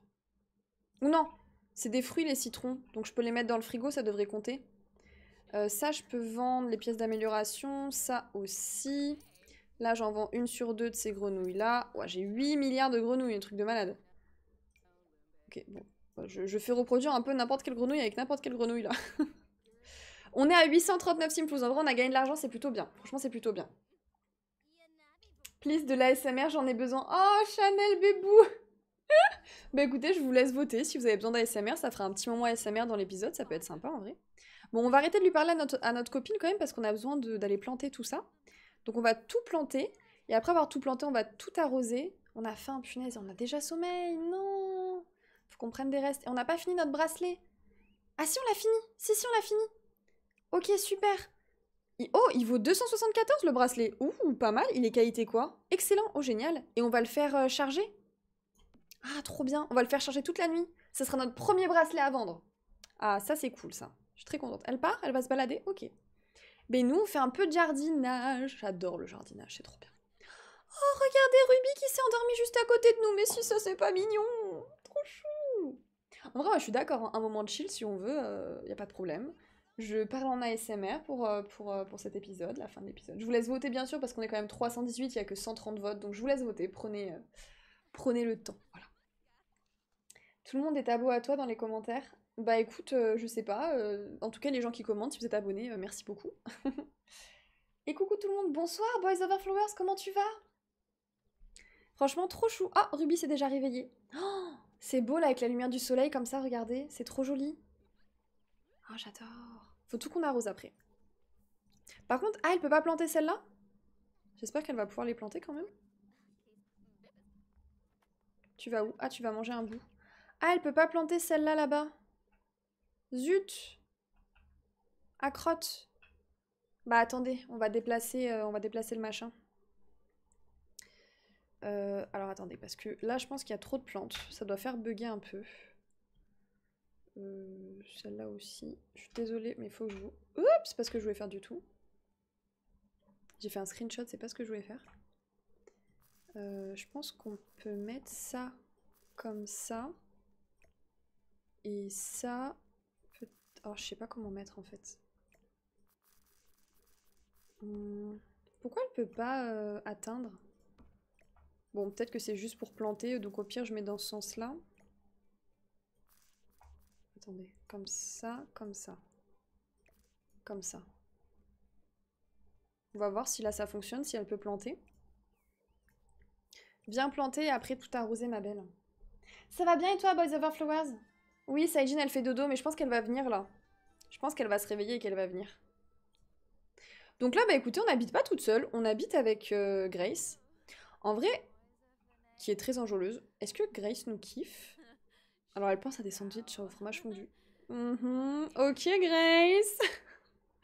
Ou non, c'est des fruits les citrons, donc je peux les mettre dans le frigo, ça devrait compter. Euh, ça, je peux vendre les pièces d'amélioration, ça aussi. Là, j'en vends une sur deux de ces grenouilles-là. Ouais, j'ai 8 milliards de grenouilles, un truc de malade. Ok, bon. Je, fais reproduire un peu n'importe quelle grenouille avec n'importe quelle grenouille, là. on est à 839 simples. En vrai, on a gagné de l'argent, c'est plutôt bien. Franchement, c'est plutôt bien. Please, de l'ASMR, j'en ai besoin. Oh, Chanel Bébou Bah écoutez, je vous laisse voter si vous avez besoin d'ASMR. Ça fera un petit moment ASMR dans l'épisode, ça peut être sympa, en vrai. Bon, on va arrêter de lui parler à notre, copine quand même parce qu'on a besoin d'aller planter tout ça. Donc on va tout planter. Et après avoir tout planté, on va tout arroser. On a faim, punaise, on a déjà sommeil. Non Faut qu'on prenne des restes. Et on n'a pas fini notre bracelet. Ah si, on l'a fini Si, si, on l'a fini Ok, super Oh, il vaut 274 le bracelet Ouh, pas mal Il est qualité quoi Excellent Oh, génial Et on va le faire euh, charger Ah, trop bien On va le faire charger toute la nuit. Ce sera notre premier bracelet à vendre. Ah, ça c'est cool ça. Je suis très contente. Elle part, elle va se balader, ok. Mais nous, on fait un peu de jardinage. J'adore le jardinage, c'est trop bien. Oh, regardez Ruby qui s'est endormie juste à côté de nous. Mais si ça, c'est pas mignon. Trop chou. En vrai, je suis d'accord. Hein. Un moment de chill, si on veut, il euh, n'y a pas de problème. Je parle en ASMR pour, euh, pour, euh, pour cet épisode, la fin de l'épisode. Je vous laisse voter, bien sûr, parce qu'on est quand même 318, il n'y a que 130 votes. Donc, je vous laisse voter. Prenez, prenez le temps. Voilà. Tout le monde est à beau à toi dans les commentaires bah écoute, euh, je sais pas. Euh, en tout cas, les gens qui commentent, si vous êtes abonnés, euh, merci beaucoup. Et coucou tout le monde, bonsoir, Boys overflowers, Flowers, comment tu vas Franchement, trop chou. Ah, Ruby s'est déjà réveillée. Oh, c'est beau là avec la lumière du soleil comme ça, regardez, c'est trop joli. Ah, j'adore. Faut tout qu'on arrose après. Par contre, ah, elle peut pas planter celle-là J'espère qu'elle va pouvoir les planter quand même. Tu vas où Ah, tu vas manger un bout. Ah, elle peut pas planter celle-là là-bas. Zut À crotte Bah attendez, on va déplacer, euh, on va déplacer le machin. Euh, alors attendez, parce que là je pense qu'il y a trop de plantes. Ça doit faire bugger un peu. Euh, celle-là aussi. Je suis désolée, mais il faut que je vous... Oups, c'est pas ce que je voulais faire du tout. J'ai fait un screenshot, c'est pas ce que je voulais faire. je pense qu'on peut mettre ça comme ça. Et ça Oh, je sais pas comment mettre en fait. Hmm, pourquoi elle peut pas euh, atteindre Bon, peut-être que c'est juste pour planter, donc au pire je mets dans ce sens-là. Attendez, comme ça, comme ça. Comme ça. On va voir si là ça fonctionne, si elle peut planter. Bien planter et après tout arroser ma belle. Ça va bien et toi, Boys Over Flowers oui, Saijin, elle fait dodo, mais je pense qu'elle va venir là. Je pense qu'elle va se réveiller et qu'elle va venir. Donc là, bah écoutez, on n'habite pas toute seule, on habite avec euh, Grace. En vrai, qui est très enjôleuse. Est-ce que Grace nous kiffe Alors elle pense à des sur le fromage fondu. Mhm, ok Grace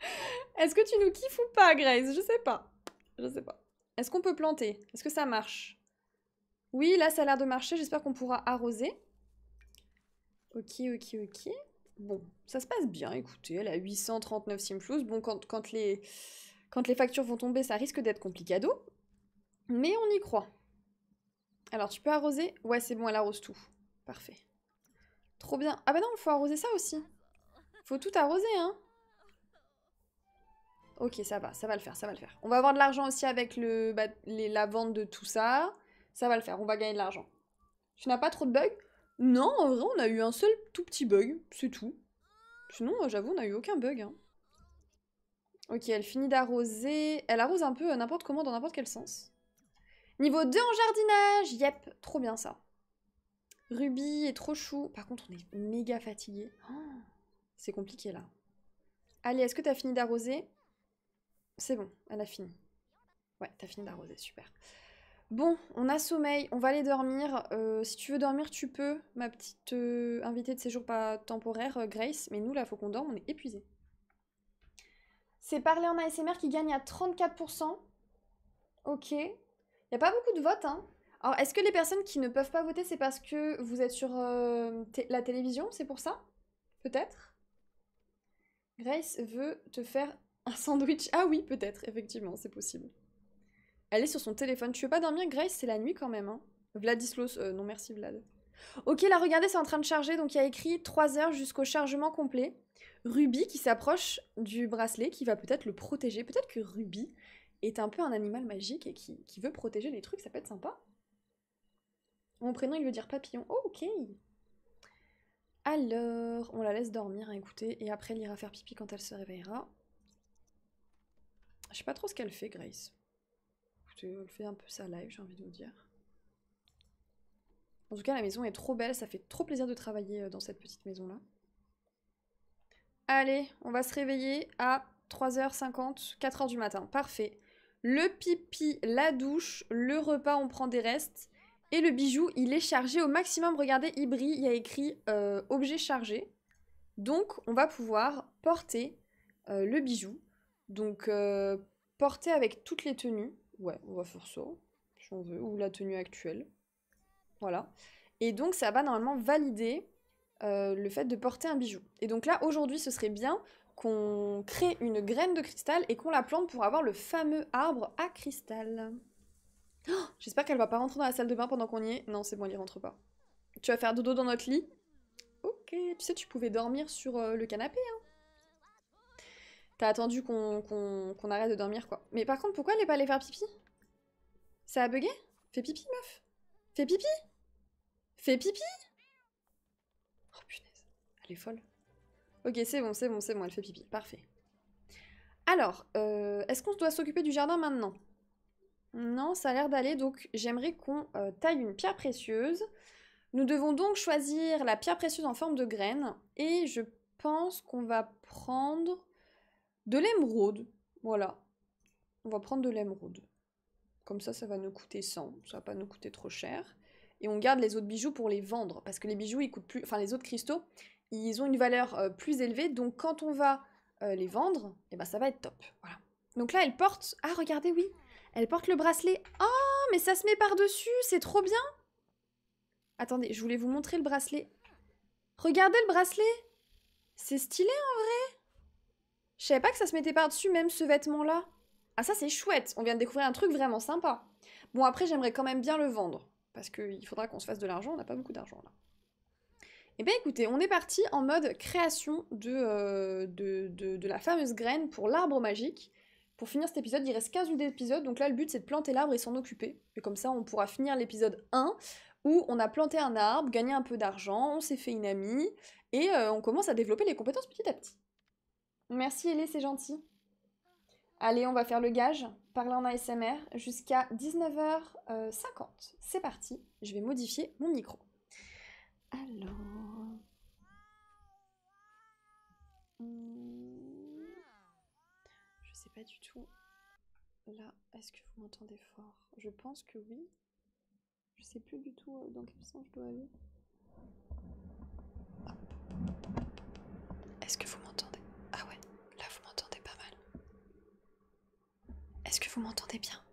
Est-ce que tu nous kiffes ou pas Grace Je sais pas. Je sais pas. Est-ce qu'on peut planter Est-ce que ça marche Oui, là ça a l'air de marcher, j'espère qu'on pourra arroser. Ok, ok, ok. Bon, ça se passe bien, écoutez, elle a 839 Simplus. Bon, quand, quand, les, quand les factures vont tomber, ça risque d'être compliqué dos. Mais on y croit. Alors, tu peux arroser Ouais, c'est bon, elle arrose tout. Parfait. Trop bien. Ah bah non, il faut arroser ça aussi. Faut tout arroser, hein. Ok, ça va, ça va le faire, ça va le faire. On va avoir de l'argent aussi avec le, bah, les, la vente de tout ça. Ça va le faire, on va gagner de l'argent. Tu n'as pas trop de bugs non, en vrai, on a eu un seul tout petit bug, c'est tout. Sinon, euh, j'avoue, on n'a eu aucun bug. Hein. Ok, elle finit d'arroser. Elle arrose un peu euh, n'importe comment, dans n'importe quel sens. Niveau 2 en jardinage Yep, trop bien ça. Ruby est trop chou. Par contre, on est méga fatigué. Oh, c'est compliqué là. Allez, est-ce que t'as fini d'arroser C'est bon, elle a fini. Ouais, t'as fini d'arroser, super. Bon, on a sommeil, on va aller dormir. Euh, si tu veux dormir, tu peux, ma petite euh, invitée de séjour pas temporaire, euh, Grace. Mais nous, là, faut qu'on dorme, on est épuisés. C'est parler en ASMR qui gagne à 34%. Ok. Il n'y a pas beaucoup de votes, hein. Alors, est-ce que les personnes qui ne peuvent pas voter, c'est parce que vous êtes sur la télévision C'est pour ça Peut-être Grace veut te faire un sandwich. Ah oui, peut-être, effectivement, c'est possible. Elle est sur son téléphone. Tu veux pas dormir, Grace C'est la nuit quand même. Hein. Vladislos, euh, non merci Vlad. Ok, là, regardez, c'est en train de charger. Donc, il y a écrit 3 heures jusqu'au chargement complet. Ruby qui s'approche du bracelet, qui va peut-être le protéger. Peut-être que Ruby est un peu un animal magique et qui, veut protéger les trucs, ça peut être sympa. Mon prénom, il veut dire papillon. Oh, ok. Alors, on la laisse dormir, hein, écoutez, et après, elle ira faire pipi quand elle se réveillera. Je sais pas trop ce qu'elle fait, Grace. On le fais un peu ça live, j'ai envie de vous dire. En tout cas, la maison est trop belle, ça fait trop plaisir de travailler euh, dans cette petite maison-là. Allez, on va se réveiller à 3h50, 4h du matin. Parfait. Le pipi, la douche, le repas, on prend des restes. Et le bijou, il est chargé au maximum. Regardez, il il y a écrit euh, objet chargé. Donc, on va pouvoir porter euh, le bijou. Donc, porter avec toutes les tenues. Ouais, on va faire ça, si on veut, ou la tenue actuelle. Voilà. Et donc, ça va normalement valider euh, le fait de porter un bijou. Et donc là, aujourd'hui, ce serait bien qu'on crée une graine de cristal et qu'on la plante pour avoir le fameux arbre à cristal. Oh, j'espère qu'elle va pas rentrer dans la salle de bain pendant qu'on y est. Non, c'est bon, elle y rentre pas. Tu vas faire dodo dans notre lit Ok, tu sais, tu pouvais dormir sur euh, le canapé, hein. T'as attendu qu'on arrête de dormir, quoi. Mais par contre, pourquoi elle n'est pas allée faire pipi Ça a bugué Fais pipi, meuf Fais pipi Fais pipi Oh punaise, elle est folle. Ok, c'est bon, c'est bon, c'est bon, elle fait pipi. Parfait. Alors, euh, est-ce qu'on doit s'occuper du jardin maintenant Non, ça a l'air d'aller, donc j'aimerais qu'on euh, taille une pierre précieuse. Nous devons donc choisir la pierre précieuse en forme de graine, et je pense qu'on va prendre de l'émeraude. Voilà. On va prendre de l'émeraude. Comme ça, ça va nous coûter 100. Ça va pas nous coûter trop cher. Et on garde les autres bijoux pour les vendre. Parce que les bijoux, ils coûtent plus... Enfin, les autres cristaux, ils ont une valeur euh, plus élevée. Donc, quand on va euh, les vendre, eh ben, ça va être top. Voilà. Donc là, elle porte... Ah, regardez, oui. Elle porte le bracelet. Oh, mais ça se met par-dessus. C'est trop bien. Attendez, je voulais vous montrer le bracelet. Regardez le bracelet. C'est stylé, hein je savais pas que ça se mettait par-dessus même ce vêtement-là. Ah ça c'est chouette, on vient de découvrir un truc vraiment sympa. Bon après j'aimerais quand même bien le vendre, parce qu'il faudra qu'on se fasse de l'argent, on n'a pas beaucoup d'argent là. Eh bien écoutez, on est parti en mode création de, euh, de, la fameuse graine pour l'arbre magique. Pour finir cet épisode, il reste 15 minutes épisodes, donc là le but c'est de planter l'arbre et s'en occuper. Et comme ça on pourra finir l'épisode 1 où on a planté un arbre, gagné un peu d'argent, on s'est fait une amie, et euh, on commence à développer les compétences petit à petit. Merci Elé, c'est gentil. Allez, on va faire le gage, parler en ASMR jusqu'à 19h50. C'est parti, je vais modifier mon micro. Alors... Hmm. Je sais pas du tout. Là, est-ce que vous m'entendez fort Je pense que oui. Je sais plus du tout euh, dans quel sens je dois aller. Est-ce que vous m'entendez vous m'entendez bien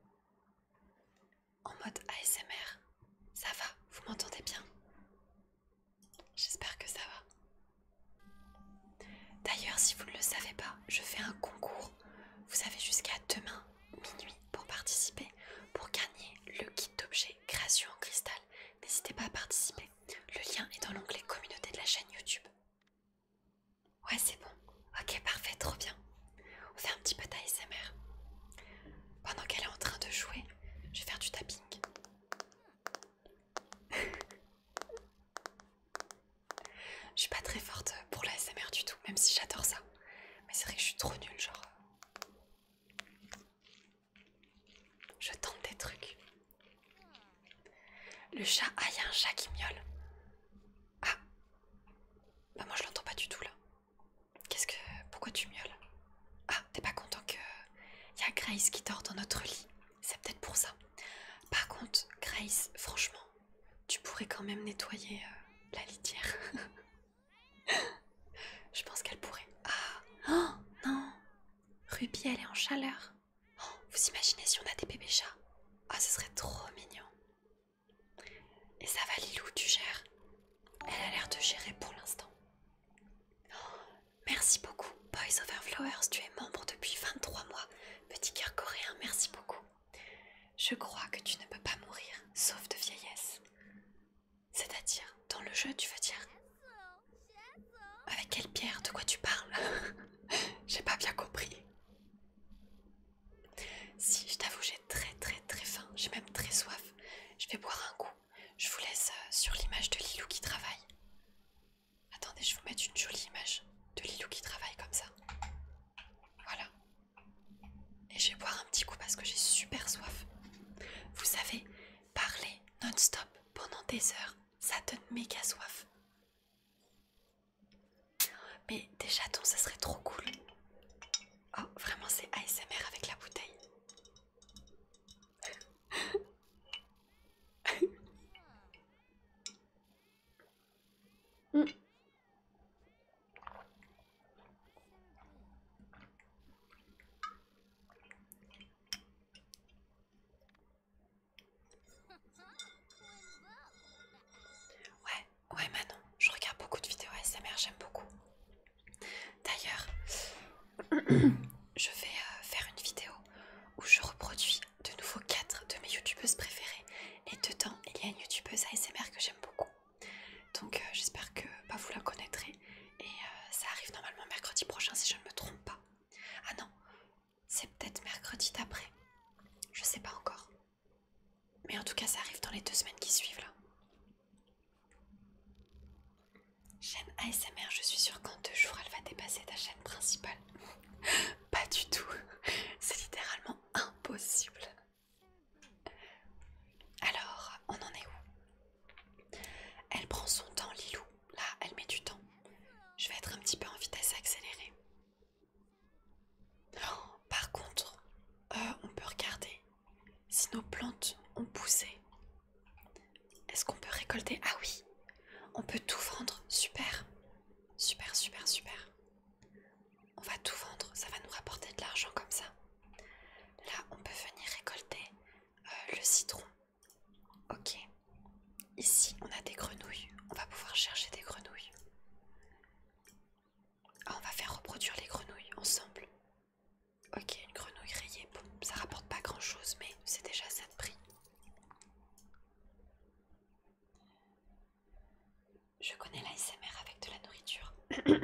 En mode ASMR, ça va, vous m'entendez bien J'espère que ça va. D'ailleurs, si vous ne le savez pas, je fais un concours. Vous avez jusqu'à demain, minuit, pour participer, pour gagner le kit d'objets création en cristal. N'hésitez pas à participer. Le lien est dans l'onglet communauté de la chaîne YouTube. quand même nettoyer euh, la litière. Je pense qu'elle pourrait. Ah oh, non Ruby, elle est en chaleur. Oh, vous imaginez si on a des bébés chats Ah, oh, ce serait trop mignon. Et ça va, Lilou, tu gères Elle a l'air de gérer pour l'instant. merci beaucoup, Boys Over Flowers. Tu es membre depuis 23 mois. Petit cœur coréen, merci beaucoup. Je crois que tu ne peux pas mourir, sauf de vieillesse. C'est-à-dire, dans le jeu, tu veux dire Avec quelle pierre De quoi tu parles J'ai pas bien compris. Si, je t'avoue, j'ai très très très faim, j'ai même très soif. Je vais boire un coup. Je vous laisse euh, sur l'image de Lilou qui travaille. Attendez, je vous mets une jolie image de Lilou qui travaille comme ça. Voilà. Et je vais boire un petit coup parce que j'ai super soif. Vous savez, parler non-stop pendant des heures, ça donne méga soif. Mais des chatons, ça serait trop cool. Oh, vraiment, c'est ASMR avec la bouteille. Hmm. je vais euh, faire une vidéo où je reproduis de nouveau quatre de mes youtubeuses préférées et dedans il y a une youtubeuse ASMR que j'aime beaucoup donc euh, j'espère que bah, vous la connaîtrez et euh, ça arrive normalement mercredi prochain si je ne me trompe pas ah non c'est peut-être mercredi d'après je sais pas encore mais en tout cas ça arrive dans les deux semaines qui suivent là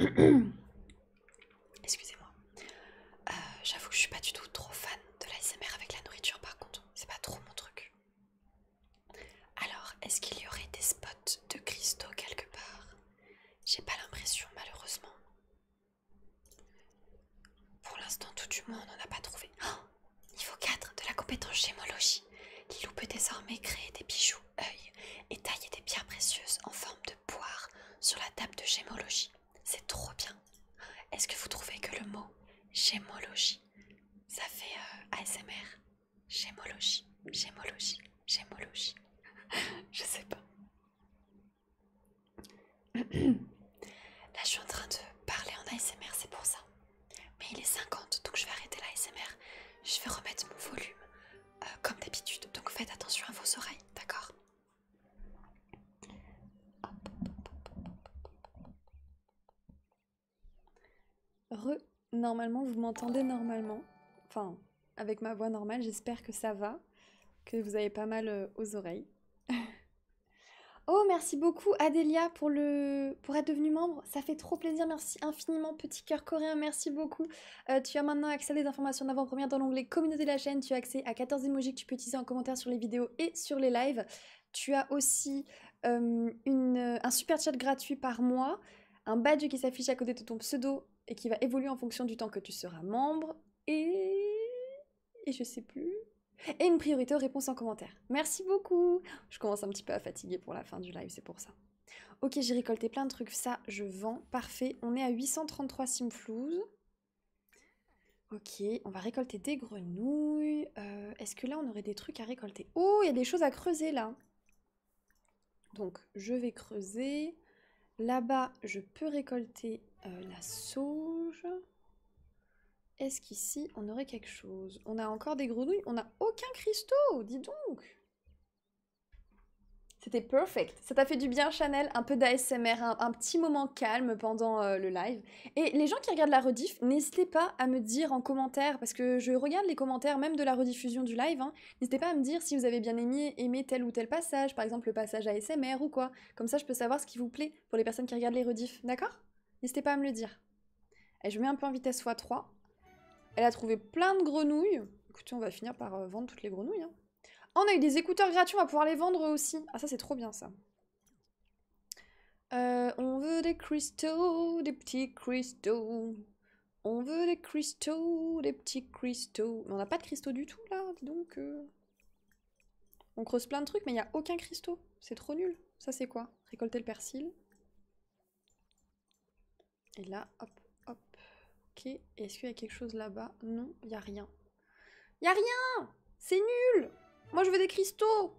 ¡Gracias! Normalement, vous m'entendez normalement. Enfin, avec ma voix normale, j'espère que ça va, que vous avez pas mal euh, aux oreilles. oh, merci beaucoup Adélia pour, le... pour être devenue membre. Ça fait trop plaisir. Merci infiniment, petit cœur coréen. Merci beaucoup. Euh, tu as maintenant accès à des informations d'avant-première dans l'onglet communauté de la chaîne. Tu as accès à 14 emojis que tu peux utiliser en commentaire sur les vidéos et sur les lives. Tu as aussi euh, une, un super chat gratuit par mois, un badge qui s'affiche à côté de ton pseudo et qui va évoluer en fonction du temps que tu seras membre et. et je sais plus. Et une priorité aux réponses en commentaire. Merci beaucoup Je commence un petit peu à fatiguer pour la fin du live, c'est pour ça. Ok, j'ai récolté plein de trucs, ça je vends, parfait. On est à 833 Simflouz. Ok, on va récolter des grenouilles. Euh, est-ce que là on aurait des trucs à récolter Oh, il y a des choses à creuser là. Donc je vais creuser. Là-bas, je peux récolter euh, la sauge. Est-ce qu'ici on aurait quelque chose On a encore des grenouilles, on n'a aucun cristaux, dis donc C'était perfect. Ça t'a fait du bien, Chanel Un peu d'ASMR, un, petit moment calme pendant euh, le live. Et les gens qui regardent la rediff, n'hésitez pas à me dire en commentaire, parce que je regarde les commentaires même de la rediffusion du live, hein. n'hésitez pas à me dire si vous avez bien aimé, aimé tel ou tel passage, par exemple le passage ASMR ou quoi. Comme ça, je peux savoir ce qui vous plaît pour les personnes qui regardent les rediffs, d'accord N'hésitez pas à me le dire. je mets un peu en vitesse x3. Elle a trouvé plein de grenouilles. Écoutez, on va finir par euh, vendre toutes les grenouilles. Hein. Ah, on a eu des écouteurs gratuits, on va pouvoir les vendre aussi. Ah, ça, c'est trop bien, ça. Euh, on veut des cristaux, des petits cristaux. On veut des cristaux, des petits cristaux. Mais on n'a pas de cristaux du tout, là, dis donc. Euh. On creuse plein de trucs, mais il n'y a aucun cristaux. C'est trop nul. Ça, c'est quoi Récolter le persil. Et là, hop, hop. Ok, est-ce qu'il y a quelque chose là-bas Non, il n'y a rien. Il a rien C'est nul Moi, je veux des cristaux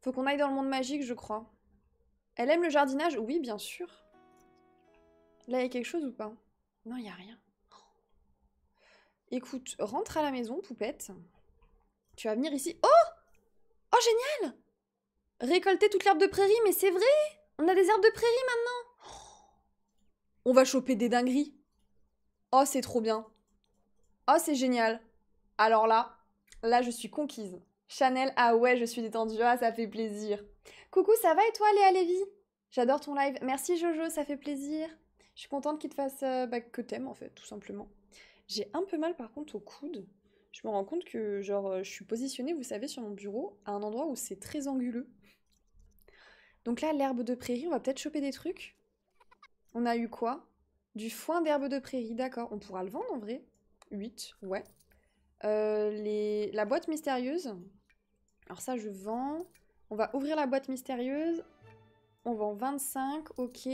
Faut qu'on aille dans le monde magique, je crois. Elle aime le jardinage Oui, bien sûr. Là, il y a quelque chose ou pas Non, il n'y a rien. Écoute, rentre à la maison, poupette. Tu vas venir ici. Oh Oh, génial Récolter toute l'herbe de prairie, mais c'est vrai On a des herbes de prairie maintenant on va choper des dingueries. Oh, c'est trop bien. Oh, c'est génial. Alors là, là, je suis conquise. Chanel, ah ouais, je suis détendue, ah, ça fait plaisir. Coucou, ça va et toi, Léa Lévy J'adore ton live. Merci Jojo, ça fait plaisir. Je suis contente qu'il te fasse euh, bah, que t'aimes en fait, tout simplement. J'ai un peu mal par contre au coude. Je me rends compte que genre euh, je suis positionnée, vous savez, sur mon bureau, à un endroit où c'est très anguleux. Donc là, l'herbe de prairie, on va peut-être choper des trucs. On a eu quoi Du foin d'herbe de prairie, d'accord. On pourra le vendre en vrai 8, ouais. Euh, les... La boîte mystérieuse. Alors ça, je vends. On va ouvrir la boîte mystérieuse. On vend 25, ok.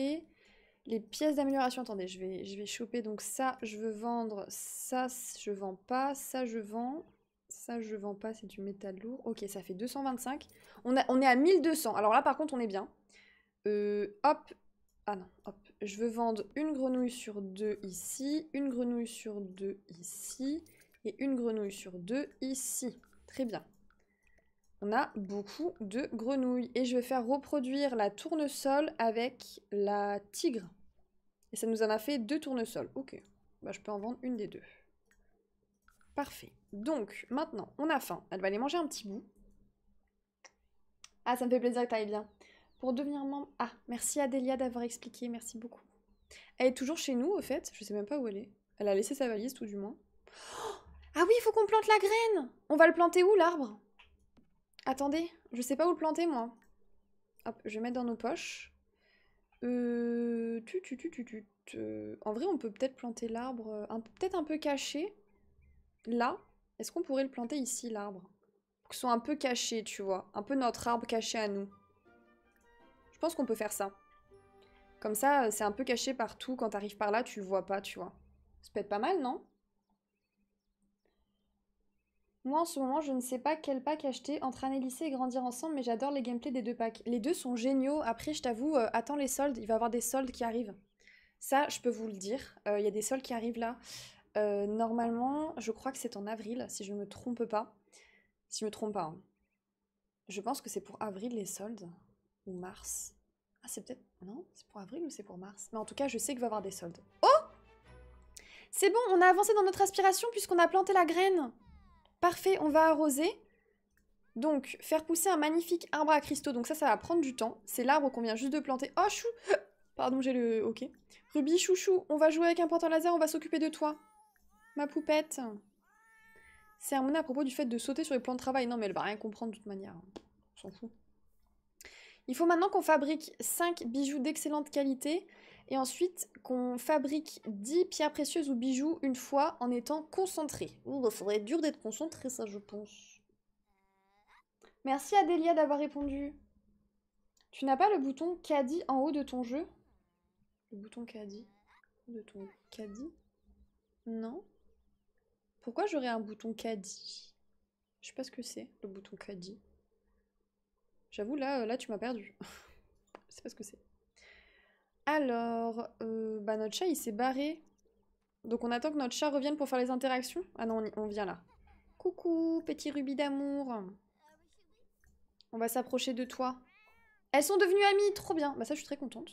Les pièces d'amélioration, attendez, je vais, je vais choper. Donc ça, je veux vendre. Ça, je vends pas. Ça, je vends. Ça, je vends pas, c'est du métal lourd. Ok, ça fait 225. On, a, on est à 1200. Alors là, par contre, on est bien. Euh, hop. Ah non, hop je veux vendre une grenouille sur deux ici, une grenouille sur deux ici, et une grenouille sur deux ici. Très bien. On a beaucoup de grenouilles. Et je vais faire reproduire la tournesol avec la tigre. Et ça nous en a fait deux tournesols. Ok, bah, je peux en vendre une des deux. Parfait. Donc, maintenant, on a faim. Elle va aller manger un petit bout. Ah, ça me fait plaisir que ailles bien. Pour devenir membre. Ah, merci Adélia d'avoir expliqué, merci beaucoup. Elle est toujours chez nous, au fait. Je sais même pas où elle est. Elle a laissé sa valise, tout du moins. Oh, ah oui, il faut qu'on plante la graine On va le planter où, l'arbre Attendez, je sais pas où le planter, moi. Hop, je vais mettre dans nos poches. Euh... Tu, tu, tu, tu, tu, En vrai, on peut peut-être planter l'arbre... Euh, un... Peut-être un peu caché. Là. Est-ce qu'on pourrait le planter ici, l'arbre Pour que soit un peu caché, tu vois. Un peu notre arbre caché à nous. Je pense qu'on peut faire ça. Comme ça, euh, c'est un peu caché partout. Quand t'arrives par là, tu le vois pas, tu vois. Ça peut être pas mal, non Moi, en ce moment, je ne sais pas quel pack acheter entre année lycée et grandir ensemble, mais j'adore les gameplays des deux packs. Les deux sont géniaux. Après, je t'avoue, euh, attends les soldes. Il va y avoir des soldes qui arrivent. Ça, je peux vous le dire. Euh, il y a des soldes qui arrivent là. normalement, je crois que c'est en avril, si je ne me trompe pas. Si je me trompe pas. Hein. Je pense que c'est pour avril les soldes ou mars. Ah, c'est peut-être. Non C'est pour avril ou c'est pour mars Mais en tout cas, je sais qu'il va avoir des soldes. Oh C'est bon, on a avancé dans notre aspiration puisqu'on a planté la graine. Parfait, on va arroser. Donc, faire pousser un magnifique arbre à cristaux. Donc ça, ça va prendre du temps. C'est l'arbre qu'on vient juste de planter. Oh, chou Pardon, j'ai le... Ok. Ruby, chouchou, on va jouer avec un pointeur laser, on va s'occuper de toi. Ma poupette. C'est avis à propos du fait de sauter sur les plans de travail. Non, mais elle va rien comprendre de toute manière. On s'en fout. Il faut maintenant qu'on fabrique 5 bijoux d'excellente qualité et ensuite qu'on fabrique 10 pierres précieuses ou bijoux une fois en étant concentré. Ouh, ça bah, faudrait dur d'être concentré, ça, je pense. Merci Adélia d'avoir répondu. Tu n'as pas le bouton caddie en haut de ton jeu Le bouton caddie De ton caddie Non Pourquoi j'aurais un bouton caddie Je sais pas ce que c'est, le bouton caddie. J'avoue, là, euh, là, tu m'as perdu. Je sais pas ce que c'est. Alors, euh, bah, notre chat, il s'est barré. Donc, on attend que notre chat revienne pour faire les interactions Ah non, on, vient là. Coucou, petit rubis d'amour. On va s'approcher de toi. Elles sont devenues amies, trop bien. Bah ça, je suis très contente.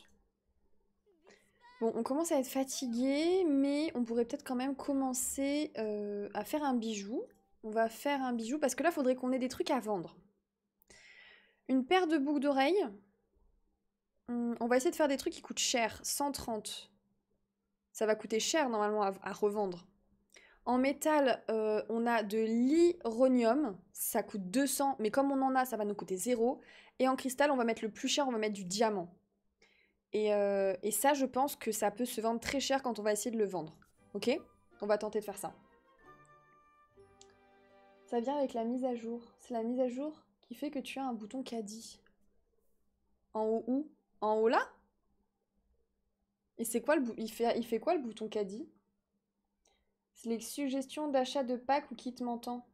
Bon, on commence à être fatigué, mais on pourrait peut-être quand même commencer euh, à faire un bijou. On va faire un bijou parce que là, il faudrait qu'on ait des trucs à vendre. Une paire de boucles d'oreilles. Hmm, on va essayer de faire des trucs qui coûtent cher. 130. Ça va coûter cher normalement à, revendre. En métal, euh, on a de l'ironium. Ça coûte 200. Mais comme on en a, ça va nous coûter 0. Et en cristal, on va mettre le plus cher, on va mettre du diamant. Euh, et ça, je pense que ça peut se vendre très cher quand on va essayer de le vendre. Ok On va tenter de faire ça. Ça vient avec la mise à jour. C'est la mise à jour qui fait que tu as un bouton caddie. En haut où En haut là Et c'est quoi le il fait, il fait quoi le bouton caddie C'est les suggestions d'achat de pack ou kits manquants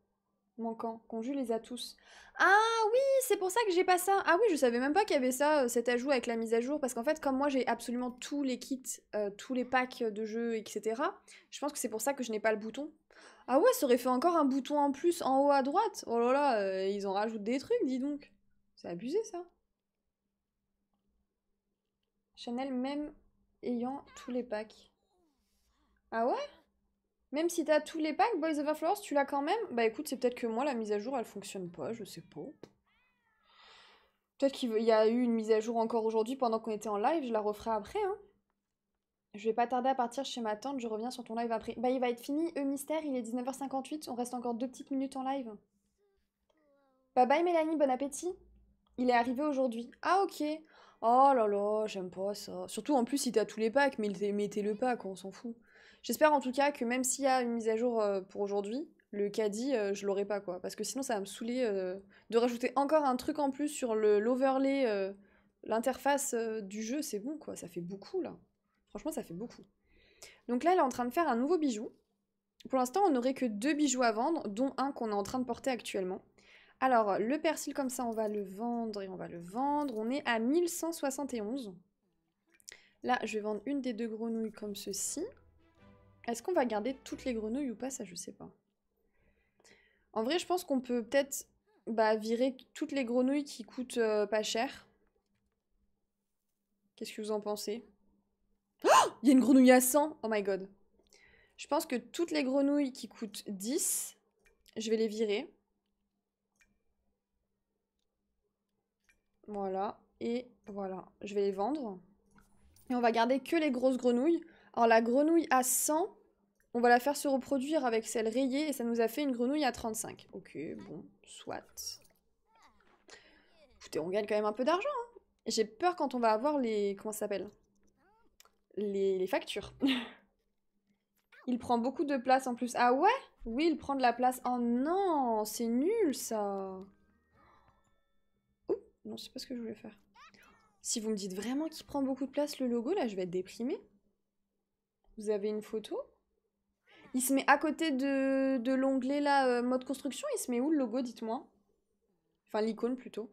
Manquant. Conjure les à tous. Ah oui, c'est pour ça que j'ai pas ça. Ah oui, je savais même pas qu'il y avait ça, euh, cet ajout avec la mise à jour. Parce qu'en fait, comme moi j'ai absolument tous les kits, euh, tous les packs de jeux, etc., je pense que c'est pour ça que je n'ai pas le bouton. Ah ouais, ça aurait fait encore un bouton en plus en haut à droite. Oh là là, euh, ils en rajoutent des trucs, dis donc. C'est abusé ça. Chanel même ayant tous les packs. Ah ouais Même si t'as tous les packs, Boys of Flowers, tu l'as quand même Bah écoute, c'est peut-être que moi, la mise à jour, elle fonctionne pas, je sais pas. Peut-être qu'il y a eu une mise à jour encore aujourd'hui pendant qu'on était en live, je la referai après, hein. Je vais pas tarder à partir chez ma tante, je reviens sur ton live après. Bah il va être fini, e mystère, il est 19h58, on reste encore deux petites minutes en live. Bye bye Mélanie, bon appétit. Il est arrivé aujourd'hui. Ah ok. Oh là là, j'aime pas ça. Surtout en plus si t'as tous les packs, mais mettez le pack, on s'en fout. J'espère en tout cas que même s'il y a une mise à jour euh, pour aujourd'hui, le caddie, euh, je l'aurai pas quoi. Parce que sinon ça va me saouler euh, de rajouter encore un truc en plus sur l'overlay, l'interface du jeu, c'est bon quoi, ça fait beaucoup là. Franchement, ça fait beaucoup. Donc là, elle est en train de faire un nouveau bijou. Pour l'instant, on n'aurait que deux bijoux à vendre, dont un qu'on est en train de porter actuellement. Alors, le persil comme ça, on va le vendre et on va le vendre. On est à 1171. Là, je vais vendre une des deux grenouilles comme ceci. Est-ce qu'on va garder toutes les grenouilles ou pas Ça, je sais pas. En vrai, je pense qu'on peut peut-être bah, virer toutes les grenouilles qui coûtent euh, pas cher. Qu'est-ce que vous en pensez Il y a une grenouille à 100 Oh my god. Je pense que toutes les grenouilles qui coûtent 10, je vais les virer. Voilà. Et voilà. Je vais les vendre. Et on va garder que les grosses grenouilles. Alors la grenouille à 100, on va la faire se reproduire avec celle rayée et ça nous a fait une grenouille à 35. Ok, bon, soit. Écoutez, on gagne quand même un peu d'argent. Hein. J'ai peur quand on va avoir les... Comment ça s'appelle les, factures. il prend beaucoup de place en plus. Ah ouais Oui, il prend de la place. Oh non, c'est nul ça. Ouh, non, c'est pas ce que je voulais faire. Si vous me dites vraiment qu'il prend beaucoup de place le logo, là, je vais être déprimée. Vous avez une photo Il se met à côté de, de l'onglet là, euh, mode construction, il se met où le logo, dites-moi Enfin, l'icône plutôt.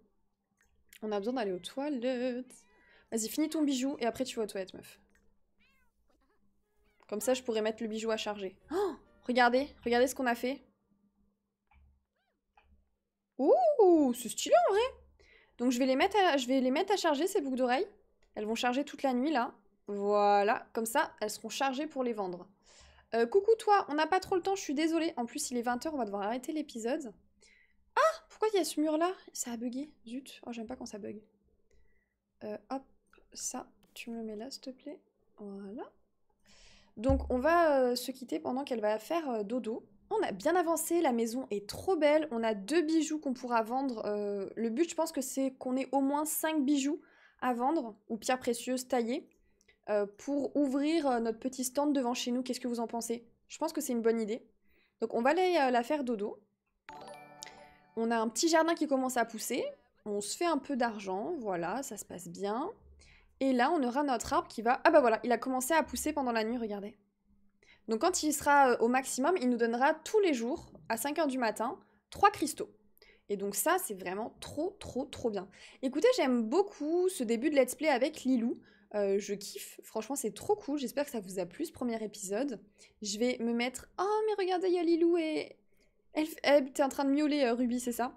On a besoin d'aller aux toilettes. Vas-y, finis ton bijou et après tu vas aux toilettes, meuf. Comme ça, je pourrais mettre le bijou à charger. Oh regardez, regardez ce qu'on a fait. Ouh, c'est stylé en vrai. Donc je vais les mettre à, je vais les mettre à charger ces boucles d'oreilles. Elles vont charger toute la nuit là. Voilà, comme ça, elles seront chargées pour les vendre. Euh, coucou toi, on n'a pas trop le temps, je suis désolée. En plus, il est 20h, on va devoir arrêter l'épisode. Ah Pourquoi il y a ce mur là Ça a bugué, zut. Oh, j'aime pas quand ça bug. Euh, hop, ça, tu me le mets là, s'il te plaît. Voilà. Donc on va euh, se quitter pendant qu'elle va faire euh, dodo. On a bien avancé, la maison est trop belle, on a deux bijoux qu'on pourra vendre. Euh, le but, je pense que c'est qu'on ait au moins cinq bijoux à vendre, ou pierres précieuses taillées, pour ouvrir notre petit stand devant chez nous. Qu'est-ce que vous en pensez Je pense que c'est une bonne idée. Donc on va aller la faire dodo. On a un petit jardin qui commence à pousser. On se fait un peu d'argent, voilà, ça se passe bien. Et là, on aura notre arbre qui va... Ah bah voilà, il a commencé à pousser pendant la nuit, regardez. Donc quand il sera euh, au maximum, il nous donnera tous les jours, à 5h du matin, 3 cristaux. Et donc ça, c'est vraiment trop, trop, trop bien. Écoutez, j'aime beaucoup ce début de let's play avec Lilou. Euh, je kiffe, franchement c'est trop cool, j'espère que ça vous a plu ce premier épisode. Je vais me mettre... Oh mais regardez, il y a Lilou et... Elle, t'es en train de miauler euh, Ruby, c'est ça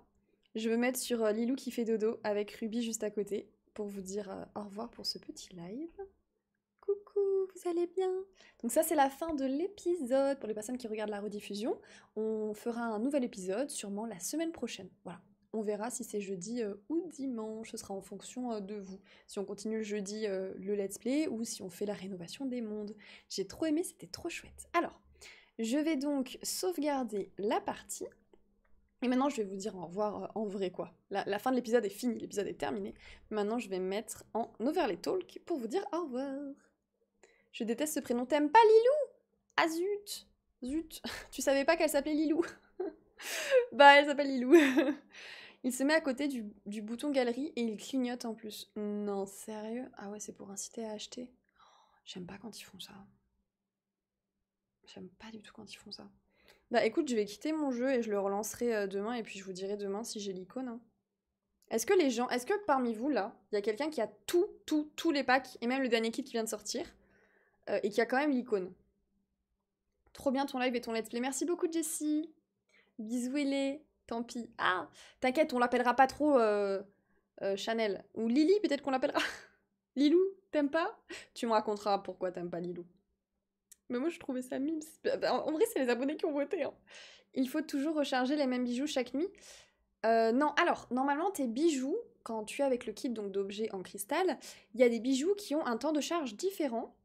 Je vais me mettre sur Lilou qui fait dodo avec Ruby juste à côté pour vous dire euh, au revoir pour ce petit live. Coucou, vous allez bien Donc ça c'est la fin de l'épisode pour les personnes qui regardent la rediffusion. On fera un nouvel épisode sûrement la semaine prochaine. Voilà. On verra si c'est jeudi euh, ou dimanche, ce sera en fonction euh, de vous. Si on continue le jeudi le let's play ou si on fait la rénovation des mondes. J'ai trop aimé, c'était trop chouette. Alors, je vais donc sauvegarder la partie. Et maintenant, je vais vous dire au revoir euh, en vrai, quoi. La, fin de l'épisode est finie, l'épisode est terminé. Maintenant, je vais mettre en Overlay Talk pour vous dire au revoir. Je déteste ce prénom. T'aimes pas Lilou Ah zut Zut Tu savais pas qu'elle s'appelait Lilou Bah, elle s'appelle Lilou. il se met à côté du, bouton galerie et il clignote en plus. Non, sérieux Ah ouais, c'est pour inciter à acheter. Oh, j'aime pas quand ils font ça. J'aime pas du tout quand ils font ça. Bah écoute, je vais quitter mon jeu et je le relancerai euh, demain et puis je vous dirai demain si j'ai l'icône. Hein. Est-ce que les gens, est-ce que parmi vous là, il y a quelqu'un qui a tout, tout, tous les packs et même le dernier kit qui vient de sortir euh, et qui a quand même l'icône Trop bien ton live et ton let's play. Merci beaucoup Jessie. Bisous les tant pis. Ah, t'inquiète, on l'appellera pas trop euh, Chanel. Ou Lily, peut-être qu'on l'appellera. Lilou, t'aimes pas Tu me raconteras pourquoi t'aimes pas Lilou. Mais moi, je trouvais ça mime. Bah, en vrai, c'est les abonnés qui ont voté. Hein. Il faut toujours recharger les mêmes bijoux chaque nuit. Euh, non, alors, normalement, tes bijoux, quand tu es avec le kit d'objets en cristal, il y a des bijoux qui ont un temps de charge différent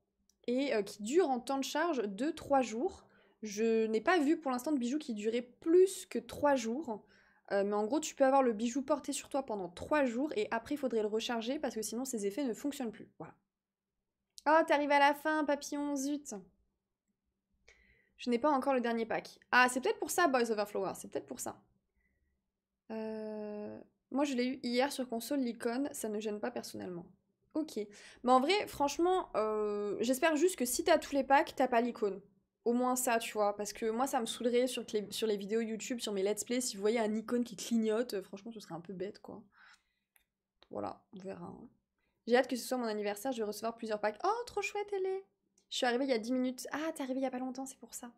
et euh, qui durent en temps de charge de 3 jours. Je n'ai pas vu pour l'instant de bijoux qui duraient plus que 3 jours. Euh, mais en gros, tu peux avoir le bijou porté sur toi pendant 3 jours et après, il faudrait le recharger parce que sinon, ses effets ne fonctionnent plus. Voilà. Oh, t'arrives à la fin, papillon, zut je n'ai pas encore le dernier pack. Ah, c'est peut-être pour ça, Boys Overflower. C'est peut-être pour ça. Euh, moi, je l'ai eu hier sur console, l'icône. Ça ne gêne pas personnellement. Ok. Mais en vrai, franchement, euh, j'espère juste que si t'as tous les packs, t'as pas l'icône. Au moins ça, tu vois. Parce que moi, ça me saoulerait sur les, vidéos YouTube, sur mes let's play. Si vous voyez un icône qui clignote, euh, franchement, ce serait un peu bête, quoi. Voilà, on verra. Hein. J'ai hâte que ce soit mon anniversaire, je vais recevoir plusieurs packs. Oh, trop chouette, elle est je suis arrivée il y a 10 minutes. Ah, t'es arrivée il y a pas longtemps, c'est pour ça.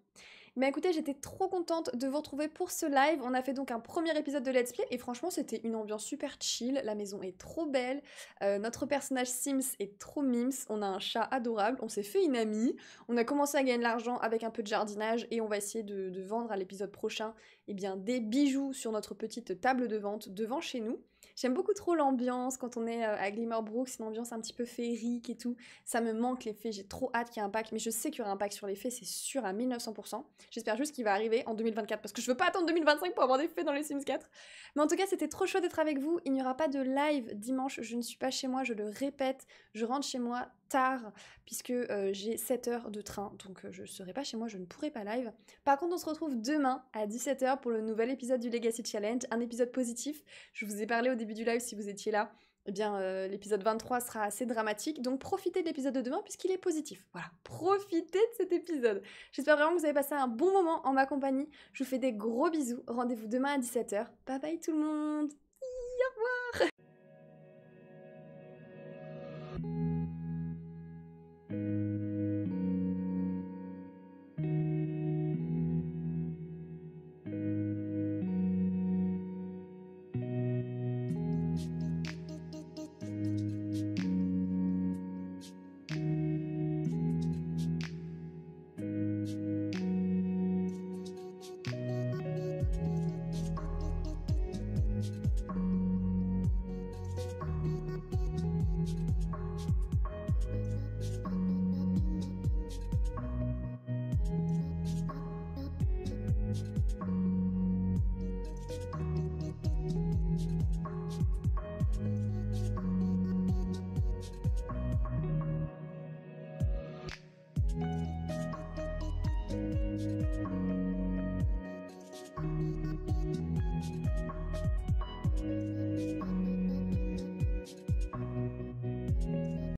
Mais écoutez, j'étais trop contente de vous retrouver pour ce live. On a fait donc un premier épisode de Let's Play et franchement, c'était une ambiance super chill. La maison est trop belle. Euh, notre personnage Sims est trop mims. On a un chat adorable. On s'est fait une amie. On a commencé à gagner de l'argent avec un peu de jardinage et on va essayer de, vendre à l'épisode prochain eh bien, des bijoux sur notre petite table de vente devant chez nous. J'aime beaucoup trop l'ambiance quand on est euh, à Glimmerbrook, c'est une ambiance un petit peu féerique et tout. Ça me manque les fées, j'ai trop hâte qu'il y ait un pack, mais je sais qu'il y aura un pack sur les fées, c'est sûr à 1900%. J'espère juste qu'il va arriver en 2024 parce que je veux pas attendre 2025 pour avoir des fées dans les Sims 4. Mais en tout cas, c'était trop chaud d'être avec vous. Il n'y aura pas de live dimanche, je ne suis pas chez moi, je le répète, je rentre chez moi tard, puisque euh, j'ai 7 heures de train, donc euh, je serai pas chez moi, je ne pourrai pas live. Par contre, on se retrouve demain à 17h pour le nouvel épisode du Legacy Challenge, un épisode positif. Je vous ai parlé au début du live si vous étiez là. Eh bien, euh, l'épisode 23 sera assez dramatique, donc profitez de l'épisode de demain puisqu'il est positif. Voilà, profitez de cet épisode. J'espère vraiment que vous avez passé un bon moment en ma compagnie. Je vous fais des gros bisous. Rendez-vous demain à 17h. Bye bye tout le monde. Au revoir